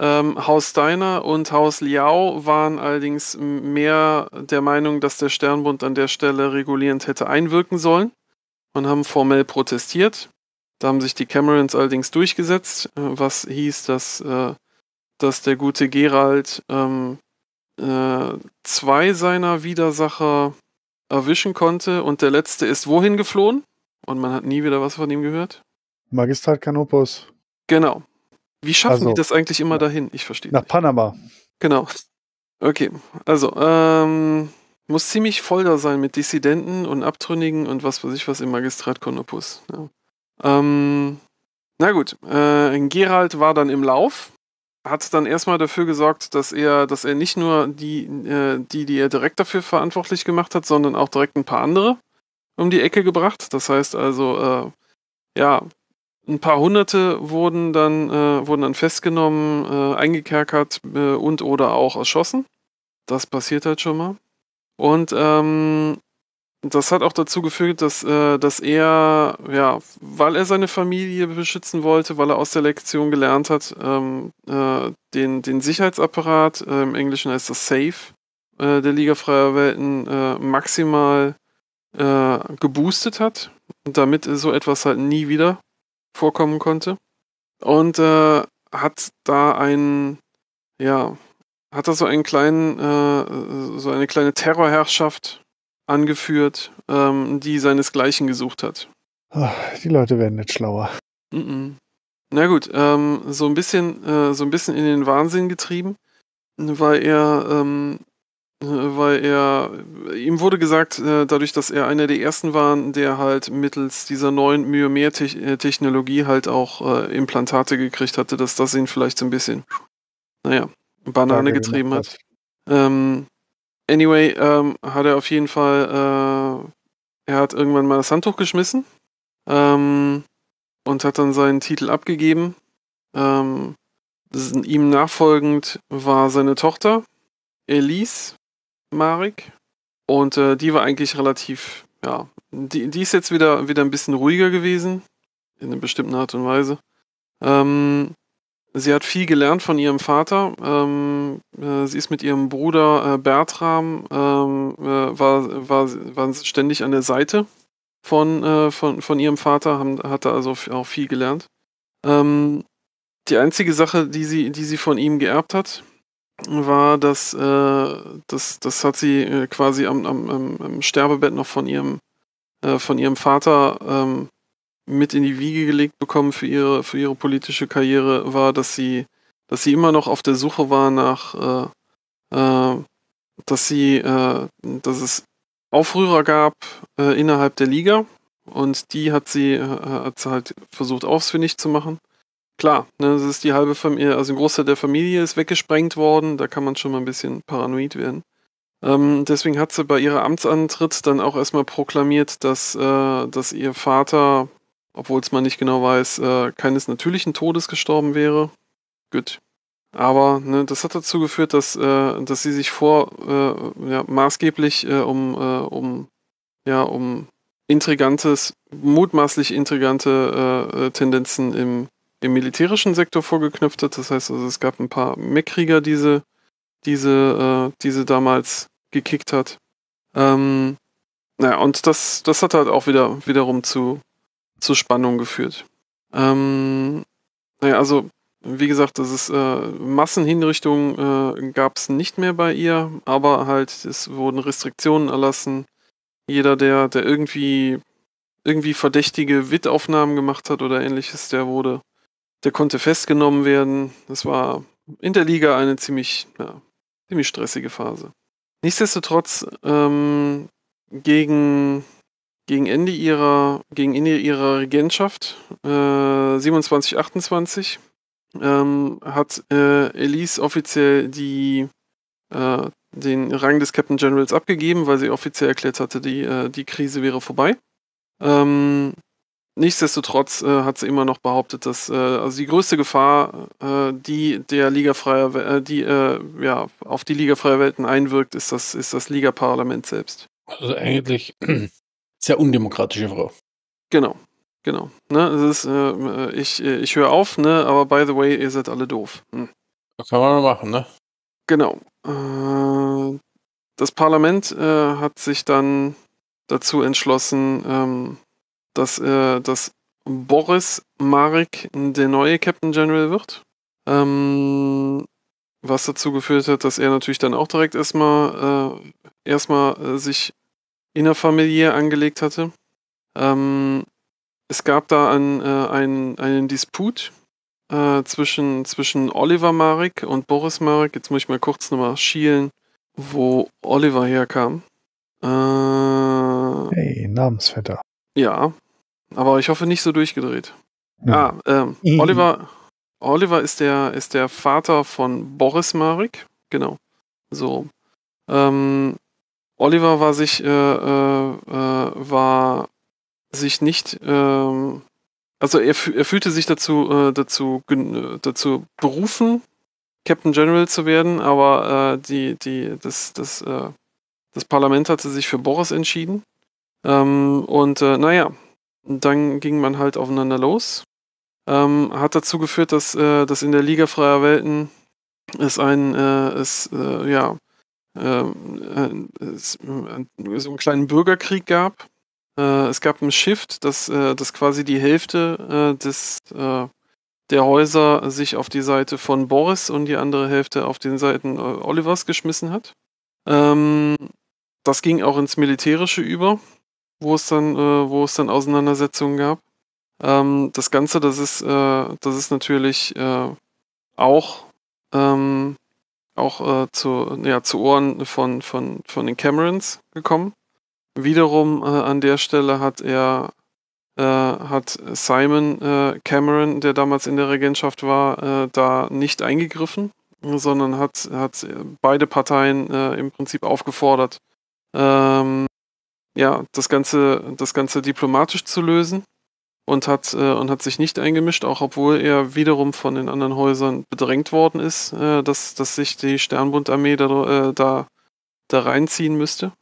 Ähm, Haus Steiner und Haus Liao waren allerdings mehr der Meinung, dass der Sternbund an der Stelle regulierend hätte einwirken sollen und haben formell protestiert. Da haben sich die Camerons allerdings durchgesetzt, äh, was hieß, dass, äh, dass der gute Gerald ähm, äh, zwei seiner Widersacher erwischen konnte und der letzte ist wohin geflohen? Und man hat nie wieder was von ihm gehört. Magistrat Canopus. Genau. Wie schaffen also, die das eigentlich immer dahin? Ich verstehe. Nach nicht. Panama. Genau. Okay, also, ähm, muss ziemlich voll da sein mit Dissidenten und Abtrünnigen und was weiß ich was im Magistrat Canopus. Ja. Ähm, na gut, äh, Gerald war dann im Lauf, hat dann erstmal dafür gesorgt, dass er, dass er nicht nur die, äh, die, die er direkt dafür verantwortlich gemacht hat, sondern auch direkt ein paar andere um die Ecke gebracht. Das heißt also, äh, ja, ein paar Hunderte wurden dann, äh, wurden dann festgenommen, äh, eingekerkert äh, und oder auch erschossen. Das passiert halt schon mal. Und ähm, das hat auch dazu geführt, dass, äh, dass er, ja, weil er seine Familie beschützen wollte, weil er aus der Lektion gelernt hat, ähm, äh, den, den Sicherheitsapparat, äh, im Englischen heißt das Safe, der Liga Freier Welten maximal geboostet hat, damit so etwas halt nie wieder vorkommen konnte. Und äh, hat da einen, ja, hat da so einen kleinen, äh, so eine kleine Terrorherrschaft angeführt, ähm, die seinesgleichen gesucht hat. Ach, die Leute werden nicht schlauer. Mm -mm. Na gut, ähm, so ein bisschen, äh, so ein bisschen in den Wahnsinn getrieben, weil er ähm, äh, weil er, ihm wurde gesagt, äh, dadurch, dass er einer der ersten war, der halt mittels dieser neuen Myomer-Technologie halt auch äh, Implantate gekriegt hatte, dass das ihn vielleicht so ein bisschen, naja, Banane getrieben hat. Ähm, anyway, ähm, hat er auf jeden Fall, äh, er hat irgendwann mal das Handtuch geschmissen ähm, und hat dann seinen Titel abgegeben. Ähm, ihm nachfolgend war seine Tochter, Elise, Marik. Und äh, die war eigentlich relativ, ja, die, die ist jetzt wieder, wieder ein bisschen ruhiger gewesen, in einer bestimmten Art und Weise. Ähm, sie hat viel gelernt von ihrem Vater. Ähm, äh, sie ist mit ihrem Bruder äh, Bertram, ähm, äh, war, war, waren ständig an der Seite von, äh, von, von ihrem Vater, haben, hat da also auch viel gelernt. Ähm, die einzige Sache, die sie, die sie von ihm geerbt hat, war, dass äh, das, das hat sie äh, quasi am, am, am, Sterbebett noch von ihrem, äh, von ihrem Vater ähm, mit in die Wiege gelegt bekommen für ihre, für ihre politische Karriere, war, dass sie, dass sie immer noch auf der Suche war nach, äh, äh, dass sie, äh, dass es Aufrührer gab innerhalb der Liga und die hat sie, hat sie halt versucht ausfindig zu machen klar, ne, das ist die halbe Familie, also ein Großteil der Familie ist weggesprengt worden, da kann man schon mal ein bisschen paranoid werden. Ähm, deswegen hat sie bei ihrem Amtsantritt dann auch erstmal proklamiert, dass, äh, dass ihr Vater, obwohl es man nicht genau weiß, äh, keines natürlichen Todes gestorben wäre. Gut. Aber ne, das hat dazu geführt, dass, äh, dass sie sich vor äh, ja, maßgeblich äh, um, äh, um, ja, um intrigantes, mutmaßlich intrigante äh, äh Tendenzen im, dem militärischen Sektor vorgeknüpft hat. Das heißt, also, es gab ein paar Mech-Krieger, diese, diese, äh, diese damals gekickt hat. Ähm, naja, und das, das hat halt auch wieder, wiederum zu, zu Spannung geführt. Ähm, naja, also, wie gesagt, das ist, äh, Massenhinrichtungen äh, gab es nicht mehr bei ihr, aber halt, es wurden Restriktionen erlassen. Jeder, der, der irgendwie, irgendwie verdächtige Wittaufnahmen gemacht hat oder ähnliches, der wurde, der konnte festgenommen werden. Das war in der Liga eine ziemlich, ja, ziemlich stressige Phase. Nichtsdestotrotz, ähm, gegen, gegen Ende ihrer, gegen Ende ihrer Regentschaft, äh, 27, 28, ähm, hat äh, Elise offiziell die, äh, den Rang des Captain Generals abgegeben, weil sie offiziell erklärt hatte, die, äh, die Krise wäre vorbei. Ähm, Nichtsdestotrotz äh, hat sie immer noch behauptet, dass äh, also die größte Gefahr, äh, die der Liga freier, äh, die äh, ja auf die Liga freier Welten einwirkt, ist das ist das Liga-Parlament selbst. Also eigentlich sehr undemokratische Frau. Genau, genau. Ne, ist, äh, ich ich höre auf, ne, aber by the way, ihr seid alle doof. Hm. Das kann man mal machen, ne? Genau. das Parlament hat sich dann dazu entschlossen. Ähm, dass, äh, dass Boris Marek der neue Captain General wird. Ähm, was dazu geführt hat, dass er natürlich dann auch direkt erstmal äh, erstmal äh, sich innerfamiliär angelegt hatte. Ähm, es gab da ein, äh, ein, einen Disput äh, zwischen, zwischen Oliver Marek und Boris Marek. Jetzt muss ich mal kurz nochmal schielen, wo Oliver herkam. Äh, hey, Namensvetter. Ja, aber ich hoffe nicht so durchgedreht. Ja. Hm. Ah, ähm, mhm. Oliver, Oliver ist der, ist der Vater von Boris Marek. Genau. So. Ähm, Oliver war sich, äh, äh, äh war sich nicht, ähm, also er, er fühlte sich dazu, äh, dazu, dazu berufen, Captain General zu werden, aber äh, die, die, das, das, äh, das Parlament hatte sich für Boris entschieden. Ähm, und naja, dann ging man halt aufeinander los. Ähm, hat dazu geführt, dass, äh, dass in der Liga freier Welten es ein, äh, es, äh, ja, ähm, äh, äh, so einen kleinen Bürgerkrieg gab. Äh, es gab einen Shift, dass, dass quasi die Hälfte des, der Häuser sich auf die Seite von Boris und die andere Hälfte auf den Seiten Olivers geschmissen hat. Ähm, das ging auch ins Militärische über wo es dann, äh, wo es dann Auseinandersetzungen gab. Ähm, das Ganze, das ist, äh, das ist natürlich äh, auch, ähm, auch äh, zu, ja, zu Ohren von, von, von den Camerons gekommen. Wiederum äh, an der Stelle hat er hat Simon Cameron, der damals in der Regentschaft war, da nicht eingegriffen, sondern hat, hat beide Parteien im Prinzip aufgefordert, ähm, ja, das Ganze, das Ganze diplomatisch zu lösen und hat, äh, und hat sich nicht eingemischt, auch obwohl er wiederum von den anderen Häusern bedrängt worden ist, äh, dass, dass sich die Sternbundarmee da, äh, da, da reinziehen müsste.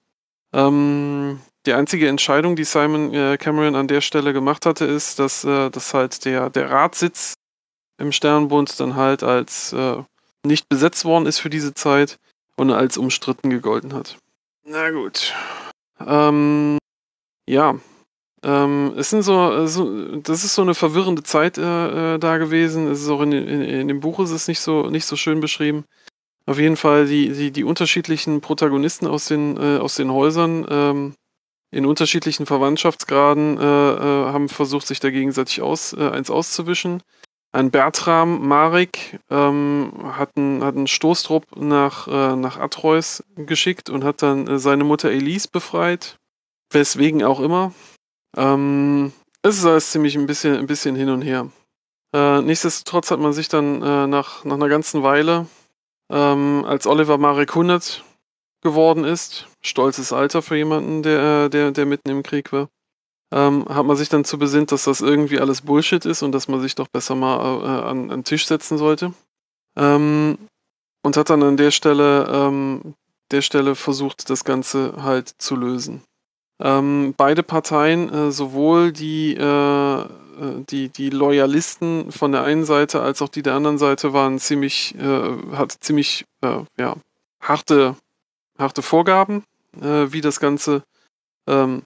Ähm, die einzige Entscheidung, die Simon äh, Cameron an der Stelle gemacht hatte, ist, dass, äh, dass halt der, der Ratssitz im Sternbund dann halt als äh, nicht besetzt worden ist für diese Zeit und als umstritten gegolten hat. Na gut. Ähm, ja. Ähm, es sind so, so, das ist so eine verwirrende Zeit äh, äh, da gewesen. Es ist auch in, in, in, dem Buch ist es nicht so, nicht so schön beschrieben. Auf jeden Fall die, die, die unterschiedlichen Protagonisten aus den, äh, aus den Häusern ähm, in unterschiedlichen Verwandtschaftsgraden äh, äh haben versucht, sich da gegenseitig aus, äh, eins auszuwischen ein Bertram Marek ähm, hat, einen, hat einen Stoßtrupp nach, äh, nach Atreus geschickt und hat dann äh, seine Mutter Elise befreit. Weswegen auch immer. Ähm, es ist alles ziemlich ein bisschen, ein bisschen hin und her. Äh, nichtsdestotrotz hat man sich dann äh, nach, nach einer ganzen Weile, ähm, als Oliver Marek 100 geworden ist, stolzes Alter für jemanden, der, äh, der, der mitten im Krieg war, ähm, hat man sich dann zu besinnt, dass das irgendwie alles Bullshit ist und dass man sich doch besser mal äh, äh, an, an den Tisch setzen sollte. Ähm, und hat dann an der Stelle, ähm, der Stelle versucht, das Ganze halt zu lösen. Ähm, beide Parteien, äh, sowohl die, äh, äh, die, die Loyalisten von der einen Seite als auch die der anderen Seite, waren ziemlich, äh, hat ziemlich ja, harte, harte Vorgaben, wie das Ganze ähm,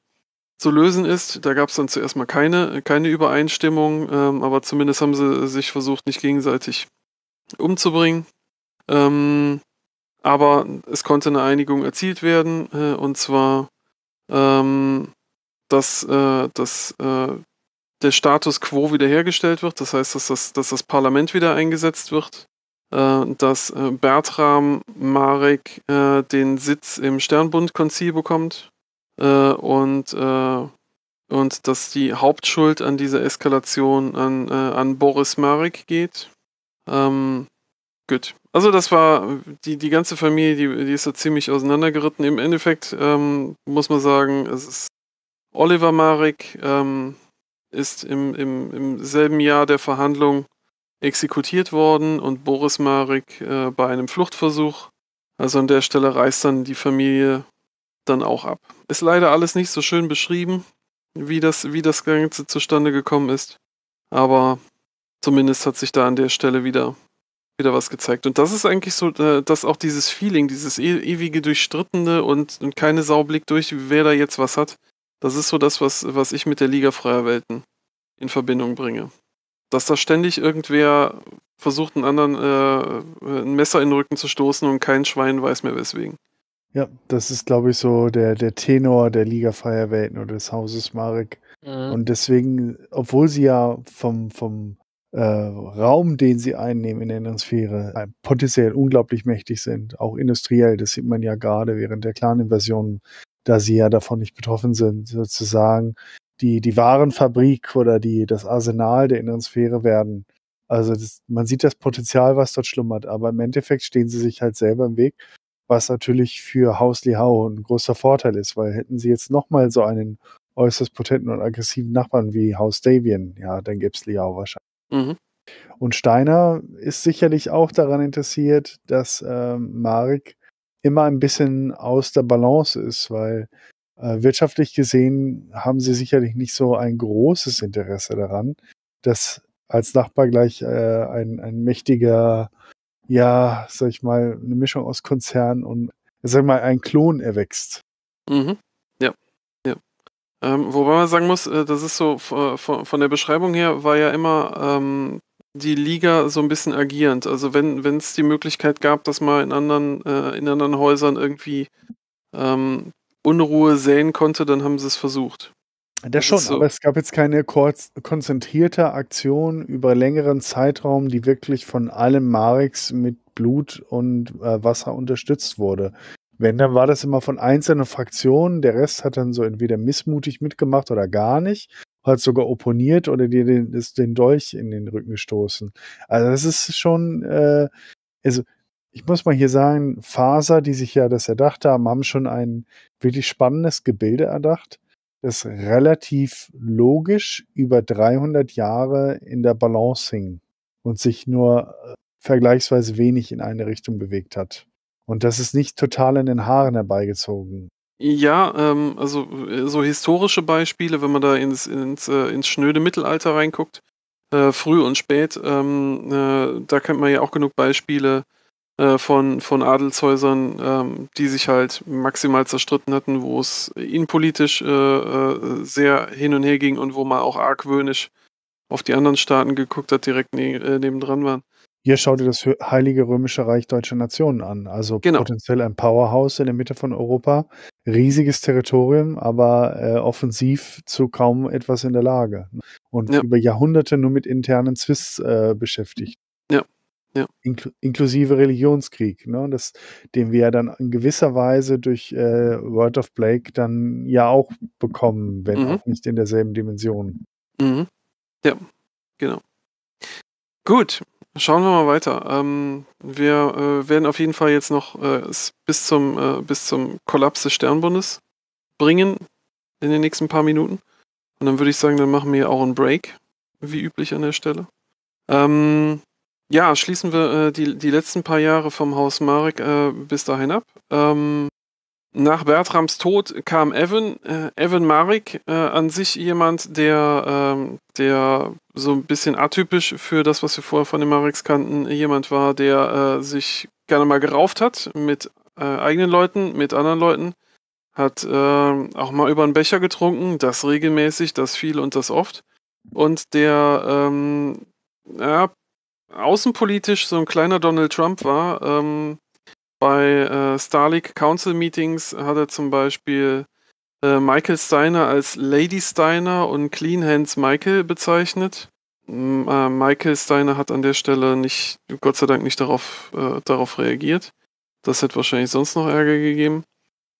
zu lösen ist. Da gab es dann zuerst mal keine, keine Übereinstimmung, ähm, aber zumindest haben sie sich versucht, nicht gegenseitig umzubringen. Ähm, aber es konnte eine Einigung erzielt werden, äh, und zwar, ähm, dass, äh, dass äh, der Status quo wiederhergestellt wird, das heißt, dass das, dass das Parlament wieder eingesetzt wird, äh, dass äh, Bertram Marek äh, den Sitz im Sternbundkonzil bekommt äh, und, äh, und dass die Hauptschuld an dieser Eskalation an, äh, an Boris Marek geht. Ähm, gut. Also das war die, die ganze Familie, die, die ist da ziemlich auseinandergeritten. Im Endeffekt ähm, muss man sagen, es ist Oliver Marek ähm, ist im, im, im selben Jahr der Verhandlung exekutiert worden und Boris Marek äh, bei einem Fluchtversuch. Also an der Stelle reißt dann die Familie dann auch ab. Ist leider alles nicht so schön beschrieben, wie das, wie das Ganze zustande gekommen ist. Aber zumindest hat sich da an der Stelle wieder, wieder was gezeigt. Und das ist eigentlich so, äh, dass auch dieses Feeling, dieses e, ewige Durchstrittene und, und keine Sau blickt durch, wer da jetzt was hat, das ist so das, was, was ich mit der Liga freier Welten in Verbindung bringe. Dass da ständig irgendwer versucht, einen anderen äh, ein Messer in den Rücken zu stoßen und kein Schwein weiß mehr weswegen. Ja, das ist, glaube ich, so der, der Tenor der Liga Feierwelten oder des Hauses Marek. Mhm. Und deswegen, obwohl sie ja vom, vom äh, Raum, den sie einnehmen in der inneren Sphäre, äh, potenziell unglaublich mächtig sind, auch industriell, das sieht man ja gerade während der Clan-Invasion, da sie ja davon nicht betroffen sind, sozusagen die, die Warenfabrik oder die, das Arsenal der inneren Sphäre werden. Also das, man sieht das Potenzial, was dort schlummert, aber im Endeffekt stehen sie sich halt selber im Weg was natürlich für Haus Howe ein großer Vorteil ist, weil hätten sie jetzt nochmal so einen äußerst potenten und aggressiven Nachbarn wie Haus Davian, ja, dann gäbe es Lee wahrscheinlich. Mhm. Und Steiner ist sicherlich auch daran interessiert, dass ähm, Marek immer ein bisschen aus der Balance ist, weil äh, wirtschaftlich gesehen haben sie sicherlich nicht so ein großes Interesse daran, dass als Nachbar gleich äh, ein, ein mächtiger ja, sag ich mal, eine Mischung aus Konzern und, sag ich mal, ein Klon erwächst. Mhm. Ja. ja. Ähm, wobei man sagen muss, äh, das ist so von der Beschreibung her, war ja immer ähm, die Liga so ein bisschen agierend. Also wenn es die Möglichkeit gab, dass man in anderen, äh, in anderen Häusern irgendwie ähm, Unruhe säen konnte, dann haben sie es versucht. Das schon, so. aber es gab jetzt keine kurz, konzentrierte Aktion über längeren Zeitraum, die wirklich von allem Mareks mit Blut und äh, Wasser unterstützt wurde. Wenn, dann war das immer von einzelnen Fraktionen. Der Rest hat dann so entweder missmutig mitgemacht oder gar nicht, hat sogar opponiert oder dir den, den Dolch in den Rücken gestoßen. Also das ist schon, äh, also ich muss mal hier sagen, Faser, die sich ja das erdacht haben, haben schon ein wirklich spannendes Gebilde erdacht das relativ logisch über 300 Jahre in der Balance hing und sich nur äh, vergleichsweise wenig in eine Richtung bewegt hat. Und das ist nicht total in den Haaren herbeigezogen. Ja, ähm, also äh, so historische Beispiele, wenn man da ins, ins, äh, ins schnöde Mittelalter reinguckt, äh, früh und spät, ähm, äh, da kennt man ja auch genug Beispiele, äh, von, von Adelshäusern, ähm, die sich halt maximal zerstritten hatten, wo es innenpolitisch äh, äh, sehr hin und her ging und wo man auch argwöhnisch auf die anderen Staaten geguckt hat, direkt ne äh, nebendran waren. Hier schaut dir das Heilige Römische Reich Deutscher Nationen an. Also genau. potenziell ein Powerhouse in der Mitte von Europa. Riesiges Territorium, aber äh, offensiv zu kaum etwas in der Lage. Und ja. über Jahrhunderte nur mit internen Zwists äh, beschäftigt ja. inkl inklusive Religionskrieg, ne? das, den wir ja dann in gewisser Weise durch äh, Word of Blake dann ja auch bekommen, wenn mhm. auch nicht in derselben Dimension. Mhm. Ja, genau. Gut, schauen wir mal weiter. Ähm, wir äh, werden auf jeden Fall jetzt noch äh, bis, zum, äh, bis zum Kollaps des Sternbundes bringen in den nächsten paar Minuten. Und dann würde ich sagen, dann machen wir auch einen Break, wie üblich an der Stelle. Ähm, ja, schließen wir äh, die, die letzten paar Jahre vom Haus Marek äh, bis dahin ab. Ähm, nach Bertrams Tod kam Evan, äh, Evan Marek, äh, an sich jemand, der, ähm, der so ein bisschen atypisch für das, was wir vorher von den Mareks kannten, jemand war, der äh, sich gerne mal gerauft hat mit äh, eigenen Leuten, mit anderen Leuten, hat ähm, auch mal über einen Becher getrunken, das regelmäßig, das viel und das oft. Und der ähm, ja, außenpolitisch so ein kleiner Donald Trump war. Ähm, bei äh, Starlink Council Meetings hat er zum Beispiel äh, Michael Steiner als Lady Steiner und Clean Hands Michael bezeichnet. M äh, Michael Steiner hat an der Stelle nicht, Gott sei Dank nicht darauf, äh, darauf reagiert. Das hätte wahrscheinlich sonst noch Ärger gegeben.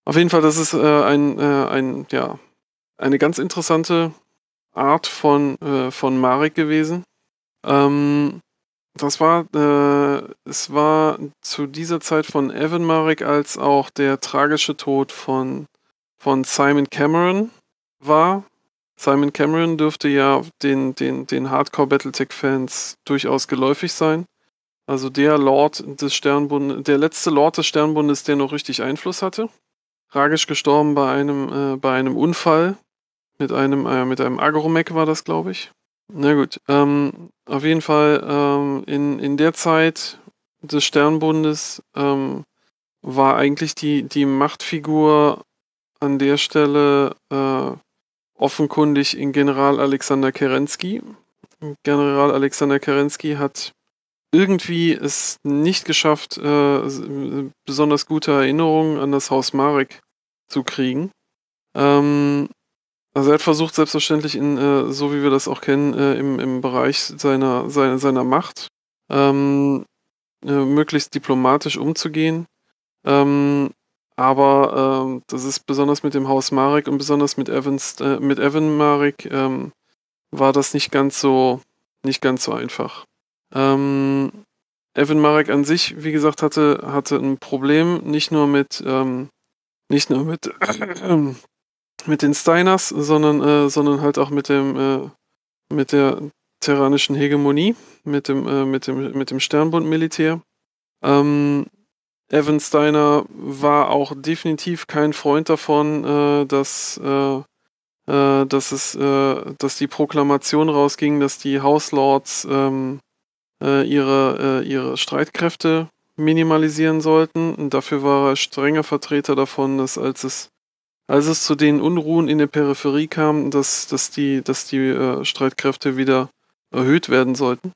Auf jeden Fall, das ist äh, ein, äh, ein, ja, eine ganz interessante Art von, von Marek gewesen. Ähm, das war, äh, es war zu dieser Zeit von Evan Marek, als auch der tragische Tod von, von Simon Cameron war. Simon Cameron dürfte ja den, den, den Hardcore Battletech-Fans durchaus geläufig sein. Also der Lord des Sternbundes, der letzte Lord des Sternbundes, der noch richtig Einfluss hatte. Tragisch gestorben bei einem, äh, bei einem Unfall mit einem, äh, mit einem Agromech war das, glaube ich. Na gut, ähm, auf jeden Fall ähm, in, in der Zeit des Sternbundes ähm, war eigentlich die, die Machtfigur an der Stelle äh, offenkundig in General Alexander Kerensky. General Alexander Kerensky hat irgendwie es nicht geschafft, äh, besonders gute Erinnerungen an das Haus Marek zu kriegen. Ähm, also er hat versucht, selbstverständlich in, äh, so wie wir das auch kennen, äh, im, im Bereich seiner, seiner, seiner Macht ähm, äh, möglichst diplomatisch umzugehen. Ähm, aber ähm, das ist besonders mit dem Haus Marek und besonders mit Evans, äh, mit Evan Marek ähm, war das nicht ganz so, nicht ganz so einfach. Ähm, Evan Marek an sich, wie gesagt, hatte, hatte ein Problem, nicht nur mit, ähm, nicht nur mit äh, mit den Steiners, sondern, äh, sondern halt auch mit dem, äh, mit der terranischen Hegemonie, mit dem, äh, mit dem, mit dem Sternbundmilitär. Ähm, Evan Steiner war auch definitiv kein Freund davon, äh, dass, äh, äh, dass, es, dass die Proklamation rausging, dass die Hauslords ähm, ihre, ihre Streitkräfte minimalisieren sollten. Und dafür war er strenger Vertreter davon, dass als es als es zu den Unruhen in der Peripherie kam, dass, dass die, dass die äh, Streitkräfte wieder erhöht werden sollten.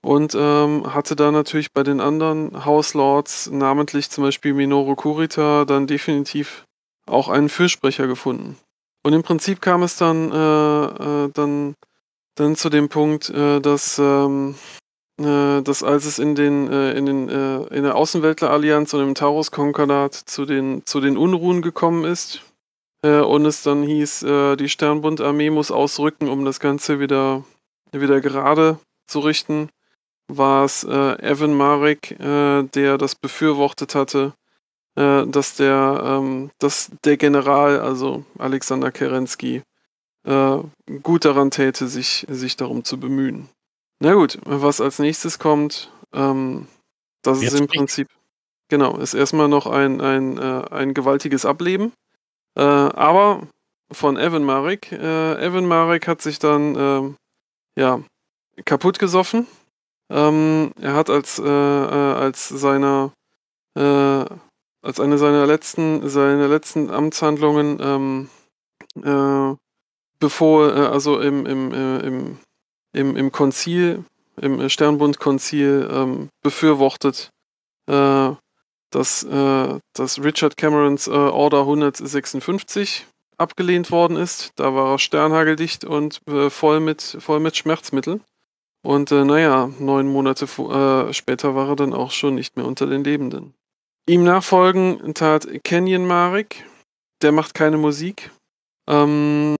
Und ähm, hatte da natürlich bei den anderen Hauslords, namentlich zum Beispiel Minoru Kurita, dann definitiv auch einen Fürsprecher gefunden. Und im Prinzip kam es dann, äh, äh, dann, dann zu dem Punkt, äh, dass, ähm, äh, dass als es in den, äh, in den in der Außenweltler-Allianz und im Taurus-Konkordat zu den, zu den Unruhen gekommen ist, äh, und es dann hieß, äh, die Sternbundarmee muss ausrücken, um das Ganze wieder, wieder gerade zu richten, war es äh, Evan Marek, der das befürwortet hatte, dass, der, ähm, dass der General, also Alexander Kerensky, gut daran täte, sich, sich darum zu bemühen. Na gut, was als nächstes kommt, ähm, das ist im Prinzip, genau, ist erstmal noch ein, ein, ein gewaltiges Ableben äh, aber von Evan Marek. Äh, Evan Marek hat sich dann ähm, ja, kaputt gesoffen. Ähm, er hat als, äh, äh, als seiner äh, als eine seiner letzten, seiner letzten Amtshandlungen ähm, äh, bevor, äh, also im, im, äh, im, im, im Konzil, im Sternbund-Konzil ähm, befürwortet, dass, äh, dass Richard Camerons äh, Order 156 abgelehnt worden ist. Da war er sternhageldicht und äh, voll, mit, voll mit Schmerzmitteln. Und äh, naja, neun Monate äh, später war er dann auch schon nicht mehr unter den Lebenden. Ihm nachfolgen tat Kenyon Marek. Der macht keine Musik. Ähm,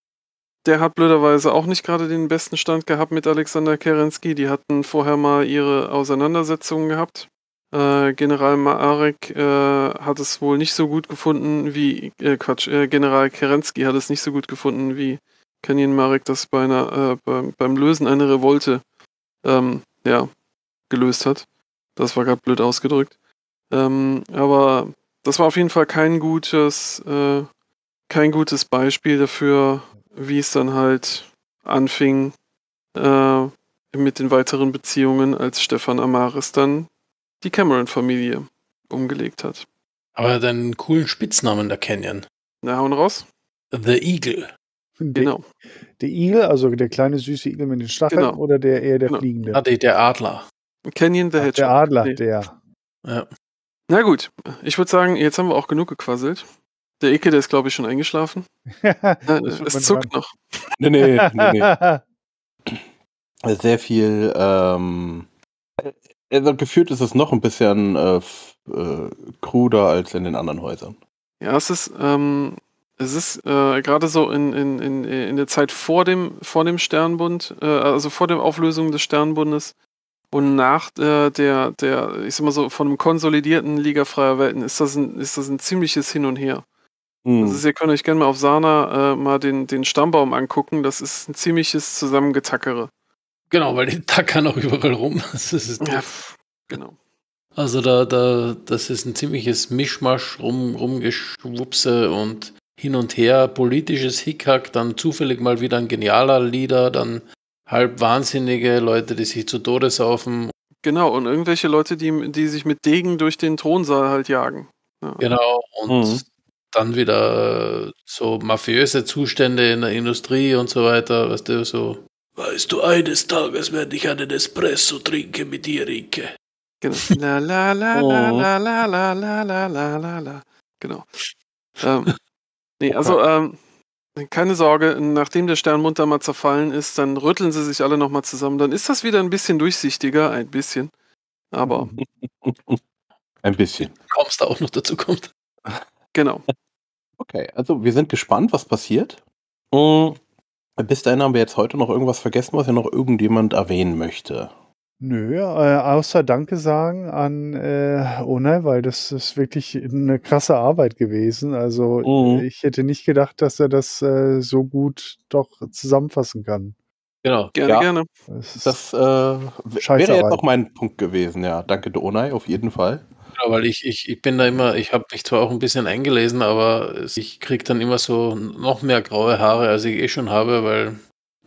der hat blöderweise auch nicht gerade den besten Stand gehabt mit Alexander Kerensky. Die hatten vorher mal ihre Auseinandersetzungen gehabt. Äh, General Marek äh, hat es wohl nicht so gut gefunden wie, äh, Quatsch, äh, General Kerensky hat es nicht so gut gefunden wie Kanyen Marek das bei einer, äh, beim, beim, Lösen einer Revolte ähm, ja, gelöst hat. Das war gerade blöd ausgedrückt. Ähm, aber das war auf jeden Fall kein gutes, kein gutes Beispiel dafür, wie es dann halt anfing mit den weiteren Beziehungen, als Stefan Amaris dann die Cameron-Familie umgelegt hat. Aber dann coolen Spitznamen der Canyon. Na, hauen raus. The Eagle. genau. Der Eagle, also der kleine süße Igel mit den Stacheln genau. oder der eher der genau. fliegende? Ah, der, Adler. Canyon the Hedgehog. Der Adler, nee. der. Ja. Na gut, ich würde sagen, jetzt haben wir auch genug gequasselt. Der Icke, der ist, glaube ich, schon eingeschlafen. es zuckt dran. noch. Nee, nee, nee, nee. Sehr viel ähm, also gefühlt ist es noch ein bisschen äh, äh, kruder als in den anderen Häusern. Ja, es ist, ähm, es ist äh, gerade so in, in, in, in der Zeit vor dem, vor dem Sternbund, äh, also vor der Auflösung des Sternbundes und nach äh, der, der, ich sag mal so, von einem konsolidierten Liga freier Welten ist das ein, ist das ein ziemliches Hin und Her. Hm. Also ihr könnt euch gerne mal auf Sana mal den, den Stammbaum angucken, das ist ein ziemliches Zusammengetackere. Genau, weil der Tag kann auch überall rum. Das ist Ja, genau. Also da, da, das ist ein ziemliches Mischmasch, rum, rumgeschwupse und hin und her, politisches Hickhack, dann zufällig mal wieder ein genialer Lieder, dann halb wahnsinnige Leute, die sich zu Tode saufen. Genau, und irgendwelche Leute, die, die sich mit Degen durch den Thronsaal halt jagen. Ja. Genau, und mhm. dann wieder so mafiöse Zustände in der Industrie und so weiter, weißt du, so Weißt du, eines Tages werde ich einen Espresso trinken mit dir, Inke. Genau. La la la oh. la la la la la la la Genau. Ähm, nee, also ähm, keine Sorge, nachdem der Stern munter mal zerfallen ist, dann rütteln sie sich alle nochmal zusammen. Dann ist das wieder ein bisschen durchsichtiger, ein bisschen. Aber. Ein bisschen. Kommst da auch noch dazu kommt. Genau. Okay, also wir sind gespannt, was passiert. Und mm. Bis dahin haben wir jetzt heute noch irgendwas vergessen, was ja noch irgendjemand erwähnen möchte. Nö, äh, außer Danke sagen an äh, Onel, weil das ist wirklich eine krasse Arbeit gewesen. Also mhm. ich hätte nicht gedacht, dass er das äh, so gut doch zusammenfassen kann. Genau. Gerne, ja. gerne. Das äh, wäre jetzt auch mein Punkt gewesen, ja. Danke, Donai, auf jeden Fall. Ja, weil ich, ich, ich bin da immer, ich habe mich zwar auch ein bisschen eingelesen, aber ich kriege dann immer so noch mehr graue Haare, als ich eh schon habe, weil.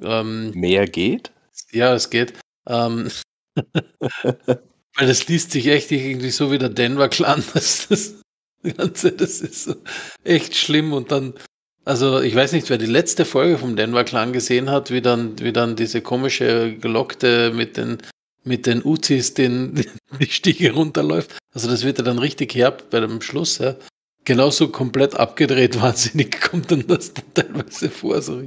Ähm, mehr geht? Ja, es geht. Ähm, weil das liest sich echt irgendwie so wie der Denver-Clan. Das, das Ganze, das ist echt schlimm und dann also ich weiß nicht, wer die letzte Folge vom Denver Clan gesehen hat, wie dann, wie dann diese komische Gelockte mit den, mit den Uzis den, die Stiege runterläuft. Also das wird ja dann richtig herb bei dem Schluss. Ja. Genauso komplett abgedreht wahnsinnig kommt dann das dann teilweise vor. So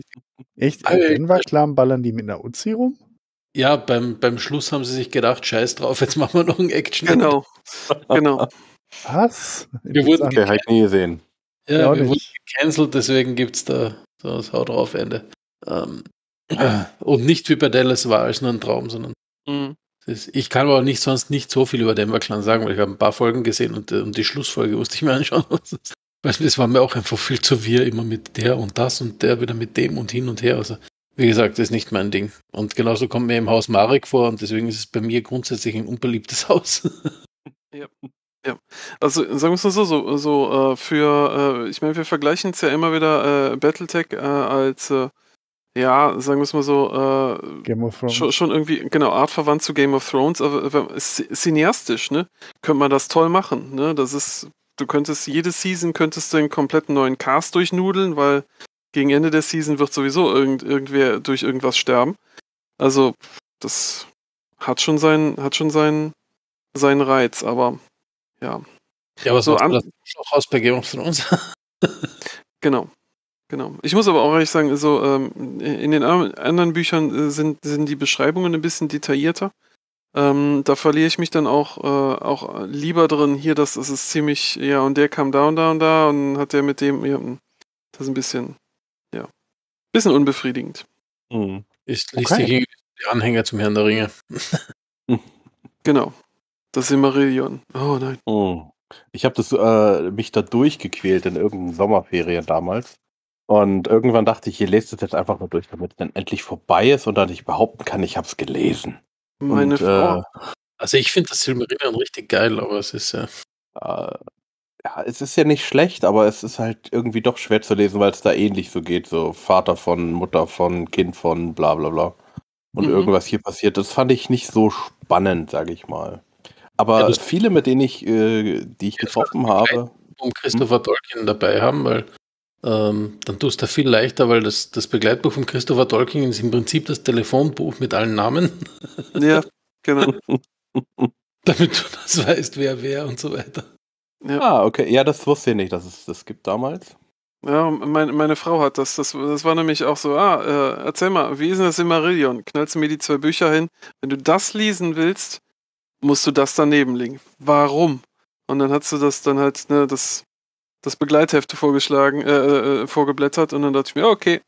Echt? Im Denver Clan ballern die mit einer Uzi rum? Ja, beim, beim Schluss haben sie sich gedacht, scheiß drauf, jetzt machen wir noch einen Action. Genau, genau. Was? Wir wurden okay, habe ich nie gesehen. Ja, ja wir wurden gecancelt, deswegen gibt es da so das Hau drauf Ende. Ähm, äh, und nicht wie bei Dallas war es nur ein Traum, sondern mhm. das, ich kann aber nicht sonst nicht so viel über Denver Clan sagen, weil ich habe ein paar Folgen gesehen und, äh, und die Schlussfolge musste ich mir anschauen. Weil es war mir auch einfach viel zu wir, immer mit der und das und der wieder mit dem und hin und her. Also, wie gesagt, das ist nicht mein Ding. Und genauso kommt mir im Haus Marek vor und deswegen ist es bei mir grundsätzlich ein unbeliebtes Haus. Ja. Ja, also sagen wir es mal so, so, so äh, für, äh, ich meine, wir vergleichen es ja immer wieder äh, Battletech äh, als, äh, ja, sagen wir es mal so, äh, Game of Thrones. Schon, schon irgendwie, genau, artverwandt zu Game of Thrones, aber äh, cineastisch, ne? Könnte man das toll machen, ne? Das ist, du könntest, jede Season könntest du einen kompletten neuen Cast durchnudeln, weil gegen Ende der Season wird sowieso irgend, irgendwer durch irgendwas sterben. Also, das hat schon seinen, hat schon seinen, seinen Reiz, aber ja. Ja, aber so also, das auch aus von uns. genau. Genau. Ich muss aber auch ehrlich sagen, so ähm, in den anderen Büchern äh, sind, sind die Beschreibungen ein bisschen detaillierter. Ähm, da verliere ich mich dann auch, äh, auch lieber drin. Hier, das, das ist ziemlich, ja, und der kam da und da und da und hat der mit dem, ja, hm, das ist ein bisschen, ja, bisschen unbefriedigend. Hm. Ich lese okay. die Anhänger zum Herrn der Ringe. genau. Das Silmarillion. Oh nein. Mm. Ich habe das äh, mich da durchgequält in irgendeinen Sommerferien damals. Und irgendwann dachte ich, ihr lest es jetzt einfach nur durch, damit es dann endlich vorbei ist und dann ich behaupten kann, ich habe es gelesen. Meine und, Frau. Äh, also ich finde das Silmarillion richtig geil, aber es ist ja. Äh, äh, ja, es ist ja nicht schlecht, aber es ist halt irgendwie doch schwer zu lesen, weil es da ähnlich so geht. So Vater von, Mutter von, Kind von, bla bla bla. Und mhm. irgendwas hier passiert. Das fand ich nicht so spannend, sage ich mal. Aber ja, viele, mit denen ich, äh, die ich getroffen habe. Um Christopher mhm. Tolkien dabei haben, weil ähm, dann tust du viel leichter, weil das, das Begleitbuch von Christopher Tolkien ist im Prinzip das Telefonbuch mit allen Namen. Ja, genau. Damit du das weißt, wer wer und so weiter. Ja. Ah, okay. Ja, das wusste ich nicht, dass es das gibt damals. Ja, mein, meine Frau hat das, das. Das war nämlich auch so, ah, äh, erzähl mal, wie ist denn das Marillion? Knallst du mir die zwei Bücher hin? Wenn du das lesen willst, musst du das daneben legen. Warum? Und dann hat du das dann halt, ne, das, das Begleitheft vorgeschlagen, äh, äh, äh vorgeblättert und dann dachte ich mir, okay,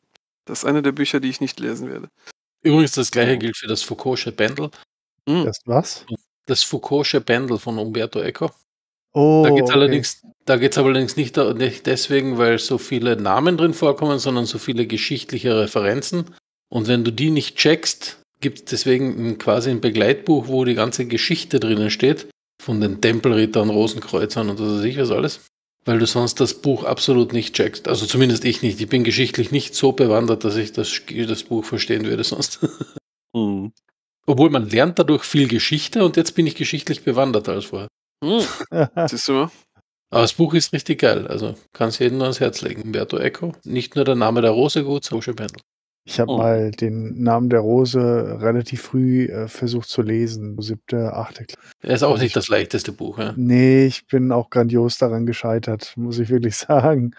das ist eine der Bücher, die ich nicht lesen werde. Übrigens, das gleiche gilt für das Foucault'sche Bändel. Mhm. Das was? Das Foucault'sche Bändel von Umberto Eco. Oh, da geht es allerdings, da geht's allerdings nicht, nicht deswegen, weil so viele Namen drin vorkommen, sondern so viele geschichtliche Referenzen. Und wenn du die nicht checkst, gibt es deswegen quasi ein Begleitbuch, wo die ganze Geschichte drinnen steht, von den Tempelrittern, Rosenkreuzern und was weiß ich was alles, weil du sonst das Buch absolut nicht checkst. Also zumindest ich nicht. Ich bin geschichtlich nicht so bewandert, dass ich das, das Buch verstehen würde sonst. Mhm. Obwohl man lernt dadurch viel Geschichte und jetzt bin ich geschichtlich bewandert als vorher. Mhm. Siehst du aber das Buch ist richtig geil, also kann es jedem nur ans Herz legen. Umberto Eco, nicht nur der Name der Rose gut, Social Pendel. Ich habe oh. mal den Namen der Rose relativ früh äh, versucht zu lesen, siebte, achte Er ist auch also nicht ich, das leichteste Buch, ja? Nee, ich bin auch grandios daran gescheitert, muss ich wirklich sagen.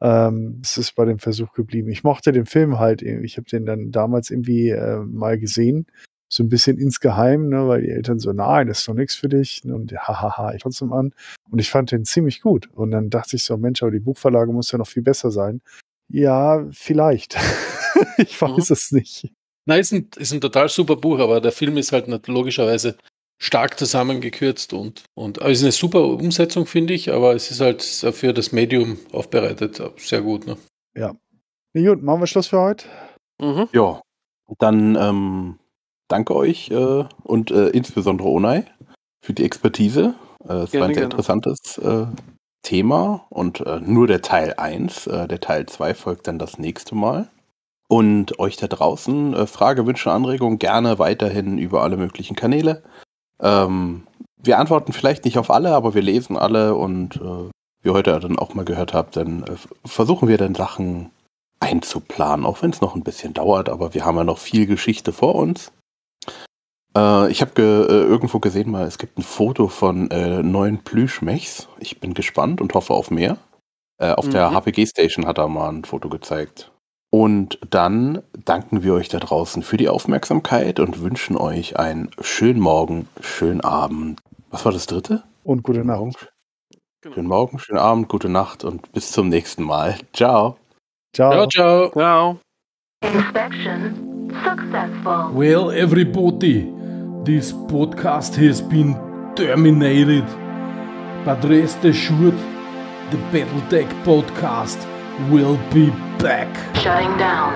Ähm, es ist bei dem Versuch geblieben. Ich mochte den Film halt, e-, ich habe den dann damals irgendwie äh, mal gesehen, so ein bisschen insgeheim, ne, weil die Eltern so, nein, das ist doch nichts für dich. Und hahaha, ich trotzdem an. Und ich fand den ziemlich gut. Und dann dachte ich so, Mensch, aber die Buchverlage muss ja noch viel besser sein. Ja, vielleicht. ich weiß mhm. es nicht. Nein, ist ein, ist ein total super Buch, aber der Film ist halt logischerweise stark zusammengekürzt und, und aber ist eine super Umsetzung, finde ich, aber es ist halt für das Medium aufbereitet. Äh, sehr gut, ne? Ja. Gut, machen wir Schluss für heute. Mhm. Ja. Dann ähm, danke euch äh, und äh, insbesondere Onai für die Expertise. Äh, es gerne, war ein sehr gerne. interessantes äh, Thema und äh, nur der Teil 1. der Teil 2 folgt dann das nächste Mal. Und euch da draußen, äh, Frage, Wünsche, Anregungen gerne weiterhin über alle möglichen Kanäle. Ähm, wir antworten vielleicht nicht auf alle, aber wir lesen alle und äh, wie ihr heute dann auch mal gehört habt, dann äh, versuchen wir dann Sachen einzuplanen, auch wenn es noch ein bisschen dauert, aber wir haben ja noch viel Geschichte vor uns. Äh, ich habe ge äh, irgendwo gesehen mal, es gibt ein Foto von äh, neuen Plüschmechs. Ich bin gespannt und hoffe auf mehr. auf mhm. der HPG Station hat er mal ein Foto gezeigt. Und dann danken wir euch da draußen für die Aufmerksamkeit und wünschen euch einen schönen Morgen, schönen Abend. Was war das dritte? Und gute Nahrung. Genau. Schönen Morgen, schönen Abend, gute Nacht und bis zum nächsten Mal. Ciao. Ciao. Ciao. ciao. Inspection successful. Well, everybody, this podcast has been terminated. But rest assured, the Battletech podcast We'll be back. Shutting down.